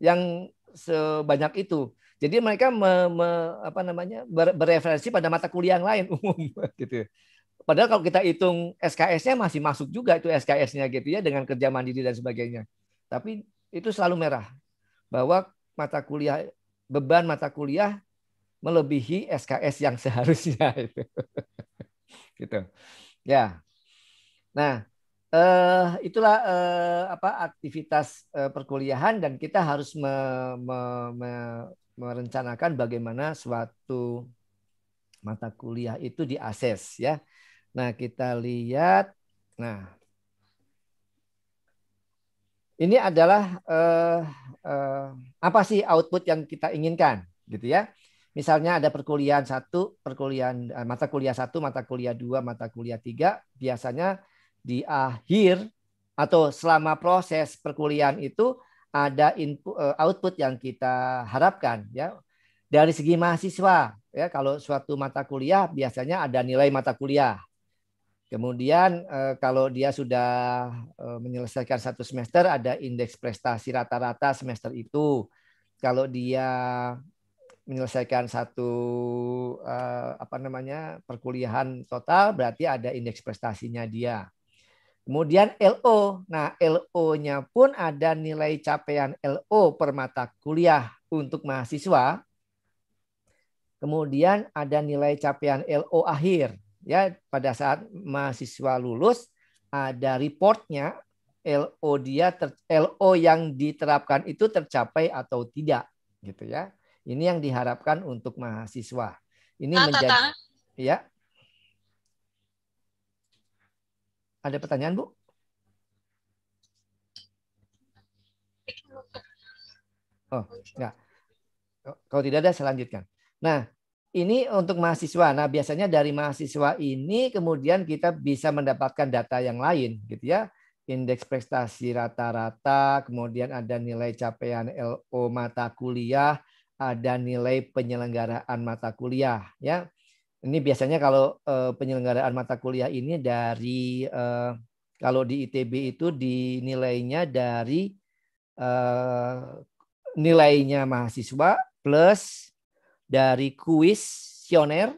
yang sebanyak itu. Jadi mereka me, me, apa namanya ber, bereferensi pada mata kuliah yang lain <laughs> umum gitu. Padahal kalau kita hitung SKS-nya masih masuk juga itu SKS-nya gitu ya dengan kerja mandiri dan sebagainya. Tapi itu selalu merah bahwa mata kuliah beban mata kuliah melebihi SKS yang <laughs> seharusnya itu. gitu. Ya. Nah, uh, itulah uh, apa aktivitas uh, perkuliahan dan kita harus me, me, me, merencanakan bagaimana suatu mata kuliah itu diakses ya. Nah, kita lihat nah ini adalah uh, uh, apa sih output yang kita inginkan gitu ya misalnya ada perkuliahan satu perkuliahan mata kuliah satu mata kuliah dua mata kuliah tiga biasanya di akhir atau selama proses perkuliahan itu ada input eh, output yang kita harapkan ya dari segi mahasiswa ya kalau suatu mata kuliah biasanya ada nilai mata kuliah kemudian eh, kalau dia sudah eh, menyelesaikan satu semester ada indeks prestasi rata-rata semester itu kalau dia menyelesaikan satu apa namanya perkuliahan total berarti ada indeks prestasinya dia Kemudian LO. Nah, LO-nya pun ada nilai capaian LO per mata kuliah untuk mahasiswa. Kemudian ada nilai capaian LO akhir. Ya, pada saat mahasiswa lulus ada reportnya LO dia ter, LO yang diterapkan itu tercapai atau tidak gitu ya. Ini yang diharapkan untuk mahasiswa. Ini ah, menjadi tata. ya. Ada pertanyaan, Bu? Oh, enggak. Kalau tidak ada, saya lanjutkan. Nah, ini untuk mahasiswa. Nah, biasanya dari mahasiswa ini kemudian kita bisa mendapatkan data yang lain, gitu ya. Indeks prestasi rata-rata, kemudian ada nilai capaian LO mata kuliah, ada nilai penyelenggaraan mata kuliah, ya. Ini biasanya kalau eh, penyelenggaraan mata kuliah ini dari eh, kalau di ITB itu dinilainya dari uh, nilainya mahasiswa plus dari sioner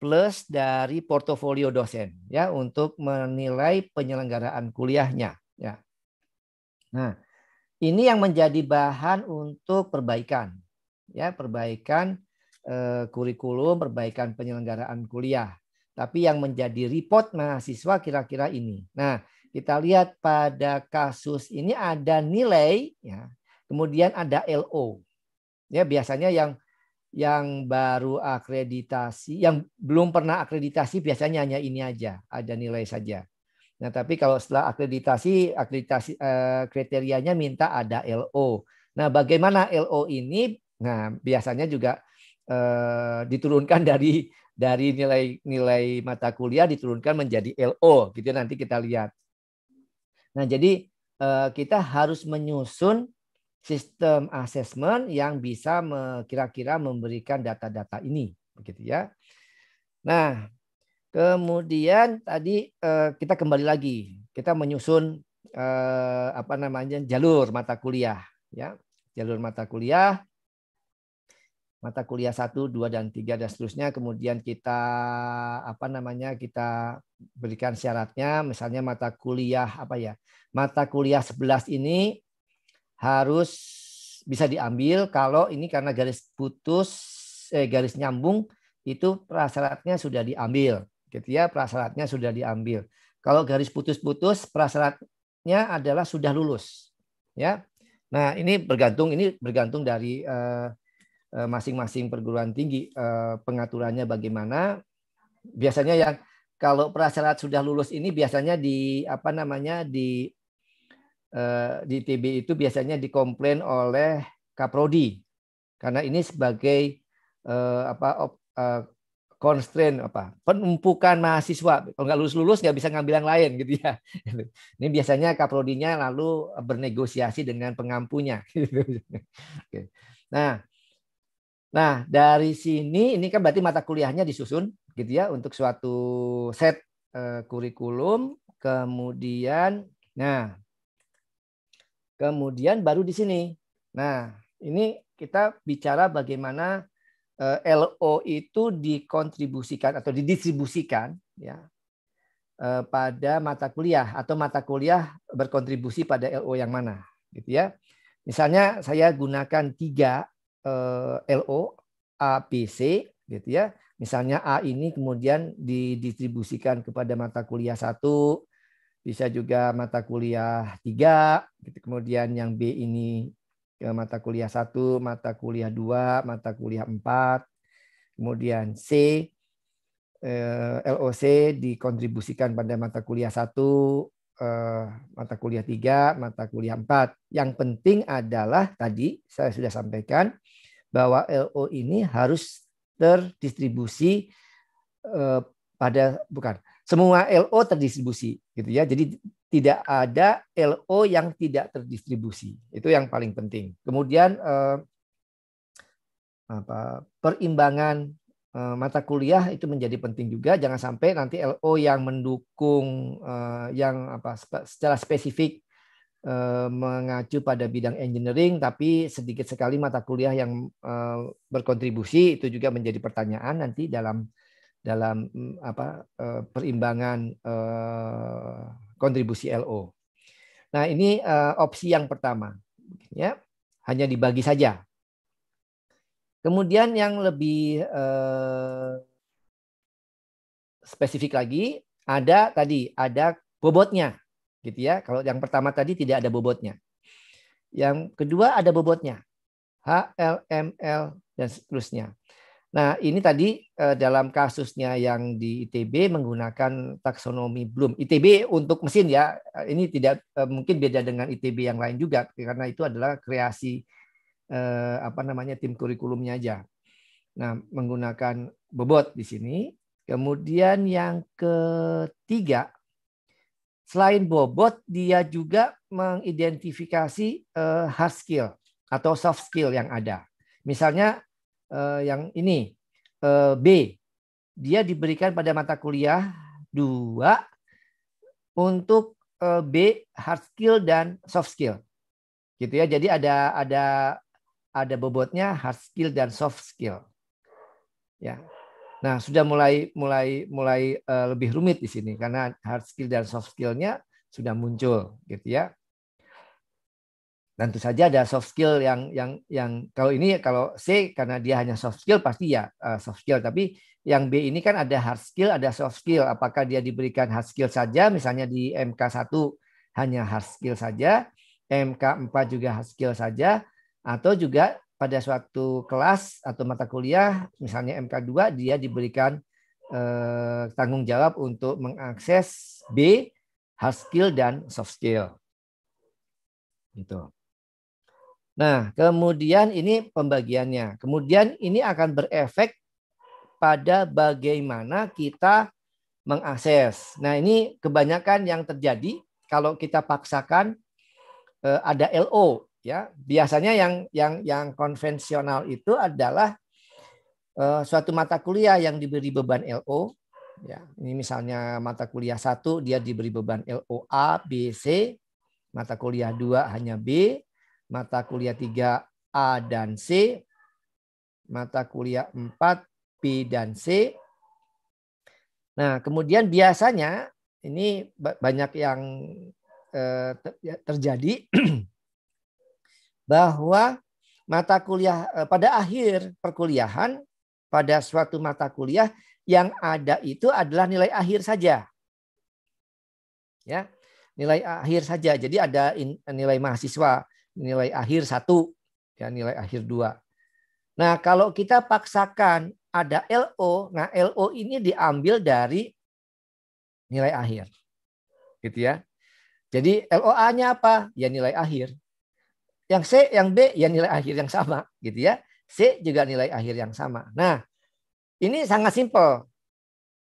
plus dari portofolio dosen ya untuk menilai penyelenggaraan kuliahnya ya. Nah, ini yang menjadi bahan untuk perbaikan ya, perbaikan Eh, kurikulum, perbaikan penyelenggaraan kuliah. Tapi yang menjadi report mahasiswa kira-kira ini. Nah, kita lihat pada kasus ini ada nilai, ya, kemudian ada LO. Ya, biasanya yang yang baru akreditasi, yang belum pernah akreditasi biasanya hanya ini aja, ada nilai saja. Nah, tapi kalau setelah akreditasi, akreditasi eh, kriterianya minta ada LO. Nah, bagaimana LO ini? Nah, biasanya juga Eh, diturunkan <laughs> dari dari nilai-nilai mata kuliah diturunkan menjadi LO gitu ya, nanti kita lihat. Nah, jadi eh, kita harus menyusun sistem asesmen yang bisa kira-kira memberikan data-data ini begitu ya. Nah, kemudian tadi eh, kita kembali lagi, kita menyusun apa namanya jalur mata kuliah ya. Jalur mata kuliah mata kuliah 1, 2 dan 3 dan seterusnya kemudian kita apa namanya kita berikan syaratnya misalnya mata kuliah apa ya mata kuliah 11 ini harus bisa diambil kalau ini karena garis putus eh, garis nyambung itu prasyaratnya sudah diambil gitu ya prasyaratnya sudah diambil kalau garis putus-putus prasyaratnya adalah sudah lulus ya nah ini bergantung ini bergantung dari eh, Eh, masing-masing perguruan tinggi eh, pengaturannya bagaimana. Biasanya yang kalau prasyarat sudah lulus ini biasanya di apa namanya di eh, di TB itu biasanya dikomplain oleh kaprodi karena ini sebagai apa constraint apa penumpukan mahasiswa kalau nggak lulus lulus nggak bisa ngambil yang lain gitu ya <laughs> ini biasanya kaprodinya lalu bernegosiasi dengan pengampunya <laughs> nah Nah, dari sini ini kan berarti mata kuliahnya disusun gitu ya untuk suatu set e, kurikulum, kemudian nah kemudian baru di sini. Nah, ini kita bicara bagaimana e, eh, LO itu dikontribusikan atau didistribusikan ya e, pada mata kuliah atau mata kuliah berkontribusi pada LO yang mana gitu ya. Misalnya saya gunakan tiga Eh, LO ABC gitu ya. Misalnya A ini kemudian didistribusikan kepada mata kuliah 1, bisa juga mata kuliah 3, gitu. kemudian yang B ini ke mata kuliah 1, mata kuliah 2, mata kuliah 4, kemudian C eh, LOC dikontribusikan pada mata kuliah 1, eh, mata kuliah 3, mata kuliah 4. Yang penting adalah tadi saya sudah sampaikan bahwa LO ini harus terdistribusi eh, pada bukan semua LO terdistribusi gitu ya. Jadi tidak ada LO yang tidak terdistribusi. Itu yang paling penting. Kemudian eh, apa perimbangan eh, mata kuliah itu menjadi penting juga. Jangan sampai nanti LO yang mendukung eh, yang apa secara spesifik Eh, mengacu pada bidang engineering tapi sedikit sekali mata kuliah yang eh, berkontribusi itu juga menjadi pertanyaan nanti dalam dalam mm, apa eh, perimbangan kontribusi LO. Nah, ini opsi yang pertama. Ya, hanya dibagi saja. Kemudian yang lebih spesifik lagi ada tadi ada bobotnya gitu ya. Kalau yang pertama tadi tidak ada bobotnya. Yang kedua ada bobotnya. L, dan seterusnya. Nah, ini tadi eh, dalam kasusnya yang di ITB menggunakan taksonomi Bloom. ITB untuk mesin ya. Eh, ini tidak eh, mungkin beda dengan ITB yang lain juga karena itu adalah kreasi apa namanya tim kurikulumnya aja. Nah, menggunakan bobot di sini. Kemudian yang ketiga Selain bobot, dia juga mengidentifikasi eh, hard skill atau soft skill yang ada. Misalnya eh, yang ini eh, B, dia diberikan pada mata kuliah dua untuk B hard skill dan soft skill, gitu ya. Jadi ada ada ada bobotnya hard skill dan soft skill. Ya, Nah, sudah mulai mulai mulai uh, lebih rumit di sini karena hard skill dan soft skill-nya sudah muncul gitu ya. Tentu saja ada soft skill yang yang yang kalau ini kalau C karena dia hanya soft skill pasti ya uh, soft skill tapi yang B ini kan ada hard skill, ada soft skill. Apakah dia diberikan hard skill saja misalnya di MK1 hanya hard skill saja, MK4 juga hard skill saja atau juga pada suatu kelas atau mata kuliah, misalnya MK2, dia diberikan eh, tanggung jawab untuk mengakses B, hard skill dan soft skill. Gitu. Nah, kemudian ini pembagiannya. Kemudian ini akan berefek pada bagaimana kita mengakses. Nah, ini kebanyakan yang terjadi kalau kita paksakan eh, ada LO ya biasanya yang yang yang konvensional itu adalah uh, suatu mata kuliah yang diberi beban LO ya ini misalnya mata kuliah satu dia diberi beban LO A B C mata kuliah dua hanya B mata kuliah tiga A dan C mata kuliah empat B dan C nah kemudian biasanya ini banyak yang eh, ya, terjadi <clears throat> bahwa mata kuliah eh, pada akhir perkuliahan pada suatu mata kuliah yang ada itu adalah nilai akhir saja. Ya, nilai akhir saja. Jadi ada nilai mahasiswa, nilai akhir satu, ya nilai akhir dua. Nah, kalau kita paksakan ada LO, nah LO ini diambil dari nilai akhir. Gitu ya. Jadi LOA-nya apa? Ya nilai akhir. Yang C, yang B ya nilai akhir yang sama gitu ya. C juga nilai akhir yang sama. Nah, ini sangat simpel.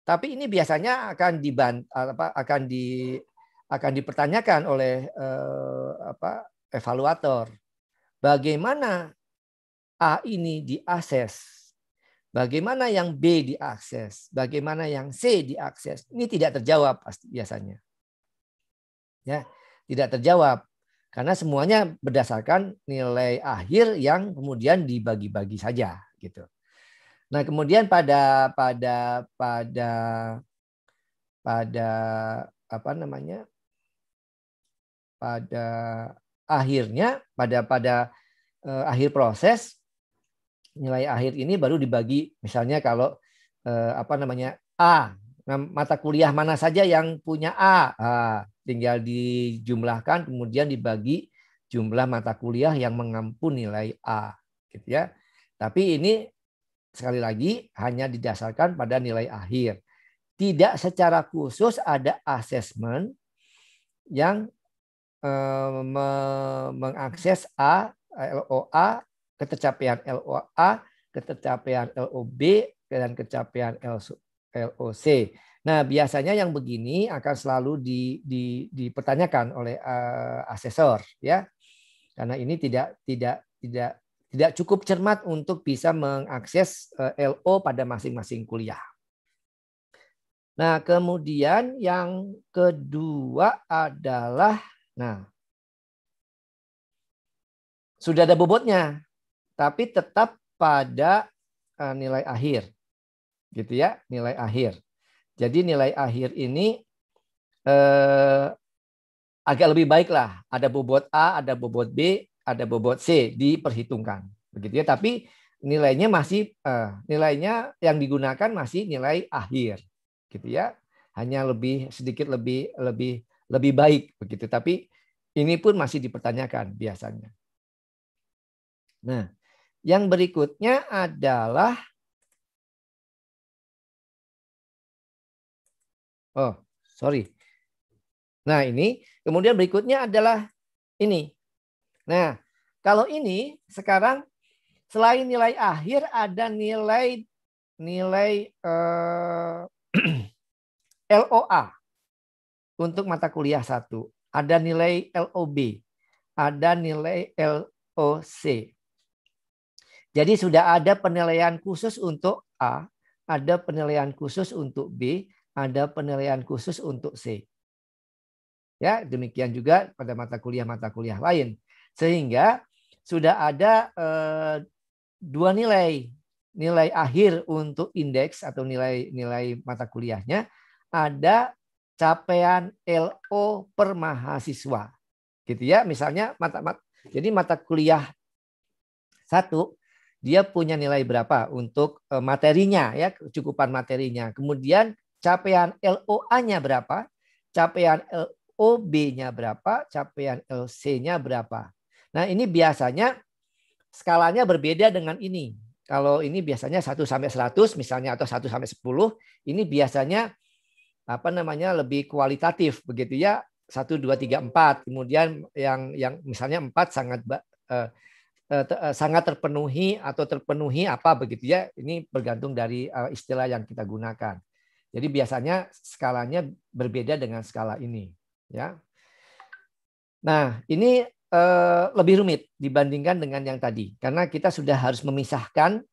Tapi ini biasanya akan diban apa akan di akan dipertanyakan oleh eh, apa evaluator. Bagaimana A ini diakses? Bagaimana yang B diakses? Bagaimana yang C diakses? Ini tidak terjawab pasti biasanya. Ya, tidak terjawab. Karena semuanya berdasarkan nilai akhir yang kemudian dibagi-bagi saja gitu. Nah, kemudian pada pada pada pada apa namanya? pada akhirnya pada pada eh, akhir proses nilai akhir ini baru dibagi misalnya kalau eh, apa namanya A nah, mata kuliah mana saja yang punya A. Ah, tinggal dijumlahkan kemudian dibagi jumlah mata kuliah yang mengampu nilai A gitu ya. Tapi ini sekali lagi hanya didasarkan pada nilai akhir. Tidak secara khusus ada asesmen yang eh, mengakses A, LOA, ketercapaian LOA, ketercapaian LOB, dan ketercapaian LOC. Nah, biasanya yang begini akan selalu di, di, dipertanyakan oleh uh, asesor, ya, karena ini tidak tidak tidak tidak cukup cermat untuk bisa mengakses uh, eh, LO pada masing-masing kuliah. Nah, kemudian yang kedua adalah, nah, sudah ada bobotnya, tapi tetap pada uh, nilai akhir, gitu ya, nilai akhir. Jadi nilai akhir ini eh, agak lebih baik lah. Ada bobot A, ada bobot B, ada bobot C diperhitungkan. Begitu ya. Tapi nilainya masih eh, nilainya yang digunakan masih nilai akhir. Gitu ya. Hanya lebih sedikit lebih lebih lebih baik begitu. Tapi ini pun masih dipertanyakan biasanya. Nah, yang berikutnya adalah Oh, sorry. Nah, ini kemudian berikutnya adalah ini. Nah, kalau ini sekarang selain nilai akhir ada nilai nilai eh, LOA <clears throat> untuk mata kuliah satu, ada nilai LOB, ada nilai LOC. Jadi sudah ada penilaian khusus untuk A, ada penilaian khusus untuk B, ada penilaian khusus untuk C. Ya, demikian juga pada mata kuliah-mata kuliah lain. Sehingga sudah ada eh, dua nilai, nilai akhir untuk indeks atau nilai-nilai mata kuliahnya, ada capaian LO per mahasiswa. Gitu ya, misalnya mata, mata jadi mata kuliah satu dia punya nilai berapa untuk eh, materinya ya, kecukupan materinya. Kemudian Capaian LOA-nya berapa? Capaian LOB-nya berapa? Capaian LC-nya berapa? Nah, ini biasanya skalanya berbeda dengan ini. Kalau ini biasanya 1 sampai 100 misalnya atau 1 sampai 10, ini biasanya apa namanya lebih kualitatif begitu ya. 1 2 3 4. Kemudian yang yang misalnya 4 sangat eh, eh, eh, sangat terpenuhi atau terpenuhi apa begitu ya ini bergantung dari eh, istilah yang kita gunakan. Jadi biasanya skalanya berbeda dengan skala ini, ya. Nah, ini eh, lebih rumit dibandingkan dengan yang tadi karena kita sudah harus memisahkan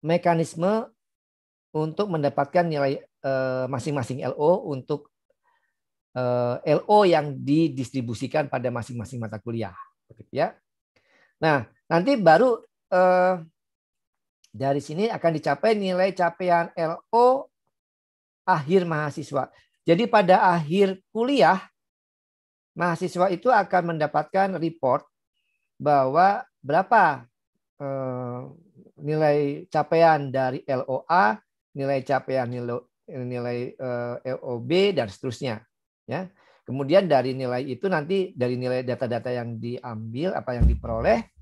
mekanisme untuk mendapatkan nilai eh, masing-masing LO untuk eh, LO yang didistribusikan pada masing-masing mata kuliah, ya. Nah, nanti baru dari sini akan dicapai nilai capaian LO akhir mahasiswa. Jadi pada akhir kuliah, mahasiswa itu akan mendapatkan report bahwa berapa eh, nilai capaian dari LOA, nilai capaian nilai, eh, LOB dan seterusnya. Ya. Kemudian dari nilai itu nanti dari nilai data-data yang diambil apa yang diperoleh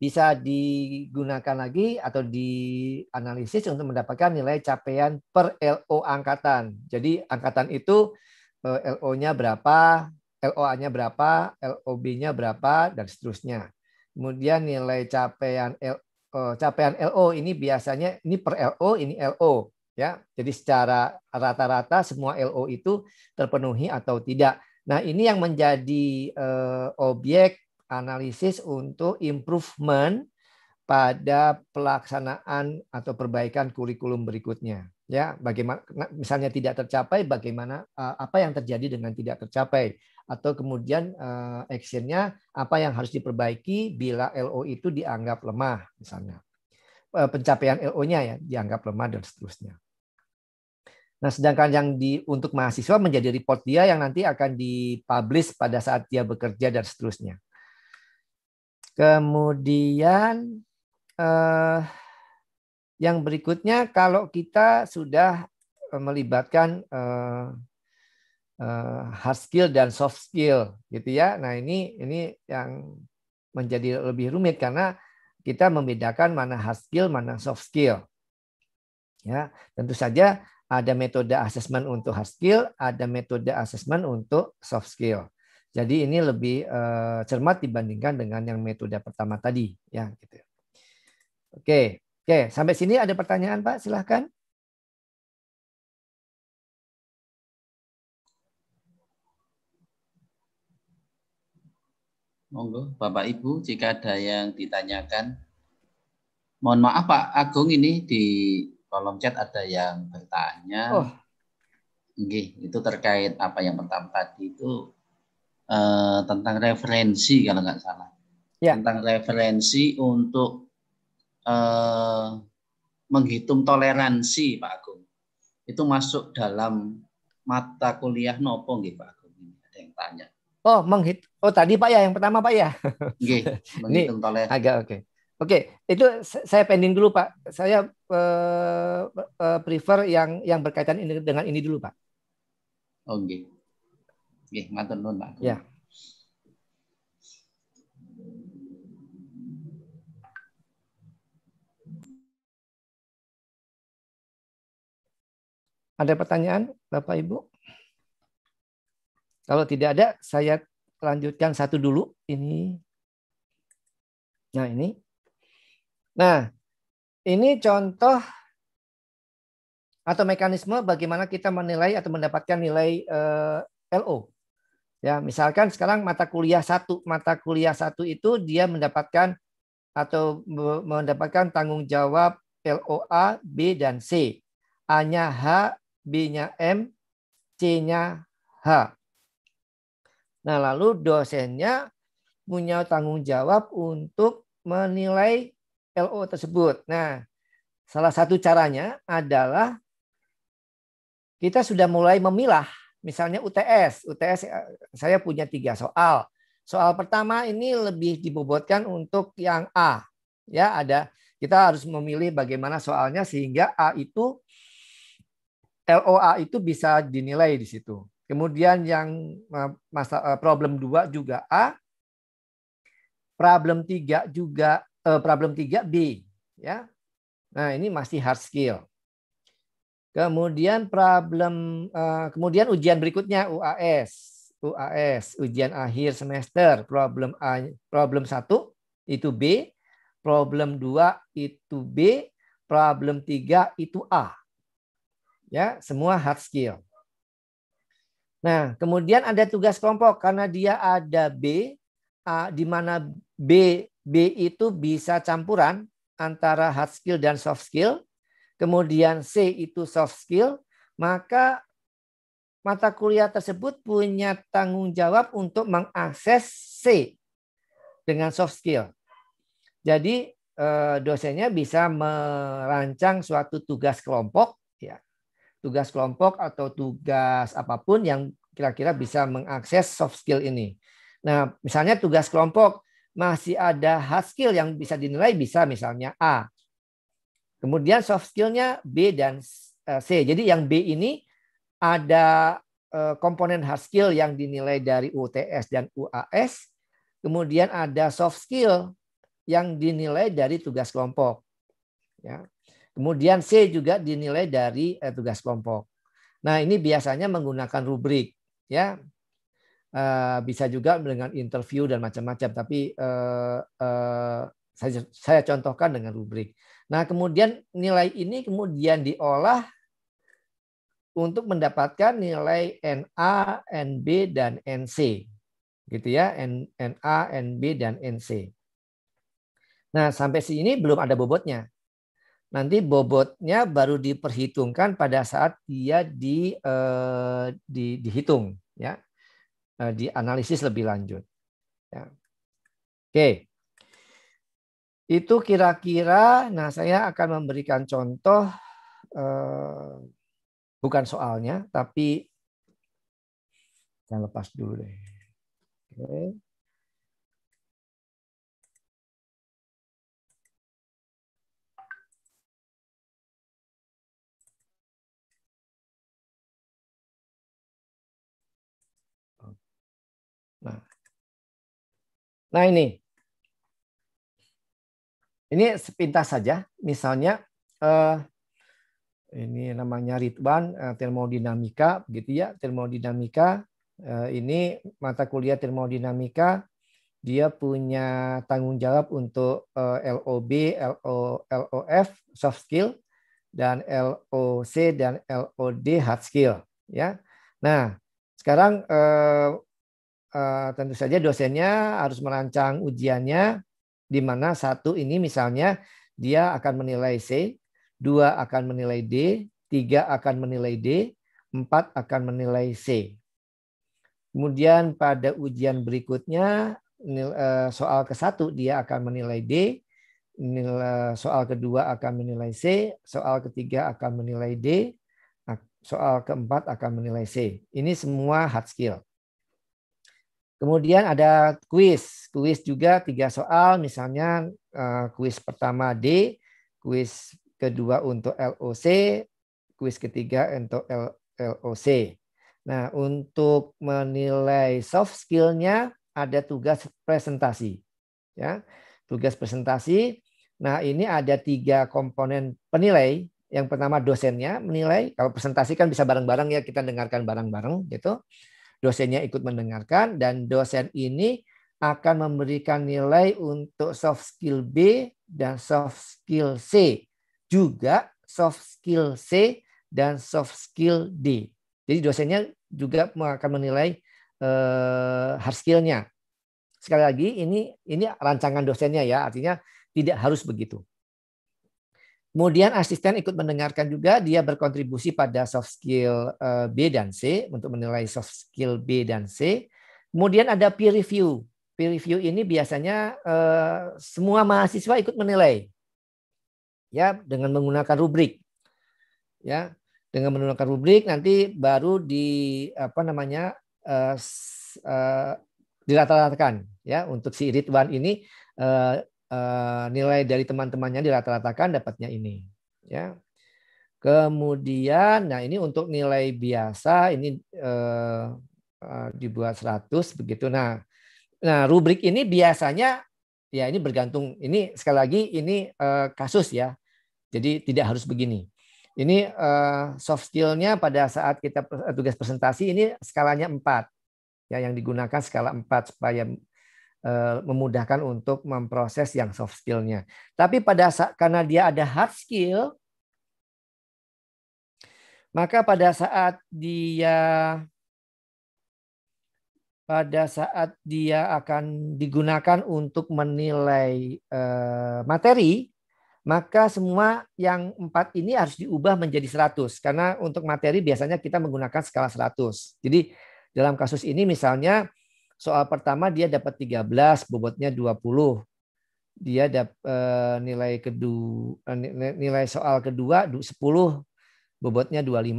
bisa digunakan lagi atau dianalisis untuk mendapatkan nilai capaian per LO angkatan. Jadi angkatan itu eh, LO-nya berapa, LOA-nya berapa, LOB-nya berapa dan seterusnya. Kemudian nilai capaian LO, eh, capaian LO ini biasanya ini per LO, ini LO ya. Jadi secara rata-rata semua LO itu terpenuhi atau tidak. Nah, ini yang menjadi eh, objek analisis untuk improvement pada pelaksanaan atau perbaikan kurikulum berikutnya ya bagaimana misalnya tidak tercapai bagaimana eh, apa yang terjadi dengan tidak tercapai atau kemudian eh, actionnya apa yang harus diperbaiki bila LO itu dianggap lemah misalnya eh, pencapaian LO-nya ya dianggap lemah dan seterusnya Nah, sedangkan yang di untuk mahasiswa menjadi report dia yang nanti akan dipublish pada saat dia bekerja dan seterusnya. Kemudian eh, yang berikutnya kalau kita sudah melibatkan eh, eh, hard skill dan soft skill gitu ya. Nah ini ini yang menjadi lebih rumit karena kita membedakan mana hard skill mana soft skill. Ya tentu saja ada metode asesmen untuk hard skill, ada metode asesmen untuk soft skill. Jadi ini lebih uh, cermat dibandingkan dengan yang metode pertama tadi, ya. Gitu. Oke, oke. Sampai sini ada pertanyaan, Pak? Silahkan. Monggo, Bapak Ibu, jika ada yang ditanyakan, mohon maaf Pak Agung ini di kolom chat ada yang bertanya. Oh. Nggih, itu terkait apa yang pertama tadi itu uh, tentang referensi kalau nggak salah. Ya. Tentang referensi untuk uh, menghitung toleransi Pak Agung. Itu masuk dalam mata kuliah nopo gitu Pak Agung? Ada yang tanya. Oh, menghit Oh, tadi Pak ya yang pertama Pak ya. Nggih, <laughs> menghitung toleransi. Agak oke. Okay. Oke, okay, itu saya pending dulu Pak. Saya uh, uh, prefer yang yang berkaitan ini, dengan ini dulu Pak. Oke. Oh, okay. Nggih, ngaten nuwun Pak. Iya. Ya. Ada pertanyaan, Bapak Ibu? Kalau tidak ada, saya lanjutkan satu dulu. Ini, nah ini, nah ini contoh atau mekanisme bagaimana kita menilai atau mendapatkan nilai eh, LO Ya, misalkan sekarang mata kuliah satu, mata kuliah satu itu dia mendapatkan atau mendapatkan tanggung jawab LOA B dan C. A-nya H, B-nya M, C-nya H. Nah, lalu dosennya punya tanggung jawab untuk menilai LO tersebut. Nah, salah satu caranya adalah kita sudah mulai memilah misalnya UTS. UTS eh, saya punya tiga soal. Soal pertama ini lebih dibobotkan untuk yang A. Ya, ada kita harus memilih bagaimana soalnya sehingga A itu LOA itu bisa dinilai di situ. Kemudian yang eh, masalah eh, problem dua juga A, problem tiga juga problem tiga B, ya. Nah, ini masih hard skill. Kemudian problem eh, kemudian ujian berikutnya UAS. UAS, ujian akhir semester, problem A, problem 1 itu B, problem 2 itu B, problem 3 itu A. Ya, semua hard skill. Nah, kemudian ada tugas kelompok karena dia ada B, A, di mana B B itu bisa campuran antara hard skill dan soft skill kemudian C itu soft skill, maka mata kuliah tersebut punya tanggung jawab untuk mengakses C dengan soft skill. Jadi eh, dosennya bisa merancang suatu tugas kelompok ya tugas kelompok atau tugas apapun yang kira-kira bisa mengakses soft skill ini nah misalnya tugas kelompok masih ada hard skill yang bisa dinilai bisa misalnya A Kemudian soft skillnya B dan eh, C. Jadi yang B ini ada eh, komponen hard skill yang dinilai dari UTS dan UAS. Kemudian ada soft skill yang dinilai dari tugas kelompok. Ya. Kemudian C juga dinilai dari eh, tugas kelompok. Nah ini biasanya menggunakan rubrik, ya bisa juga dengan interview dan macam-macam. Tapi saya contohkan dengan rubrik. Nah, kemudian nilai ini kemudian diolah untuk mendapatkan nilai NA, NB dan NC. Gitu ya, NA, NB dan NC. Nah, sampai sini belum ada bobotnya. Nanti bobotnya baru diperhitungkan pada saat dia di, eh, di dihitung ya. Eh, dianalisis lebih lanjut. Ya. Oke. Itu kira-kira, nah saya akan memberikan contoh eh, bukan soalnya, tapi saya lepas dulu deh. Oke. Nah, nah ini ini sepintas saja, misalnya eh, ini namanya Ridwan eh, termodinamika, begitu ya termodinamika. Eh, ini mata kuliah termodinamika, dia punya tanggung jawab untuk eh, LOB, LO, LOF soft skill dan LOC dan LOD hard skill ya. Nah, sekarang eh, eh, tentu saja dosennya harus merancang ujiannya di mana satu ini misalnya dia akan menilai C, dua akan menilai D, tiga akan menilai D, empat akan menilai C. Kemudian pada ujian berikutnya eh, soal ke satu dia akan menilai D, eh, soal kedua akan menilai C, soal ketiga akan menilai D, soal keempat akan menilai C. Ini semua hard skill. Kemudian ada kuis. Kuis juga tiga soal, misalnya eh, kuis pertama D, kuis kedua untuk LOC, kuis ketiga untuk LOC. Nah, untuk menilai soft skillnya ada tugas presentasi. Ya, tugas presentasi. Nah, ini ada tiga komponen penilai. Yang pertama dosennya menilai. Kalau presentasi kan bisa bareng-bareng ya, kita dengarkan bareng-bareng gitu dosennya ikut mendengarkan dan dosen ini akan memberikan nilai untuk soft skill B dan soft skill C. Juga soft skill C dan soft skill D. Jadi dosennya juga akan menilai eh, hard skillnya Sekali lagi ini ini rancangan dosennya ya, artinya tidak harus begitu. Kemudian asisten ikut mendengarkan juga, dia berkontribusi pada soft skill eh, B dan C untuk menilai soft skill B dan C. Kemudian ada peer review. Peer review ini biasanya eh, semua mahasiswa ikut menilai, ya dengan menggunakan rubrik, ya dengan menggunakan rubrik nanti baru di apa namanya eh, dirata-ratakan, ya untuk si Ridwan ini Eh, nilai dari teman-temannya dirata-ratakan dapatnya ini ya kemudian nah ini untuk nilai biasa ini eh, eh dibuat 100 begitu nah nah rubrik ini biasanya ya ini bergantung ini sekali lagi ini eh, kasus ya jadi tidak harus begini ini eh, soft skillnya pada saat kita tugas presentasi ini skalanya 4 ya yang digunakan skala 4 supaya Eh, memudahkan untuk memproses yang soft skillnya. Tapi pada saat, karena dia ada hard skill, maka pada saat dia pada saat dia akan digunakan untuk menilai eh, materi, maka semua yang empat ini harus diubah menjadi 100. Karena untuk materi biasanya kita menggunakan skala 100. Jadi dalam kasus ini misalnya soal pertama dia dapat 13, bobotnya 20. Dia dapat eh, nilai kedua eh, nilai soal kedua 10, bobotnya 25.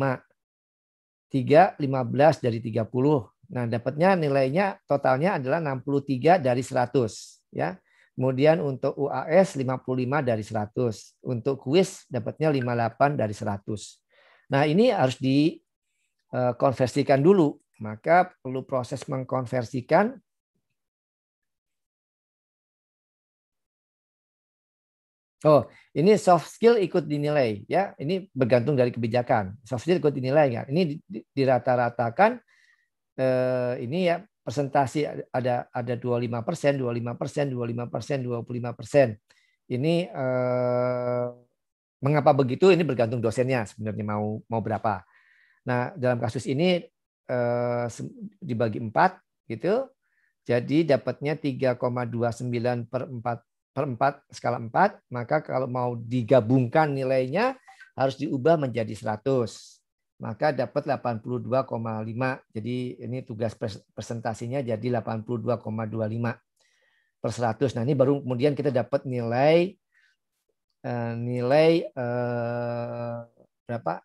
3 15 dari 30. Nah, dapatnya nilainya totalnya adalah 63 dari 100, ya. Kemudian untuk UAS 55 dari 100. Untuk kuis dapatnya 58 dari 100. Nah, ini harus dikonversikan eh, dulu maka perlu proses mengkonversikan Oh, ini soft skill ikut dinilai ya. Ini bergantung dari kebijakan. Soft skill ikut dinilai ya. Ini dirata-ratakan eh, ini ya presentasi ada ada 25 persen, 25 persen, 25 persen, 25 persen. Ini eh, mengapa begitu? Ini bergantung dosennya sebenarnya mau mau berapa. Nah dalam kasus ini Eh, dibagi 4 gitu. Jadi dapatnya 3,29 per 4 per 4 skala 4, maka kalau mau digabungkan nilainya harus diubah menjadi 100. Maka dapat 82,5. Jadi ini tugas presentasinya jadi 82,25 per 100. Nah, ini baru kemudian kita dapat nilai eh, nilai eh, berapa?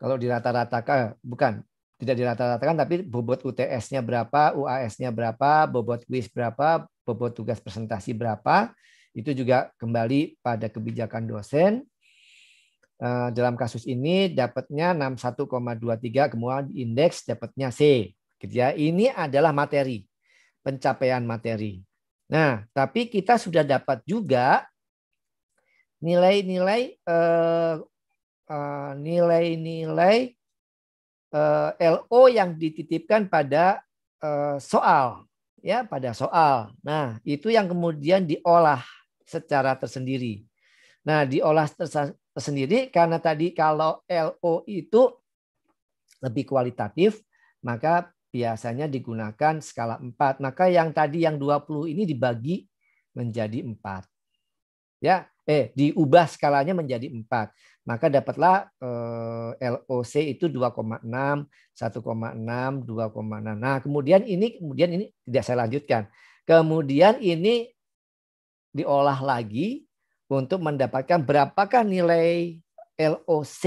Kalau dirata-ratakan bukan tidak dirata-ratakan tapi bobot UTS-nya berapa, UAS-nya berapa, bobot kuis berapa, bobot tugas presentasi berapa, itu juga kembali pada kebijakan dosen. Eh, dalam kasus ini dapatnya 61,23 kemudian indeks dapatnya C. Gitu ya. Ini adalah materi, pencapaian materi. Nah, tapi kita sudah dapat juga nilai-nilai eh, eh, nilai-nilai Eh, LO yang dititipkan pada eh, soal ya pada soal. Nah, itu yang kemudian diolah secara tersendiri. Nah, diolah tersendiri karena tadi kalau LO itu lebih kualitatif, maka biasanya digunakan skala 4. Maka yang tadi yang 20 ini dibagi menjadi 4. Ya, eh diubah skalanya menjadi 4 maka dapatlah eh, LOC itu 2,6, 1,6, 2,6. Nah, kemudian ini kemudian ini tidak saya lanjutkan. Kemudian ini diolah lagi untuk mendapatkan berapakah nilai LOC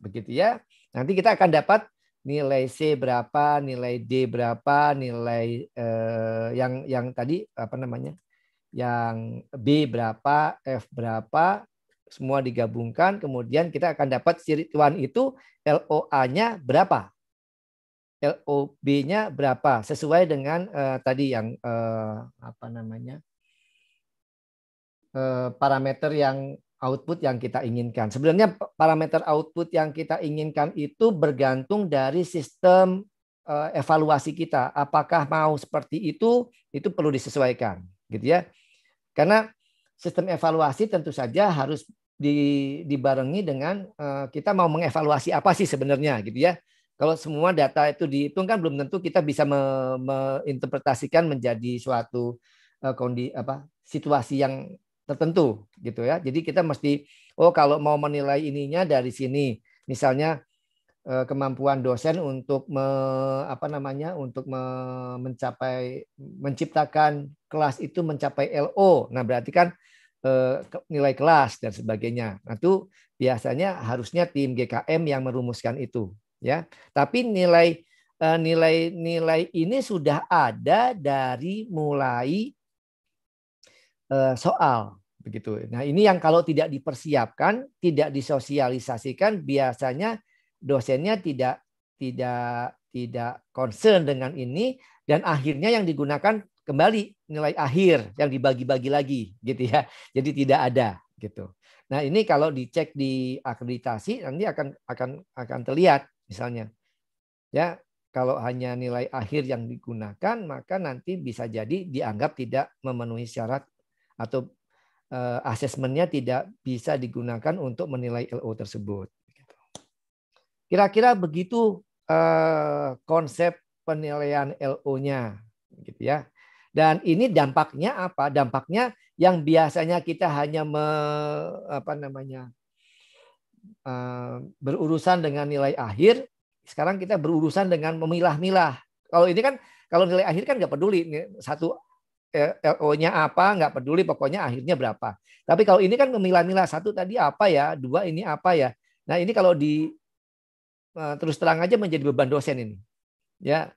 begitu ya. Nanti kita akan dapat nilai C berapa, nilai D berapa, nilai eh, yang yang tadi apa namanya? yang B berapa, F berapa, semua digabungkan, kemudian kita akan dapat sirit one itu LOA-nya berapa. LOB-nya berapa sesuai dengan uh, tadi yang uh, apa namanya uh, parameter yang output yang kita inginkan. Sebenarnya parameter output yang kita inginkan itu bergantung dari sistem uh, evaluasi kita. Apakah mau seperti itu? Itu perlu disesuaikan, gitu ya. Karena sistem evaluasi tentu saja harus di, dibarengi dengan uh, kita mau mengevaluasi apa sih sebenarnya gitu ya. Kalau semua data itu dihitung kan belum tentu kita bisa me, menginterpretasikan menjadi suatu uh, kondi apa situasi yang tertentu gitu ya. Jadi kita mesti oh kalau mau menilai ininya dari sini misalnya eh, kemampuan dosen untuk me, apa namanya untuk me, mencapai menciptakan kelas itu mencapai LO. Nah, berarti kan Eh, nilai kelas dan sebagainya. Nah, itu biasanya harusnya tim GKM yang merumuskan itu, ya. Tapi nilai eh, nilai nilai ini sudah ada dari mulai eh, soal begitu. Nah, ini yang kalau tidak dipersiapkan, tidak disosialisasikan, biasanya dosennya tidak tidak tidak concern dengan ini dan akhirnya yang digunakan kembali nilai akhir yang dibagi-bagi lagi gitu ya. Jadi tidak ada gitu. Nah, ini kalau dicek di akreditasi nanti akan akan akan terlihat misalnya. Ya, kalau hanya nilai akhir yang digunakan maka nanti bisa jadi dianggap tidak memenuhi syarat atau uh, asesmennya tidak bisa digunakan untuk menilai LO tersebut. Gitu. Kira-kira begitu uh, konsep penilaian LO-nya gitu ya. Dan ini dampaknya apa? Dampaknya yang biasanya kita hanya me, apa namanya eh, berurusan dengan nilai akhir, sekarang kita berurusan dengan memilah-milah. Kalau ini kan kalau nilai akhir kan nggak peduli satu e, LO-nya apa, nggak peduli pokoknya akhirnya berapa. Tapi kalau ini kan memilah-milah satu tadi apa ya, dua ini apa ya. Nah ini kalau di eh, terus terang aja menjadi beban dosen ini. Ya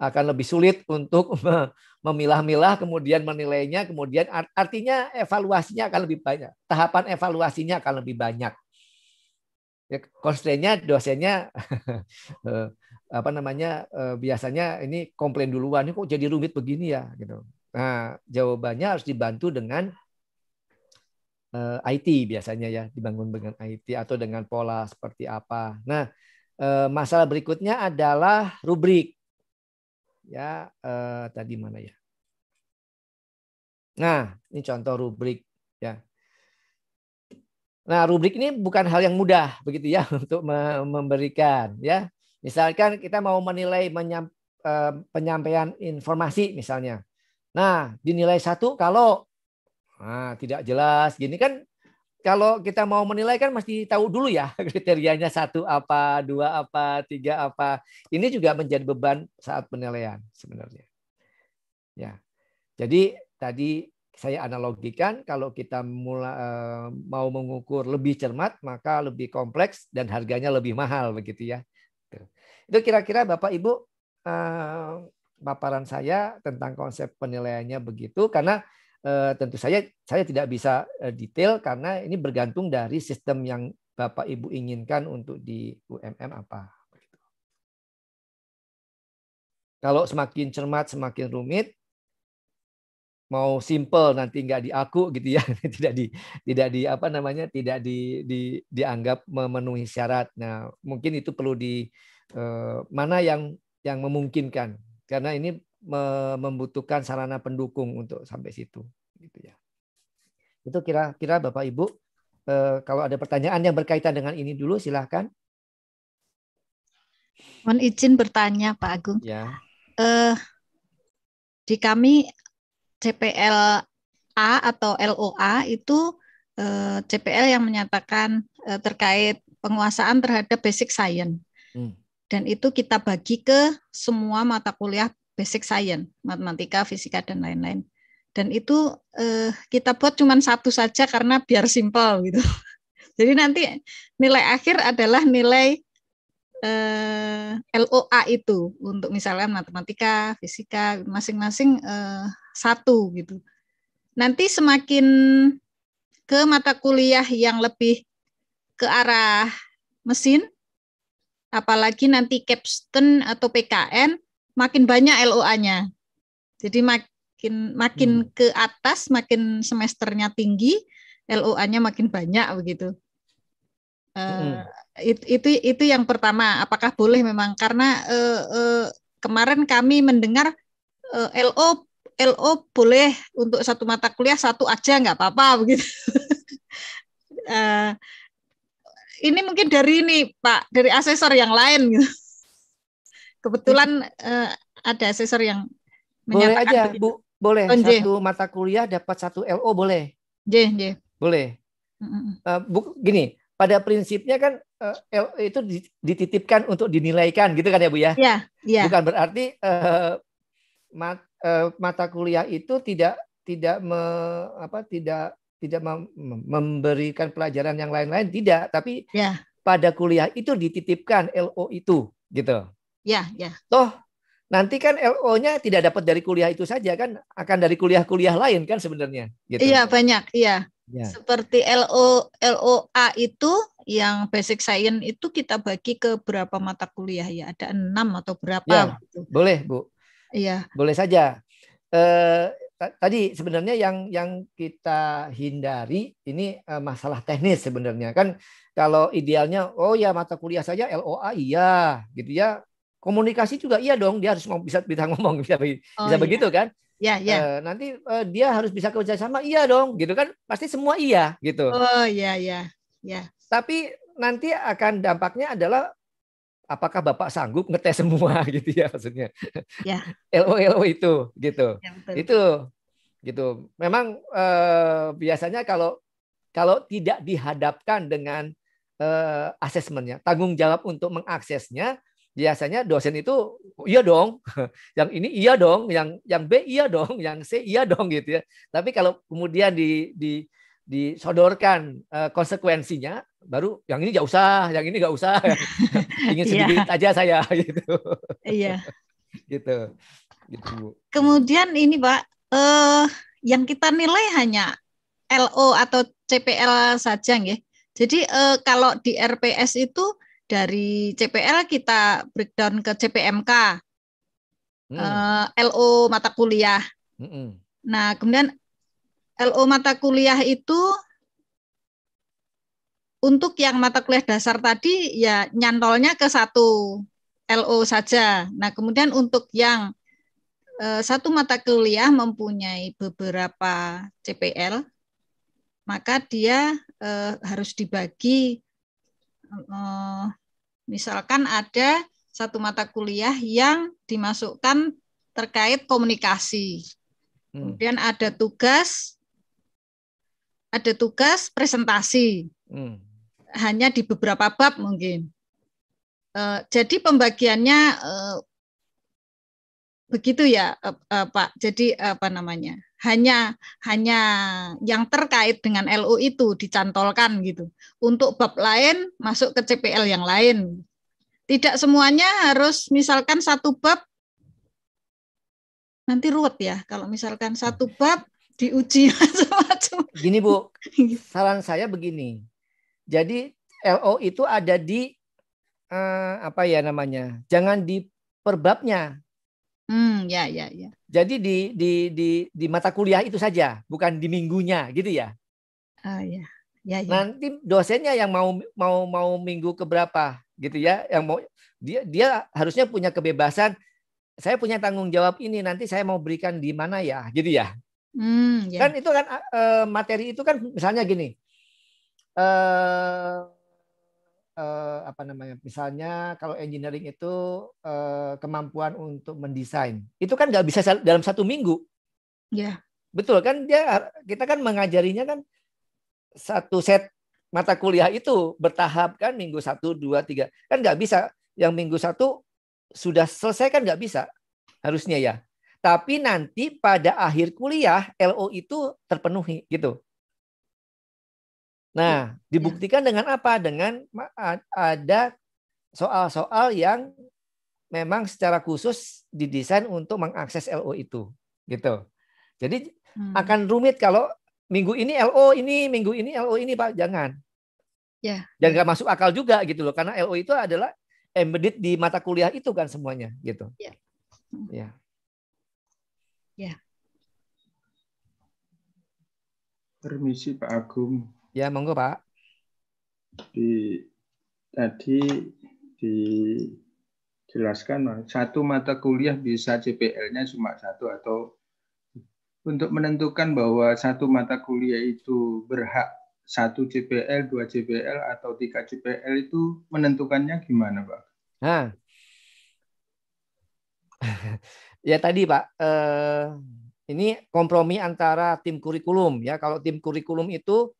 akan lebih sulit untuk <laughs> memilah-milah kemudian menilainya kemudian artinya evaluasinya akan lebih banyak tahapan evaluasinya akan lebih banyak ya, dosennya <laughs> eh, apa namanya eh, biasanya ini komplain duluan ini kok jadi rumit begini ya gitu nah jawabannya harus dibantu dengan eh, IT biasanya ya dibangun dengan IT atau dengan pola seperti apa nah masalah berikutnya adalah rubrik ya eh, tadi mana ya? Nah, ini contoh rubrik ya. Nah, rubrik ini bukan hal yang mudah begitu ya <laughs> untuk memberikan ya. Misalkan kita mau menilai menyam, eh, penyampaian informasi misalnya. Nah, dinilai satu kalau nah, tidak jelas gini kan kalau kita mau menilai kan mesti tahu dulu ya <laughs> kriterianya satu apa, dua apa, tiga apa. Ini juga menjadi beban saat penilaian sebenarnya. Ya. Jadi tadi saya analogikan kalau kita mula, eh, mau mengukur lebih cermat maka lebih kompleks dan harganya lebih mahal begitu ya. Itu kira-kira Bapak Ibu eh, paparan saya tentang konsep penilaiannya begitu karena Eh, tentu saja saya tidak bisa eh, detail karena ini bergantung dari sistem yang Bapak Ibu inginkan untuk di UMM apa. Kalau semakin cermat, semakin rumit, mau simple nanti nggak diaku gitu ya, <laughs> tidak di tidak di apa namanya, tidak di, di dianggap memenuhi syarat. Nah, mungkin itu perlu di eh, mana yang yang memungkinkan karena ini membutuhkan sarana pendukung untuk sampai situ gitu ya itu kira-kira bapak ibu eh, kalau ada pertanyaan yang berkaitan dengan ini dulu silahkan mohon izin bertanya pak Agung ya eh, di kami CPL A atau LOA itu eh, CPL yang menyatakan eh, terkait penguasaan terhadap basic science hmm. dan itu kita bagi ke semua mata kuliah basic science, matematika, fisika dan lain-lain. Dan itu eh, kita buat cuma satu saja karena biar simpel gitu. <laughs> Jadi nanti nilai akhir adalah nilai eh, LOA itu untuk misalnya matematika, fisika, masing-masing eh, satu gitu. Nanti semakin ke mata kuliah yang lebih ke arah mesin, apalagi nanti capstone atau PKN makin banyak LOA-nya. Jadi makin makin hmm. ke atas, makin semesternya tinggi, LOA-nya makin banyak begitu. Uh, hmm. itu, itu itu yang pertama. Apakah boleh memang karena uh, uh, kemarin kami mendengar uh, LO LO boleh untuk satu mata kuliah satu aja nggak apa-apa <laughs> begitu. uh, ini mungkin dari ini Pak, dari asesor yang lain gitu. Kebetulan uh, ada asesor yang boleh aja Bu, boleh oh, satu mata kuliah dapat satu LO boleh. J, J. Boleh. Uh, bu, gini, pada prinsipnya kan uh, eh, LO itu dititipkan untuk dinilaikan gitu kan ya Bu ya? Iya, Bukan berarti uh, mat, uh, mata kuliah itu tidak tidak me, apa tidak tidak mem, memberikan pelajaran yang lain-lain tidak, tapi ya. pada kuliah itu dititipkan LO itu gitu. Ya, ya. Toh nanti kan LO-nya tidak dapat dari kuliah itu saja kan akan dari kuliah-kuliah lain kan sebenarnya gitu. Iya, banyak, iya. Ya. Seperti LO LOA itu yang basic science itu kita bagi ke berapa mata kuliah ya? Ada enam atau berapa? Ya, gitu. Boleh, Bu. Iya. Boleh saja. Eh, tadi sebenarnya yang yang kita hindari ini eh, masalah teknis sebenarnya kan kalau idealnya oh ya mata kuliah saja LOA iya gitu ya komunikasi juga iya dong dia harus bisa bisa ngomong bisa oh, bisa iya. begitu kan ya ya uh, nanti uh, dia harus bisa kerja sama iya dong gitu kan pasti semua iya gitu oh iya iya ya tapi nanti akan dampaknya adalah apakah bapak sanggup ngetes semua <laughs> gitu ya maksudnya ya lo <laughs> lo itu gitu ya, itu gitu memang uh, biasanya kalau kalau tidak dihadapkan dengan uh, asesmennya tanggung jawab untuk mengaksesnya biasanya dosen itu iya dong, <laughs> yang ini iya dong, yang yang B iya dong, <laughs> yang C iya dong gitu ya. Tapi kalau kemudian di di disodorkan eh, konsekuensinya baru yang ini nggak usah, yang ini nggak usah, <laughs> ingin iya. sedikit aja saya gitu. Iya. gitu. Gitu. Kemudian ini Pak, eh uh, yang kita nilai hanya LO atau CPL saja nggih. Jadi eh, kalau di RPS itu dari CPL kita breakdown ke CPMK, hmm. uh, eh, LO mata kuliah. Hmm. Nah, kemudian LO mata kuliah itu untuk yang mata kuliah dasar tadi ya nyantolnya ke satu LO saja. Nah, kemudian untuk yang uh, satu mata kuliah mempunyai beberapa CPL, maka dia uh, harus dibagi uh, Misalkan ada satu mata kuliah yang dimasukkan terkait komunikasi. Hmm. Kemudian ada tugas ada tugas presentasi. Hmm. Hanya di beberapa bab mungkin. E, jadi pembagiannya e, begitu ya e, Pak. Jadi apa namanya? hanya hanya yang terkait dengan LO itu dicantolkan gitu. Untuk bab lain masuk ke CPL yang lain. Tidak semuanya harus misalkan satu bab nanti ruwet ya kalau misalkan satu bab diuji <laughs> macam-macam. Gini Bu, gitu. saran saya begini. Jadi LO itu ada di eh, apa ya namanya? Jangan di perbabnya, Hmm, ya, ya, ya. Jadi di di di di mata kuliah itu saja, bukan di minggunya, gitu ya. Ah, uh, ya. Ya, Nanti dosennya yang mau mau mau minggu keberapa gitu ya, yang mau dia dia harusnya punya kebebasan. Saya punya tanggung jawab ini nanti saya mau berikan di mana ya, gitu ya. Hmm, ya. Kan itu kan eh, materi itu kan misalnya gini, eh, eh, apa namanya misalnya kalau engineering itu eh, kemampuan untuk mendesain itu kan nggak bisa dalam satu minggu ya yeah. betul kan dia kita kan mengajarinya kan satu set mata kuliah itu bertahap kan minggu satu dua tiga kan nggak bisa yang minggu satu sudah selesai kan nggak bisa harusnya ya tapi nanti pada akhir kuliah LO itu terpenuhi gitu Nah, iya. dibuktikan dengan apa? Dengan ada soal-soal yang memang secara khusus didesain untuk mengakses LO itu, gitu. Jadi hmm. akan rumit kalau minggu ini LO ini, minggu ini LO ini, Pak. Jangan. Ya. Dan nggak masuk akal juga gitu loh, karena LO itu adalah embedded di mata kuliah itu kan semuanya, gitu. Ya. Ya. ya. Permisi Pak Agung. Ya, monggo Pak. Di tadi dijelaskan satu mata kuliah bisa CPL-nya cuma satu atau untuk menentukan bahwa satu mata kuliah itu berhak satu CPL, dua CPL atau tiga CPL itu menentukannya gimana, Pak? Nah, <laughs> ya tadi Pak, eh, ini kompromi antara tim kurikulum ya. Kalau tim kurikulum itu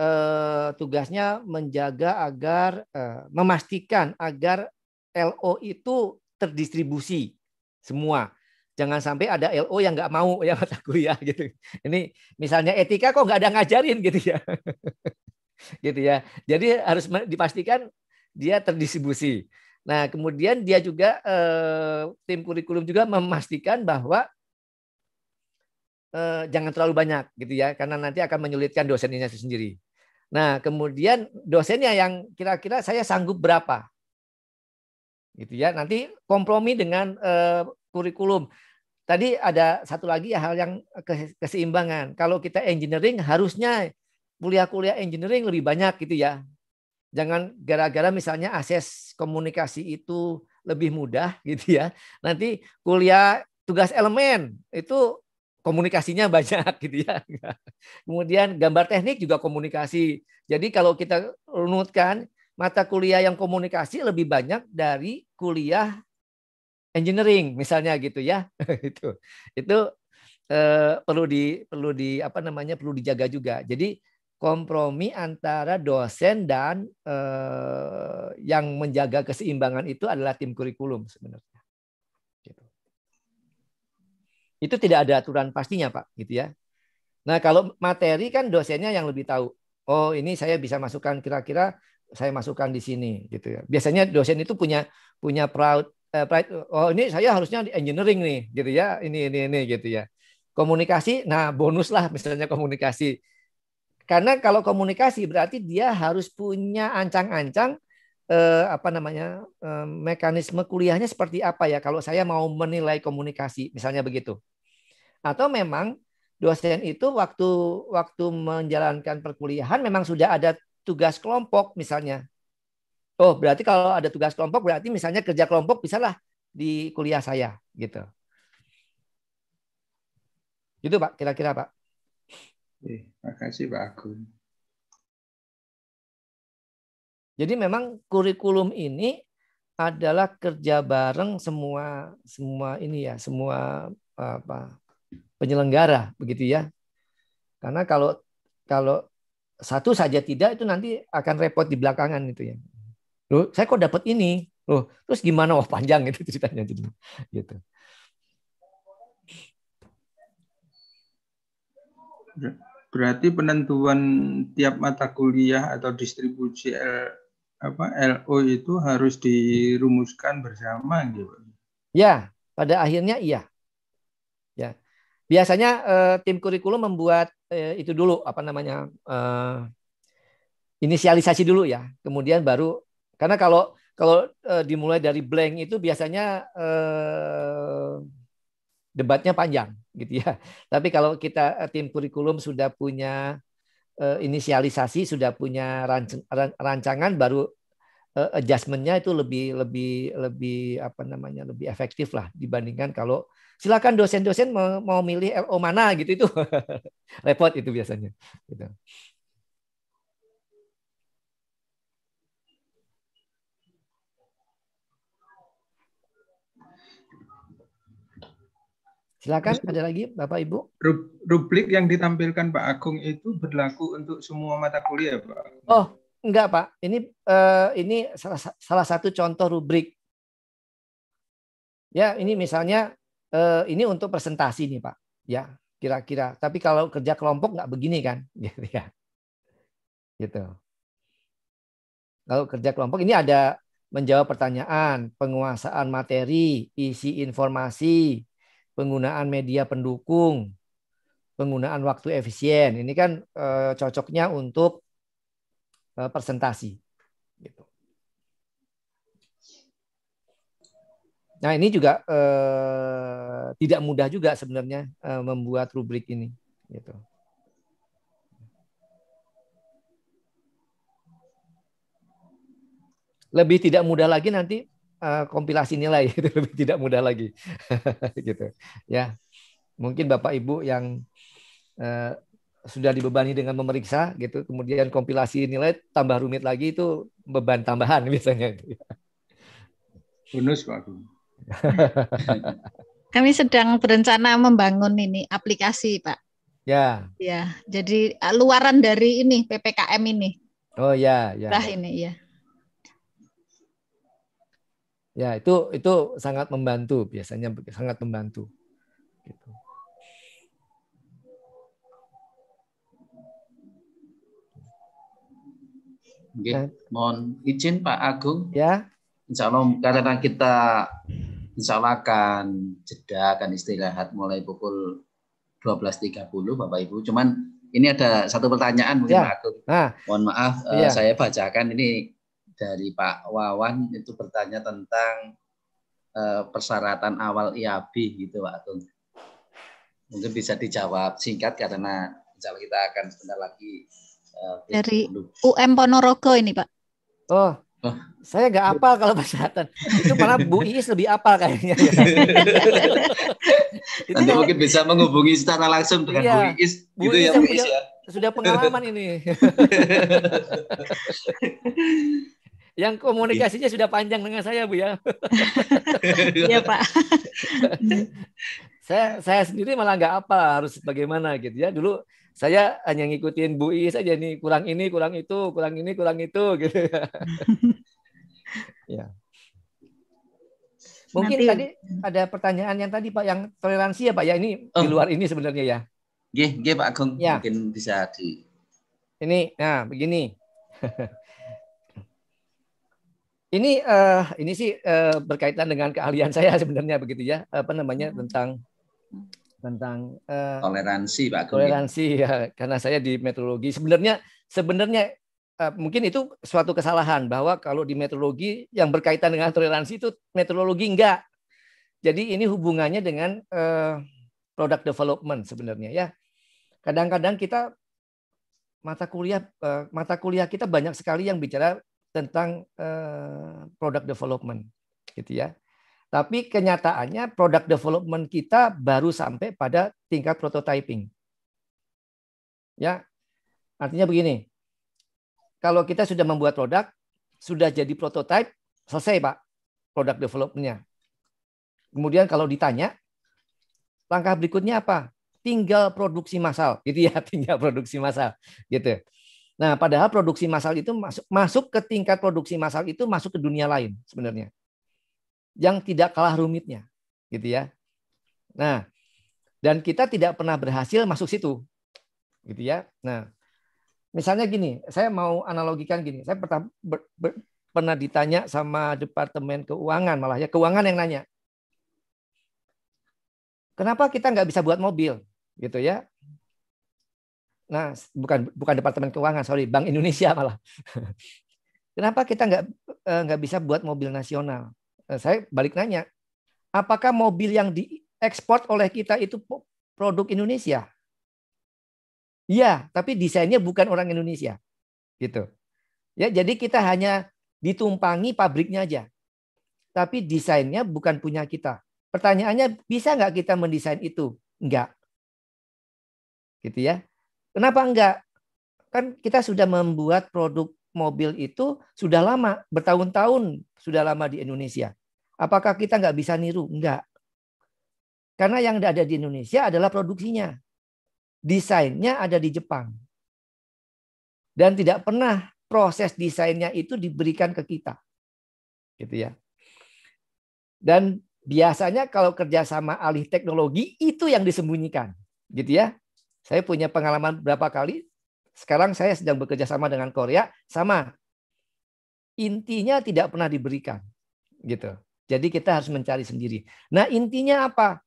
eh, tugasnya menjaga agar eh, memastikan agar LO itu terdistribusi semua. Jangan sampai ada LO yang nggak mau ya mataku ya gitu. Ini misalnya etika kok nggak ada ngajarin gitu ya. <laughs> gitu ya. Jadi harus dipastikan dia terdistribusi. Nah, kemudian dia juga eh, tim kurikulum juga memastikan bahwa eh, jangan terlalu banyak gitu ya karena nanti akan menyulitkan dosen ini sendiri Nah, kemudian dosennya yang kira-kira saya sanggup berapa. Gitu ya. Nanti kompromi dengan uh, kurikulum. Tadi ada satu lagi hal yang keseimbangan. Kalau kita engineering harusnya kuliah-kuliah engineering lebih banyak gitu ya. Jangan gara-gara misalnya akses komunikasi itu lebih mudah gitu ya. Nanti kuliah tugas elemen itu komunikasinya <laughs> banyak gitu ya. Kemudian gambar teknik juga komunikasi. Jadi kalau kita runutkan mata kuliah yang komunikasi lebih banyak dari kuliah engineering misalnya gitu ya. <laughs> itu itu eh, perlu di perlu di apa namanya perlu dijaga juga. Jadi kompromi antara dosen dan eh, yang menjaga keseimbangan itu adalah tim kurikulum sebenarnya. Itu tidak ada aturan pastinya, Pak, gitu ya. Nah, kalau materi kan dosennya yang lebih tahu. Oh, ini saya bisa masukkan kira-kira saya masukkan di sini gitu ya. Biasanya dosen itu punya punya proud eh, pride, oh ini saya harusnya di engineering nih gitu ya. Ini ini ini gitu ya. Komunikasi, nah bonus lah misalnya komunikasi. Karena kalau komunikasi berarti dia harus punya ancang-ancang eh, apa namanya eh, mekanisme kuliahnya seperti apa ya kalau saya mau menilai komunikasi misalnya begitu atau memang dosen itu waktu waktu menjalankan perkuliahan memang sudah ada tugas kelompok misalnya. Oh, berarti kalau ada tugas kelompok berarti misalnya kerja kelompok bisalah di kuliah saya gitu. Gitu Pak, kira-kira Pak. Eh, kasih Pak Agung. Jadi memang kurikulum ini adalah kerja bareng semua semua ini ya, semua apa penyelenggara begitu ya. Karena kalau kalau satu saja tidak itu nanti akan repot di belakangan gitu ya. Loh, saya kok dapat ini? Loh, terus gimana? Wah, oh, panjang itu <laughs> ceritanya jadi. Gitu. Berarti penentuan tiap mata kuliah atau distribusi L, apa LO itu harus dirumuskan bersama gitu. Ya, pada akhirnya iya biasanya eh, tim kurikulum membuat eh, itu dulu apa namanya eh, inisialisasi dulu ya kemudian baru karena kalau kalau eh, dimulai dari blank itu biasanya eh, debatnya panjang gitu ya <laughs> tapi kalau kita eh, tim kurikulum sudah punya eh, inisialisasi sudah punya rancangan baru Eh, adjustmentnya itu lebih lebih lebih apa namanya lebih efektif lah dibandingkan kalau silakan dosen-dosen mau, mau milih LO mana gitu itu <laughs> repot itu biasanya. Gitu. Silakan ada lagi Bapak Ibu. Rublik yang ditampilkan Pak Agung itu berlaku untuk semua mata kuliah, Pak. Oh, Enggak, Pak. Ini uh, ini salah, salah satu contoh rubrik. Ya, ini misalnya uh, ini untuk presentasi nih, Pak. Ya, kira-kira. Tapi kalau kerja kelompok nggak begini kan, <laughs> gitu ya. Gitu. Kalau kerja kelompok ini ada menjawab pertanyaan, penguasaan materi, isi informasi, penggunaan media pendukung, penggunaan waktu efisien. Ini kan uh, cocoknya untuk Eh, presentasi. Gitu. Nah ini juga eh, tidak mudah juga sebenarnya eh, membuat rubrik ini. Gitu. Lebih tidak mudah lagi nanti eh, kompilasi nilai <laughs> itu lebih tidak mudah lagi, <laughs> gitu. Ya mungkin bapak ibu yang eh, sudah dibebani dengan memeriksa gitu, kemudian kompilasi nilai tambah rumit lagi itu beban tambahan <laughs> biasanya. Bonus Pak <laughs> Kami sedang berencana membangun ini aplikasi Pak. Ya. Ya, jadi eh, luaran dari ini ppkm ini. Oh ya, ya. ini ya. Ya itu itu sangat membantu biasanya sangat membantu. Gitu. okay. mohon izin Pak Agung. Ya. Insya Allah karena kita insya Allah akan jeda, akan istirahat mulai pukul 12.30 Bapak Ibu. Cuman ini ada satu pertanyaan mungkin ya. Pak Agung. Nah. Mohon maaf ya. uh, saya bacakan ini dari Pak Wawan itu bertanya tentang uh, persyaratan awal IAB gitu Pak Agung. Mungkin bisa dijawab singkat karena insya Allah kita akan sebentar lagi Eh, dari UM Ponorogo ini Pak. Oh, oh. saya nggak apal kalau kesehatan. Itu malah Bu Iis lebih apal kayaknya. <laughs> itu mungkin bisa menghubungi secara langsung dengan iya, Bu Iis, Bu gitu Iis ya Bu Iis ya. Sudah ya. pengalaman ini. <laughs> yang komunikasinya sudah panjang dengan saya bu ya. <laughs> Iya pak. saya saya sendiri malah nggak apa harus bagaimana gitu ya. Dulu saya hanya ngikutin Bu Iis saja nih kurang ini kurang itu kurang ini kurang itu gitu <laughs> ya mungkin Nanti. tadi ada pertanyaan yang tadi Pak yang toleransi ya Pak ya ini oh. di luar ini sebenarnya ya Gih, gih Pak Agung ya. mungkin bisa di ini nah begini <laughs> ini uh, ini sih uh, berkaitan dengan keahlian saya sebenarnya begitu ya apa namanya hmm. tentang tentang uh, toleransi Pak Agung. Toleransi ya, karena saya di metrologi sebenarnya sebenarnya uh, mungkin itu suatu kesalahan bahwa kalau di metrologi yang berkaitan dengan toleransi itu metrologi enggak. Jadi ini hubungannya dengan uh, product development sebenarnya ya. Kadang-kadang kita mata kuliah uh, mata kuliah kita banyak sekali yang bicara tentang uh, product development gitu ya. Tapi kenyataannya produk development kita baru sampai pada tingkat prototyping. Ya. Artinya begini. Kalau kita sudah membuat produk, sudah jadi prototype, selesai, Pak. Product development Kemudian kalau ditanya, langkah berikutnya apa? Tinggal produksi massal. <laughs> Gitu ya, tinggal produksi massal. Gitu. Nah, padahal produksi massal itu masuk masuk ke tingkat produksi massal itu masuk ke dunia lain sebenarnya yang tidak kalah rumitnya, gitu ya. Nah, dan kita tidak pernah berhasil masuk situ, gitu ya. Nah, misalnya gini, saya mau analogikan gini. Saya pernah ber, ber, pernah ditanya sama departemen keuangan malah ya keuangan yang nanya, kenapa kita nggak bisa buat mobil, gitu ya? Nah, bukan bukan departemen keuangan, sorry, Bank Indonesia malah. <laughs> kenapa kita nggak eh, nggak bisa buat mobil nasional? Eh, saya balik nanya, apakah mobil yang diekspor oleh kita itu produk Indonesia? Iya, tapi desainnya bukan orang Indonesia. Gitu. Ya, jadi kita hanya ditumpangi pabriknya aja. Tapi desainnya bukan punya kita. Pertanyaannya, bisa nggak kita mendesain itu? Enggak. Gitu ya. Kenapa enggak? Kan kita sudah membuat produk mobil itu sudah lama, bertahun-tahun sudah lama di Indonesia. Apakah kita nggak bisa niru? Nggak. Karena yang ada di Indonesia adalah produksinya. Desainnya ada di Jepang. Dan tidak pernah proses desainnya itu diberikan ke kita. Gitu ya. Dan biasanya kalau kerjasama alih teknologi itu yang disembunyikan. Gitu ya. Saya punya pengalaman berapa kali. Sekarang saya sedang bekerja sama dengan Korea. Sama. Intinya tidak pernah diberikan. Gitu jadi kita harus mencari sendiri. Nah intinya apa?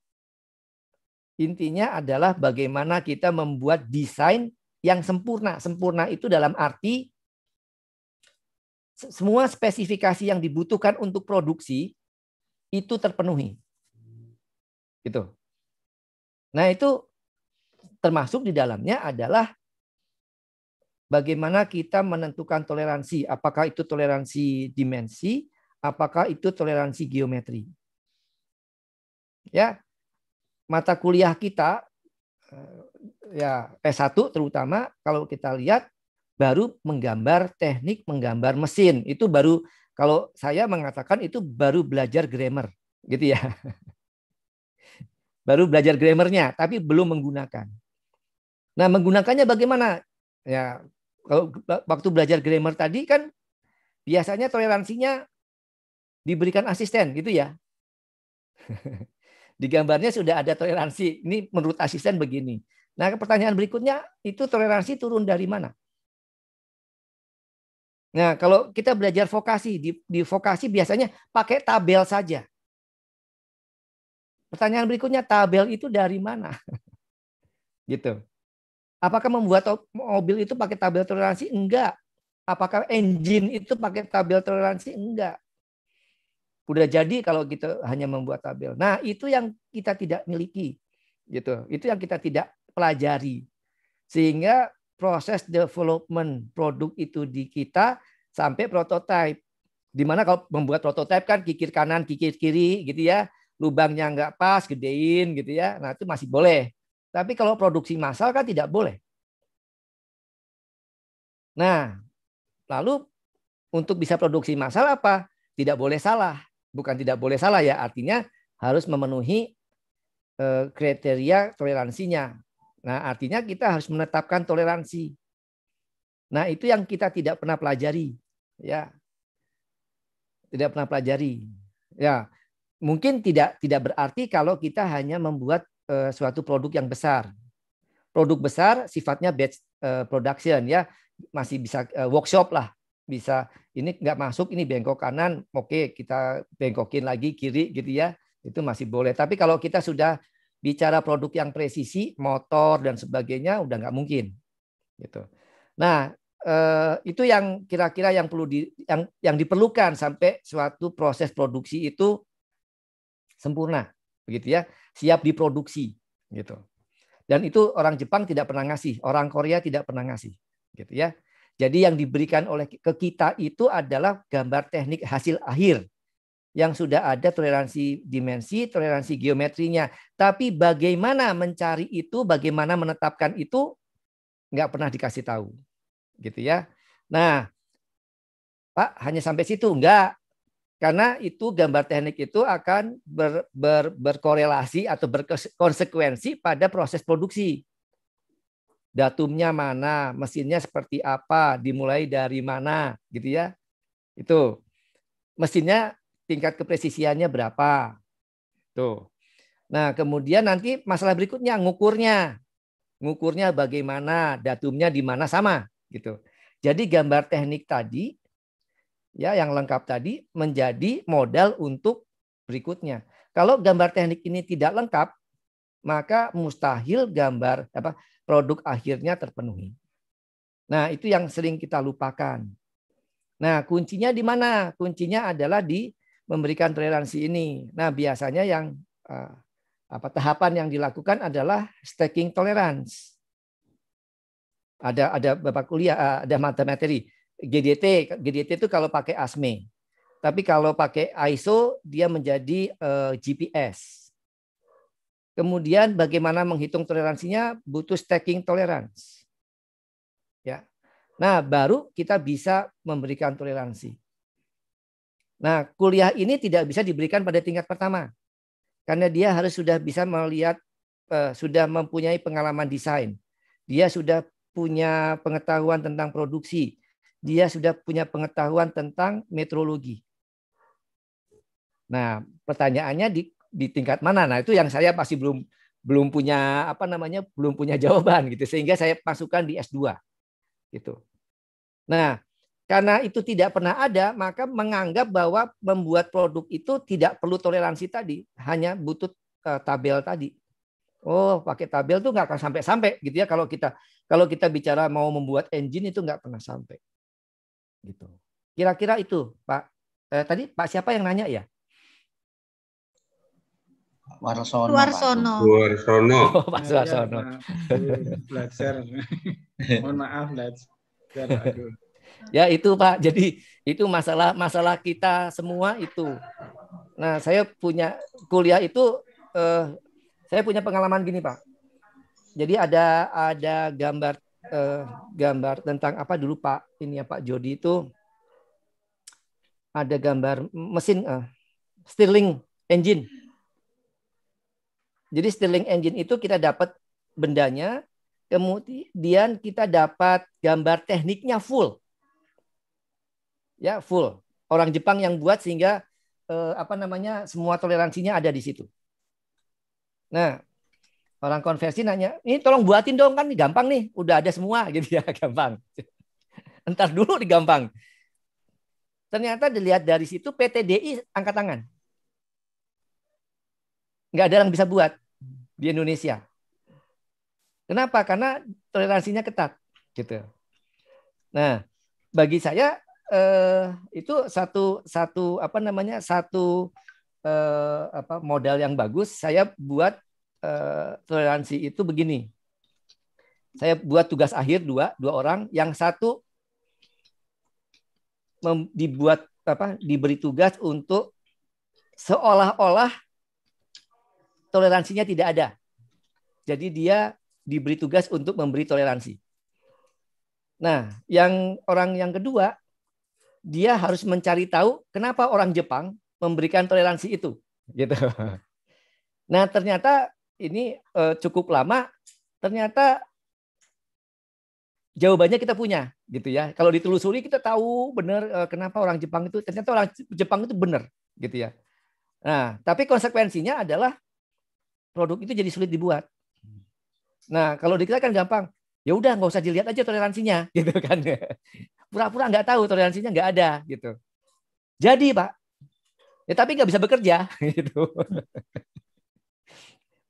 Intinya adalah bagaimana kita membuat desain yang sempurna. Sempurna itu dalam arti semua spesifikasi yang dibutuhkan untuk produksi itu terpenuhi. Gitu. Nah, itu termasuk di dalamnya adalah bagaimana kita menentukan toleransi, apakah itu toleransi dimensi apakah itu toleransi geometri. Ya, mata kuliah kita eh, ya S1 terutama kalau kita lihat baru menggambar teknik menggambar mesin. Itu baru kalau saya mengatakan itu baru belajar grammar, gitu ya. <laughs> Baru belajar grammarnya, tapi belum menggunakan. Nah, menggunakannya bagaimana? Ya, kalau waktu belajar grammar tadi kan biasanya toleransinya diberikan asisten gitu ya. <laughs> Di gambarnya sudah ada toleransi. Ini menurut asisten begini. Nah, pertanyaan berikutnya itu toleransi turun dari mana? Nah, kalau kita belajar vokasi, di, di vokasi biasanya pakai tabel saja. Pertanyaan berikutnya, tabel itu dari mana? <laughs> gitu. Apakah membuat mobil itu pakai tabel toleransi? Enggak. Apakah engine itu pakai tabel toleransi? Enggak. Udah jadi kalau kita hanya membuat tabel. Nah, itu yang kita tidak miliki. Gitu. Itu yang kita tidak pelajari. Sehingga proses development produk itu di kita sampai prototype. Dimana kalau membuat prototipe kan kikir kanan, kikir kiri gitu ya. Lubangnya nggak pas, gedein gitu ya. Nah itu masih boleh. Tapi kalau produksi massal kan tidak boleh. Nah, lalu untuk bisa produksi massal apa? Tidak boleh salah bukan tidak boleh salah ya, artinya harus memenuhi eh, kriteria toleransinya. Nah, artinya kita harus menetapkan toleransi. Nah, itu yang kita tidak pernah pelajari, ya. Tidak pernah pelajari. Ya, mungkin tidak tidak berarti kalau kita hanya membuat uh, suatu produk yang besar. Produk besar sifatnya batch uh, production ya, masih bisa uh, workshop lah bisa ini nggak masuk ini bengkok kanan oke kita bengkokin lagi kiri gitu ya itu masih boleh tapi kalau kita sudah bicara produk yang presisi motor dan sebagainya udah nggak mungkin gitu nah eh, itu yang kira-kira yang perlu di yang yang diperlukan sampai suatu proses produksi itu sempurna begitu ya siap diproduksi gitu dan itu orang Jepang tidak pernah ngasih orang Korea tidak pernah ngasih gitu ya jadi yang diberikan oleh ke kita itu adalah gambar teknik hasil akhir yang sudah ada toleransi dimensi, toleransi geometrinya. Tapi bagaimana mencari itu, bagaimana menetapkan itu, nggak pernah dikasih tahu, gitu ya. Nah, Pak hanya sampai situ, nggak. Karena itu gambar teknik itu akan ber, ber, berkorelasi atau berkonsekuensi pada proses produksi datumnya mana, mesinnya seperti apa, dimulai dari mana, gitu ya. Itu mesinnya tingkat kepresisiannya berapa. Tuh. Nah, kemudian nanti masalah berikutnya ngukurnya. Ngukurnya bagaimana, datumnya di mana sama, gitu. Jadi gambar teknik tadi ya yang lengkap tadi menjadi modal untuk berikutnya. Kalau gambar teknik ini tidak lengkap, maka mustahil gambar apa produk akhirnya terpenuhi. Nah, itu yang sering kita lupakan. Nah, kuncinya di mana? Kuncinya adalah di memberikan toleransi ini. Nah, biasanya yang eh, apa tahapan yang dilakukan adalah stacking tolerance. Ada ada Bapak kuliah eh, ada mata materi GDT. GDT itu kalau pakai ASME. Tapi kalau pakai ISO dia menjadi eh, GPS. Kemudian bagaimana menghitung toleransinya butuh stacking tolerance. Ya. Nah, baru kita bisa memberikan toleransi. Nah, kuliah ini tidak bisa diberikan pada tingkat pertama. Karena dia harus sudah bisa melihat eh, sudah mempunyai pengalaman desain. Dia sudah punya pengetahuan tentang produksi. Dia sudah punya pengetahuan tentang metrologi. Nah, pertanyaannya di di tingkat mana. Nah, itu yang saya masih belum belum punya apa namanya belum punya jawaban gitu sehingga saya masukkan di S2 gitu. Nah, karena itu tidak pernah ada, maka menganggap bahwa membuat produk itu tidak perlu toleransi tadi, hanya butuh eh, tabel tadi. Oh, pakai tabel tuh nggak akan sampai-sampai gitu ya kalau kita kalau kita bicara mau membuat engine itu nggak pernah sampai gitu. Kira-kira itu Pak. Eh, tadi Pak siapa yang nanya ya? Warsono. Warsono. Warsono. Pak Warsono. <laughs> Oh, iya, belajar. <laughs> Mohon maaf belajar. Ya itu Pak. Jadi itu masalah masalah kita semua itu. Nah saya punya kuliah itu eh, saya punya pengalaman gini Pak. Jadi ada ada gambar eh, gambar tentang apa dulu Pak ini ya Pak Jody itu ada gambar mesin eh, Stirling engine jadi Stirling engine itu kita dapat bendanya, kemudian kita dapat gambar tekniknya full. Ya, full. Orang Jepang yang buat sehingga eh, apa namanya? semua toleransinya ada di situ. Nah, orang konversi nanya, "Ini tolong buatin dong kan gampang nih, udah ada semua." <laughs> gitu ya, gampang. <laughs> Entar dulu digampang. Ternyata dilihat dari situ PTDI angkat tangan. Nggak ada yang bisa buat di Indonesia. Kenapa? Karena toleransinya ketat gitu. Nah, bagi saya eh, itu satu satu apa namanya satu eh, apa modal yang bagus saya buat eh, toleransi itu begini. Saya buat tugas akhir dua dua orang, yang satu dibuat apa diberi tugas untuk seolah-olah toleransinya tidak ada. Jadi dia diberi tugas untuk memberi toleransi. Nah, yang orang yang kedua, dia harus mencari tahu kenapa orang Jepang memberikan toleransi itu, gitu. Nah, ternyata ini eh, cukup lama, ternyata jawabannya kita punya, gitu ya. Kalau ditelusuri kita tahu benar eh, kenapa orang Jepang itu ternyata orang Jepang itu benar, gitu ya. Nah, tapi konsekuensinya adalah produk itu jadi sulit dibuat. Hmm. Nah, kalau di kita kan gampang. Ya udah nggak usah dilihat aja toleransinya, <laughs> gitu kan. Pura-pura nggak tahu toleransinya nggak ada, gitu. Jadi Pak, ya tapi nggak bisa bekerja, <laughs> gitu.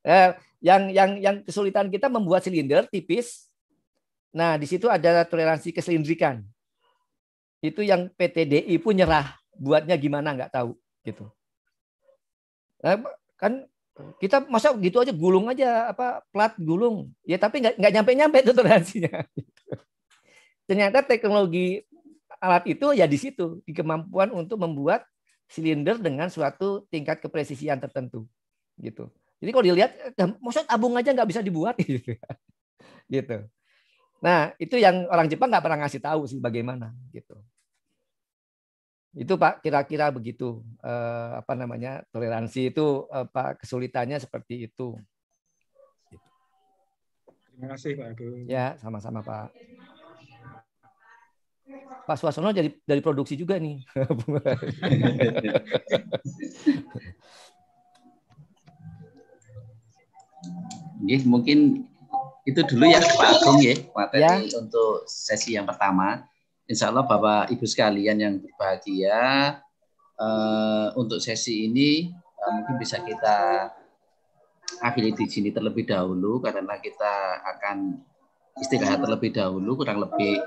eh, yang yang yang kesulitan kita membuat silinder tipis. Nah, di situ ada toleransi keselindrikan. Itu yang PTDI pun nyerah buatnya gimana nggak tahu gitu. Nah, kan kita masa gitu aja gulung aja apa plat gulung. Ya tapi nggak nggak nyampe-nyampe itu toleransinya. <laughs> Ternyata teknologi alat itu ya di situ, di kemampuan untuk membuat silinder dengan suatu tingkat kepresisian tertentu gitu. Jadi kalau dilihat, maksud abung aja nggak bisa dibuat gitu. <laughs> gitu. Nah itu yang orang Jepang nggak pernah ngasih tahu sih bagaimana gitu itu pak kira-kira begitu eh, apa namanya toleransi itu eh, pak kesulitannya seperti itu terima kasih pak Agung. ya sama-sama pak Pak Suasono jadi dari produksi juga nih. <laughs> Gih, mungkin itu dulu ya Pak Agung ya Pak ya. untuk sesi yang pertama. Insya Allah Bapak Ibu sekalian yang berbahagia, uh, eh, untuk sesi ini uh, mungkin bisa kita akhiri di sini terlebih dahulu karena kita akan istirahat terlebih dahulu kurang lebih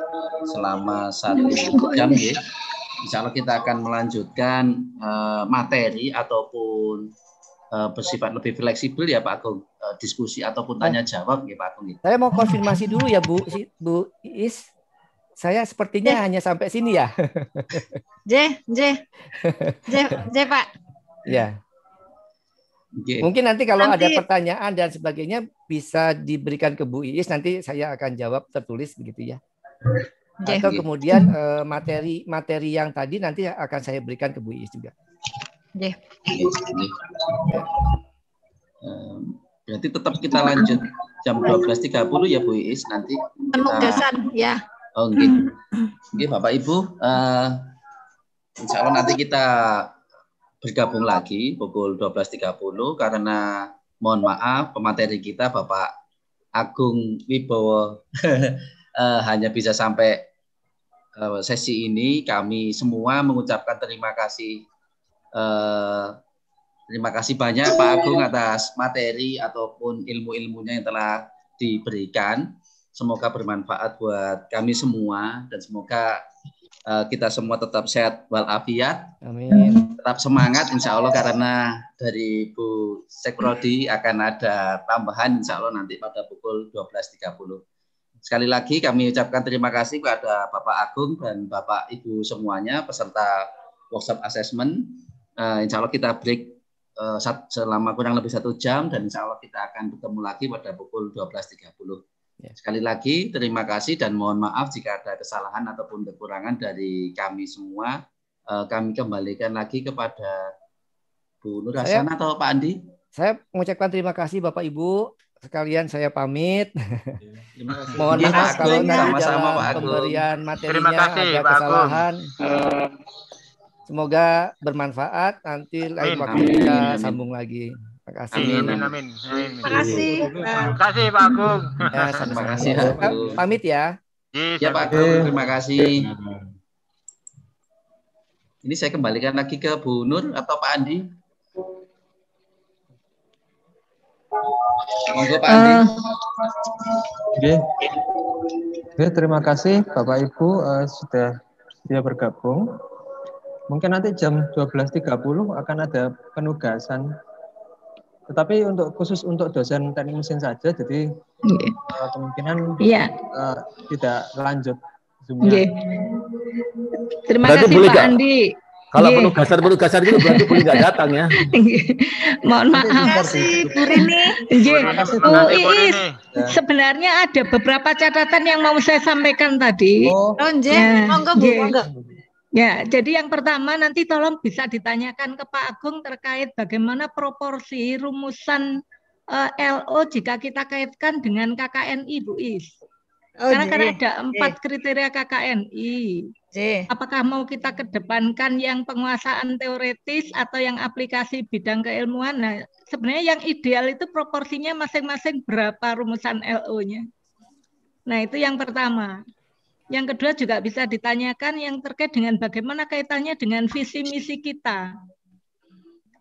selama satu iya, jam ya. Insya Allah kita akan melanjutkan uh, materi ataupun bersifat lebih fleksibel ya Pak Agung diskusi ataupun tanya jawab ya Pak Agung. Ya. Saya mau konfirmasi dulu ya Bu Bu Is saya sepertinya J. hanya sampai sini ya. J, J, J, J Pak. Ya. J. Mungkin nanti kalau nanti... ada pertanyaan dan sebagainya bisa diberikan ke Bu Iis nanti saya akan jawab tertulis begitu ya. J. Atau kemudian materi-materi eh, yang tadi nanti akan saya berikan ke Bu Iis juga. J. Eh, berarti tetap kita lanjut jam 12.30 ya Bu Iis nanti. Penugasan kita... ya. Oh, gitu. Oke, okay. Bapak Ibu, uh, insya Allah nanti kita bergabung lagi pukul 12.30 karena mohon maaf pemateri kita Bapak Agung Wibowo uh, <laughs> hanya bisa sampai uh, sesi ini. Kami semua mengucapkan terima kasih uh, terima kasih banyak Pak Agung atas materi ataupun ilmu-ilmunya yang telah diberikan Semoga bermanfaat buat kami semua dan semoga uh, kita semua tetap sehat walafiat. Amin. Tetap semangat insya Allah karena dari Bu Sekrodi akan ada tambahan insya Allah nanti pada pukul 12.30. Sekali lagi kami ucapkan terima kasih kepada Bapak Agung dan Bapak Ibu semuanya peserta workshop assessment. Uh, insya Allah kita break eh, selama kurang lebih satu jam dan insya Allah kita akan bertemu lagi pada pukul 12.30. Ya. Sekali lagi terima kasih dan mohon maaf jika ada kesalahan ataupun kekurangan dari kami semua. Eh, kami kembalikan lagi kepada Bu Nur Hasan atau Pak Andi. Saya mengucapkan terima kasih Bapak Ibu sekalian saya pamit. <laughs> Mohon ya, maaf kalau ada sama Pak pemberian materinya kasih, ada kesalahan. Eh. Semoga bermanfaat. Nanti lain waktu kita sambung lagi. Makasih. Amin, amin, amin. Makasih. Makasih Pak Agung. Ya, terima kasih. Pamit ya. Ya Pak Agung, terima kasih. Ini saya kembalikan lagi ke Bu Nur atau Pak Andi. Monggo Pak Andi. Uh, Oke, terima kasih Bapak Ibu uh, sudah sudah bergabung. Mungkin nanti jam 12.30 akan ada penugasan tetapi untuk khusus untuk dosen teknik mesin saja, jadi okay. uh, eh, kemungkinan yeah. Iya. uh, tidak lanjut Okay. Terima berarti kasih Pak Andi. Kalau yeah. penugasan penugasan itu berarti boleh nggak datang ya? <laughs> Iya. Mohon maaf. Terima kasih Bu Rini. Iya. Ya. sebenarnya ada beberapa catatan yang mau saya sampaikan tadi. Oh, yeah. monggo Bu, monggo. Ya, jadi yang pertama nanti tolong bisa ditanyakan ke Pak Agung terkait bagaimana proporsi rumusan uh, eh, LO jika kita kaitkan dengan KKNI, Bu Is. Oh, Karena iya, karena iya. ada empat iya. kriteria KKNI. J. Apakah mau kita kedepankan yang penguasaan teoretis atau yang aplikasi bidang keilmuan? Nah, sebenarnya yang ideal itu proporsinya masing-masing berapa rumusan LO-nya. Nah, itu yang pertama. Yang kedua juga bisa ditanyakan yang terkait dengan bagaimana kaitannya dengan visi misi kita.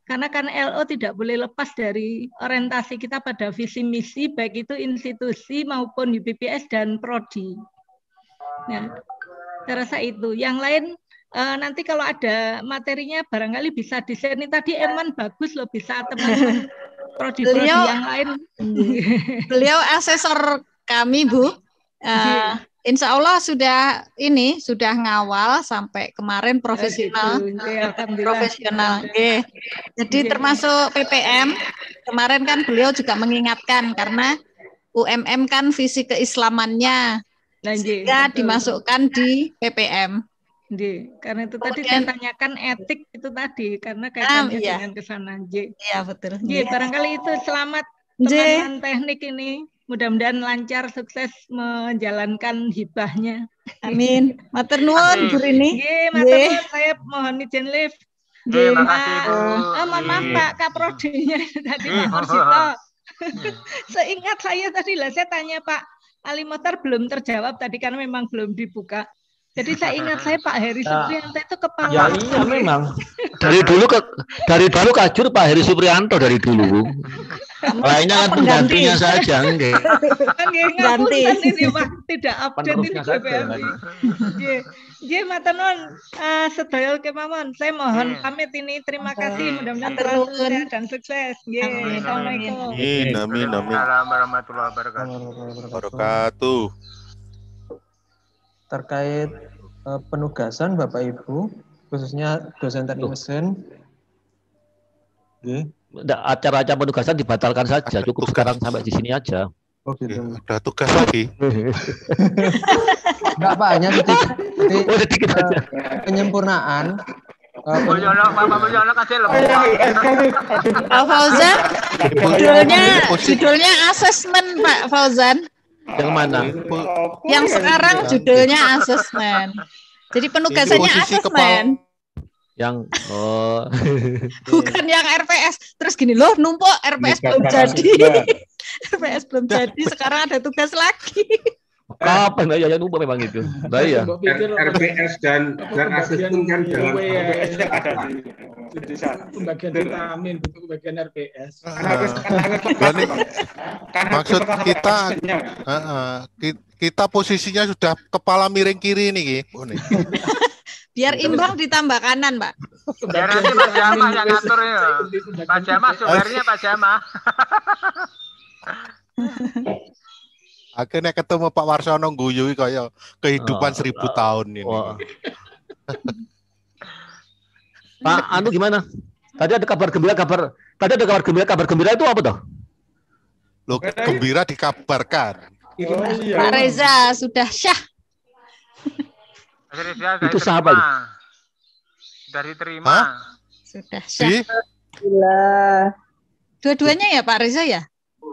Karena kan LO tidak boleh lepas dari orientasi kita pada visi misi baik itu institusi maupun UPPS dan prodi. Nah, terasa itu. Yang lain eh, nanti kalau ada materinya barangkali bisa di-share. tadi Eman bagus loh bisa teman-teman <laughs> prodi-prodi yang lain. <laughs> Beliau asesor kami Bu. Uh, Insya Allah sudah ini sudah ngawal sampai kemarin profesional, profesional. Oke. Jadi termasuk PPM kemarin kan beliau juga mengingatkan karena UMM kan visi keislamannya nah, sehingga betul. dimasukkan di PPM. Di, karena itu Kemudian, tadi saya tanyakan etik itu tadi karena ah, kaitannya um, iya. dengan kesana. Iya betul. Jadi iya. barangkali itu selamat teman teknik ini mudah-mudahan lancar sukses menjalankan hibahnya. Amin. Mater nuwun Bu Rini. Nggih, mater nuwun saya mohon izin lift. Nggih, makasih Oh, ah, ah, mohon maaf Pak Kaprodinya <laughs> tadi Pak <laughs> <laughs> Seingat saya tadi lah saya tanya Pak Ali Motor belum terjawab tadi karena memang belum dibuka. Jadi saya ingat saya Pak Heri ah. Suprianto itu kepala. Ya, iya memang. dari dulu ke, dari baru kacur Pak Heri Suprianto dari dulu. Lainnya kan penggantinya saja, enggak. Enggak ya ganti ini Pak, tidak update ini BPMI. Nggih. Nggih matur eh, sedaya kemawon. Saya mohon iya. pamit ini. Terima kasih mudah-mudahan terus dan sukses. Nggih. Assalamualaikum. Amin amin amin. warahmatullahi wabarakatuh. Wabarakatuh. Terkait eh, penugasan Bapak Ibu khususnya dosen teknik mesin. Nggih acara acara penugasan dibatalkan saja. Ada Cukup tugas. sekarang sampai di sini aja. Oh gitu. Ya, ada tugas lagi. Enggak <laughs> banyak sedikit. Jadi, oh, sedikit eh, aja. penyempurnaan. Pak Fauzan, judulnya iya, iya, iya. judulnya asesmen Pak Fauzan. Yang mana? Yang sekarang judulnya asesmen. Jadi penugasannya asesmen yang oh <laughs> bukan yang RPS terus gini loh numpuk RPS belum jadi RPS <laughs> belum jadi sekarang ada tugas lagi Kapan ya ya numpuk memang itu. Nah, ya RPS dan dan asisten kan dalam iya, iya, iya, RPS kan ada di bagian vitamin butuh RPS. Ah. Maksud kita kita posisinya sudah kepala miring kiri nih. Oh, nih. Biar imbang ditambah kanan, Pak. Biar Pak Jama yang ngatur ya. Pak Jama, sumbernya Pak Jama. <laughs> Akhirnya ketemu Pak Warsono guyui kaya kehidupan oh, seribu oh. tahun ini. wow. Pak, <laughs> anu gimana? Tadi ada kabar gembira, kabar tadi ada kabar gembira, kabar gembira itu apa toh? Loh, gembira dikabarkan. Oh, iya. Pak Reza sudah syah. Sudah itu sahabat. Dari terima. Hah? Sudah. Si? Dua-duanya ya Pak Reza ya?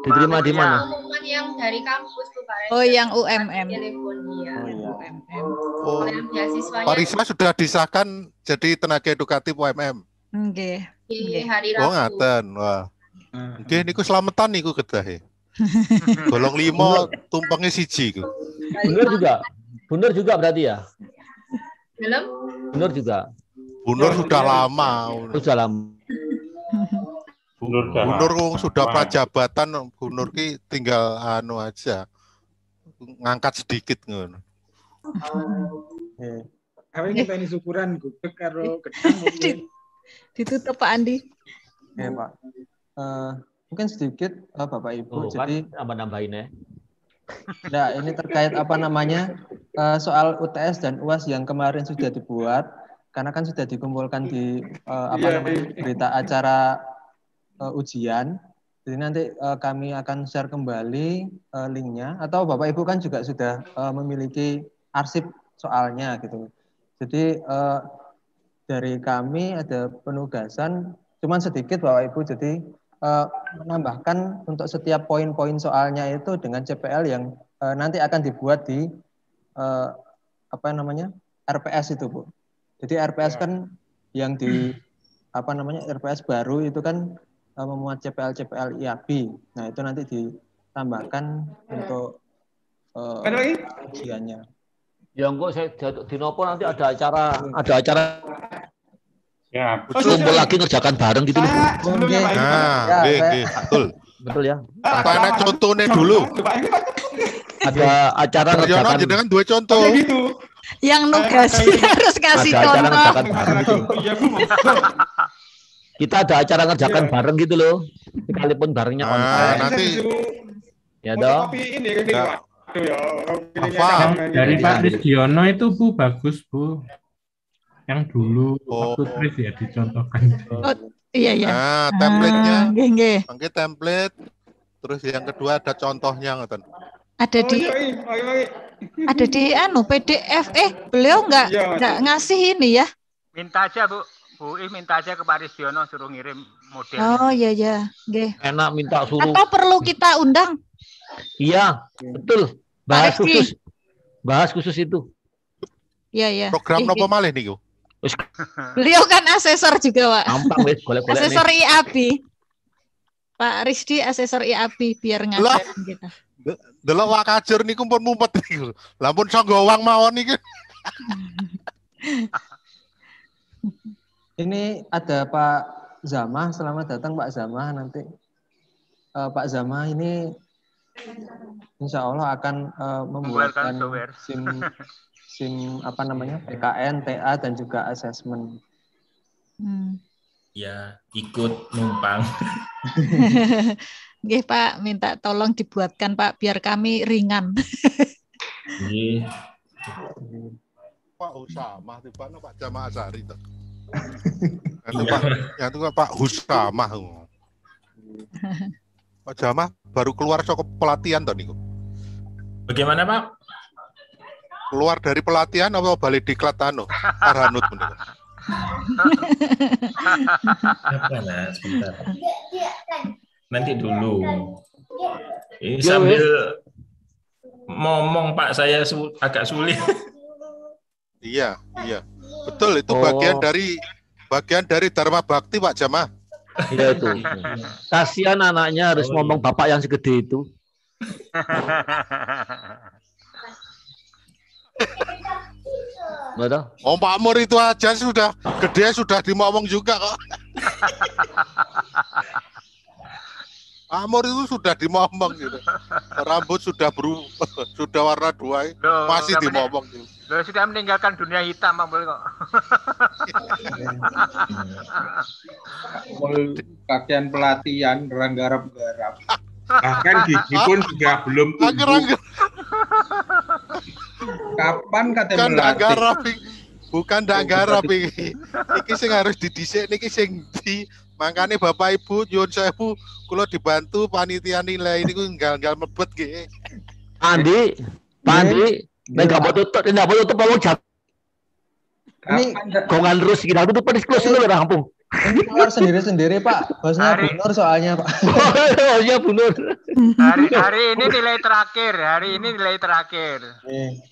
Diterima di mana? yang dari kampus tuh Pak Oh, yang UMM. Teleponnya. Oh, UMM. Oh. sudah disahkan jadi tenaga edukatif UMM. Oke Okay. hari oh, Rabu. Oh, ngaten. Wah. Hmm. selamatan niku slametan niku kedah. E. <laughs> Golong lima tumpengnya siji iku. Bener juga. Bener juga berarti ya? Iya. Belum? Bunur juga. Bunur sudah lama. Sudah lama. Bunur Bunur sudah, sudah prajabatan Bunur ki tinggal anu aja. Ngangkat sedikit ngono. Apa ini kita ini syukuran gudeg karo gedang. Ditutup Pak Andi. Ya Pak. Uh, mungkin sedikit uh, Bapak Ibu. Oh, jadi apa nambahin ya. Nah, ini terkait apa namanya uh, soal UTS dan UAS yang kemarin sudah dibuat karena kan sudah dikumpulkan di uh, apa iya, namanya berita acara uh, ujian. Jadi nanti uh, kami akan share kembali uh, linknya atau Bapak Ibu kan juga sudah uh, memiliki arsip soalnya gitu. Jadi uh, dari kami ada penugasan cuman sedikit Bapak Ibu jadi uh, menambahkan untuk setiap poin-poin soalnya itu dengan CPL yang uh, nanti akan dibuat di uh, apa namanya RPS itu bu. Jadi RPS ya. kan yang di apa namanya RPS baru itu kan uh, memuat CPL CPL IAB. Nah itu nanti ditambahkan ya. untuk eh, ujiannya. Uh, Ya enggak saya di nopo nanti ada acara ada acara Ya, oh, kumpul lagi ngerjakan bareng gitu loh. Nah, ya, betul. Betul ya. Atau contohnya dulu ada iya. acara Tarjono aja dengan dua contoh gitu yang nugas harus kasih ada acara contoh acara bareng gitu. Iya, iya, kita ada acara ngerjakan bareng gitu loh sekalipun barengnya ah, online nanti ya nah. dong ya. Apa? Dari Pak Rizkiono itu Bu bagus Bu. Yang dulu oh. waktu Tris ya dicontohkan. Oh, iya iya. Nah, template-nya. Ah, template. Terus yang kedua ada contohnya ngoten ada oh, di yoi, iya, iya, oh, iya, ada di anu PDF eh beliau nggak nggak ngasih ini ya minta aja bu Bu I minta aja ke Pak Risyono suruh ngirim model. Oh iya iya, Gih. enak minta suruh. Atau perlu kita undang? Iya, betul. Bahas Pak khusus, bahas khusus itu. Iya iya. Program nopo malih nih Beliau kan asesor juga, Pak. Ampang, wis golek-golek. Asesor IAB. Pak Rizdi asesor IAB biar ngajar kita delok kajur niku pun mumpet niku. Lah pun sanggo wang mawon niku. Ini ada Pak Zamah, selamat datang Pak Zamah nanti. Uh, Pak Zamah ini insya Allah akan uh, membuatkan SIM SIM apa namanya PKN, TA dan juga asesmen. Hmm. Ya ikut numpang. <laughs> Nggih Pak, minta tolong dibuatkan Pak biar kami ringan. Pak Usama, oh, Pak tiba Pak Jamaah Sari <laughs> Itu Pak, ya itu Pak Usama. Pak Jamaah baru keluar cukup pelatihan Tony. Bagaimana Pak? Keluar dari pelatihan atau balik di Klatano? Arhanut menika. Apa lah sebentar. Iya, iya, kan. Nanti dulu. Ini ya, sambil ngomong Pak saya su agak sulit. <laughs> Iya, iya. Betul itu oh. bagian dari bagian dari Dharma Bakti Pak Jamah. Iya itu. Kasihan anaknya harus oh, iya. ngomong iya. bapak yang segede itu. Betul. Om oh, Pak Mur itu aja sudah gede sudah dimomong juga kok. <laughs> Amor itu sudah dimomong gitu. Rambut sudah beru <laughs> sudah warna dua, masih dimomong gitu. Loh, sudah meninggalkan dunia hitam Amor kok. Amor pelatihan garap-garap. Bahkan gigi pun juga belum tumbuh. Kapan kata kan melatih? Bukan dak garap iki. Iki sing harus didisik niki sing di Mangkane Bapak Ibu nyuwun sewu kalau dibantu panitia nilai ini gue nggak nggak mebet gitu. Andi, Andi, nek nggak mau tutup, nggak mau tutup mau cat. Ini kongan terus kita tutup pada close ini udah rampung. Ini keluar sendiri-sendiri Pak, bosnya bunur soalnya Pak. Bosnya oh, bunur. Hari hari ini nilai terakhir, hari ini nilai terakhir.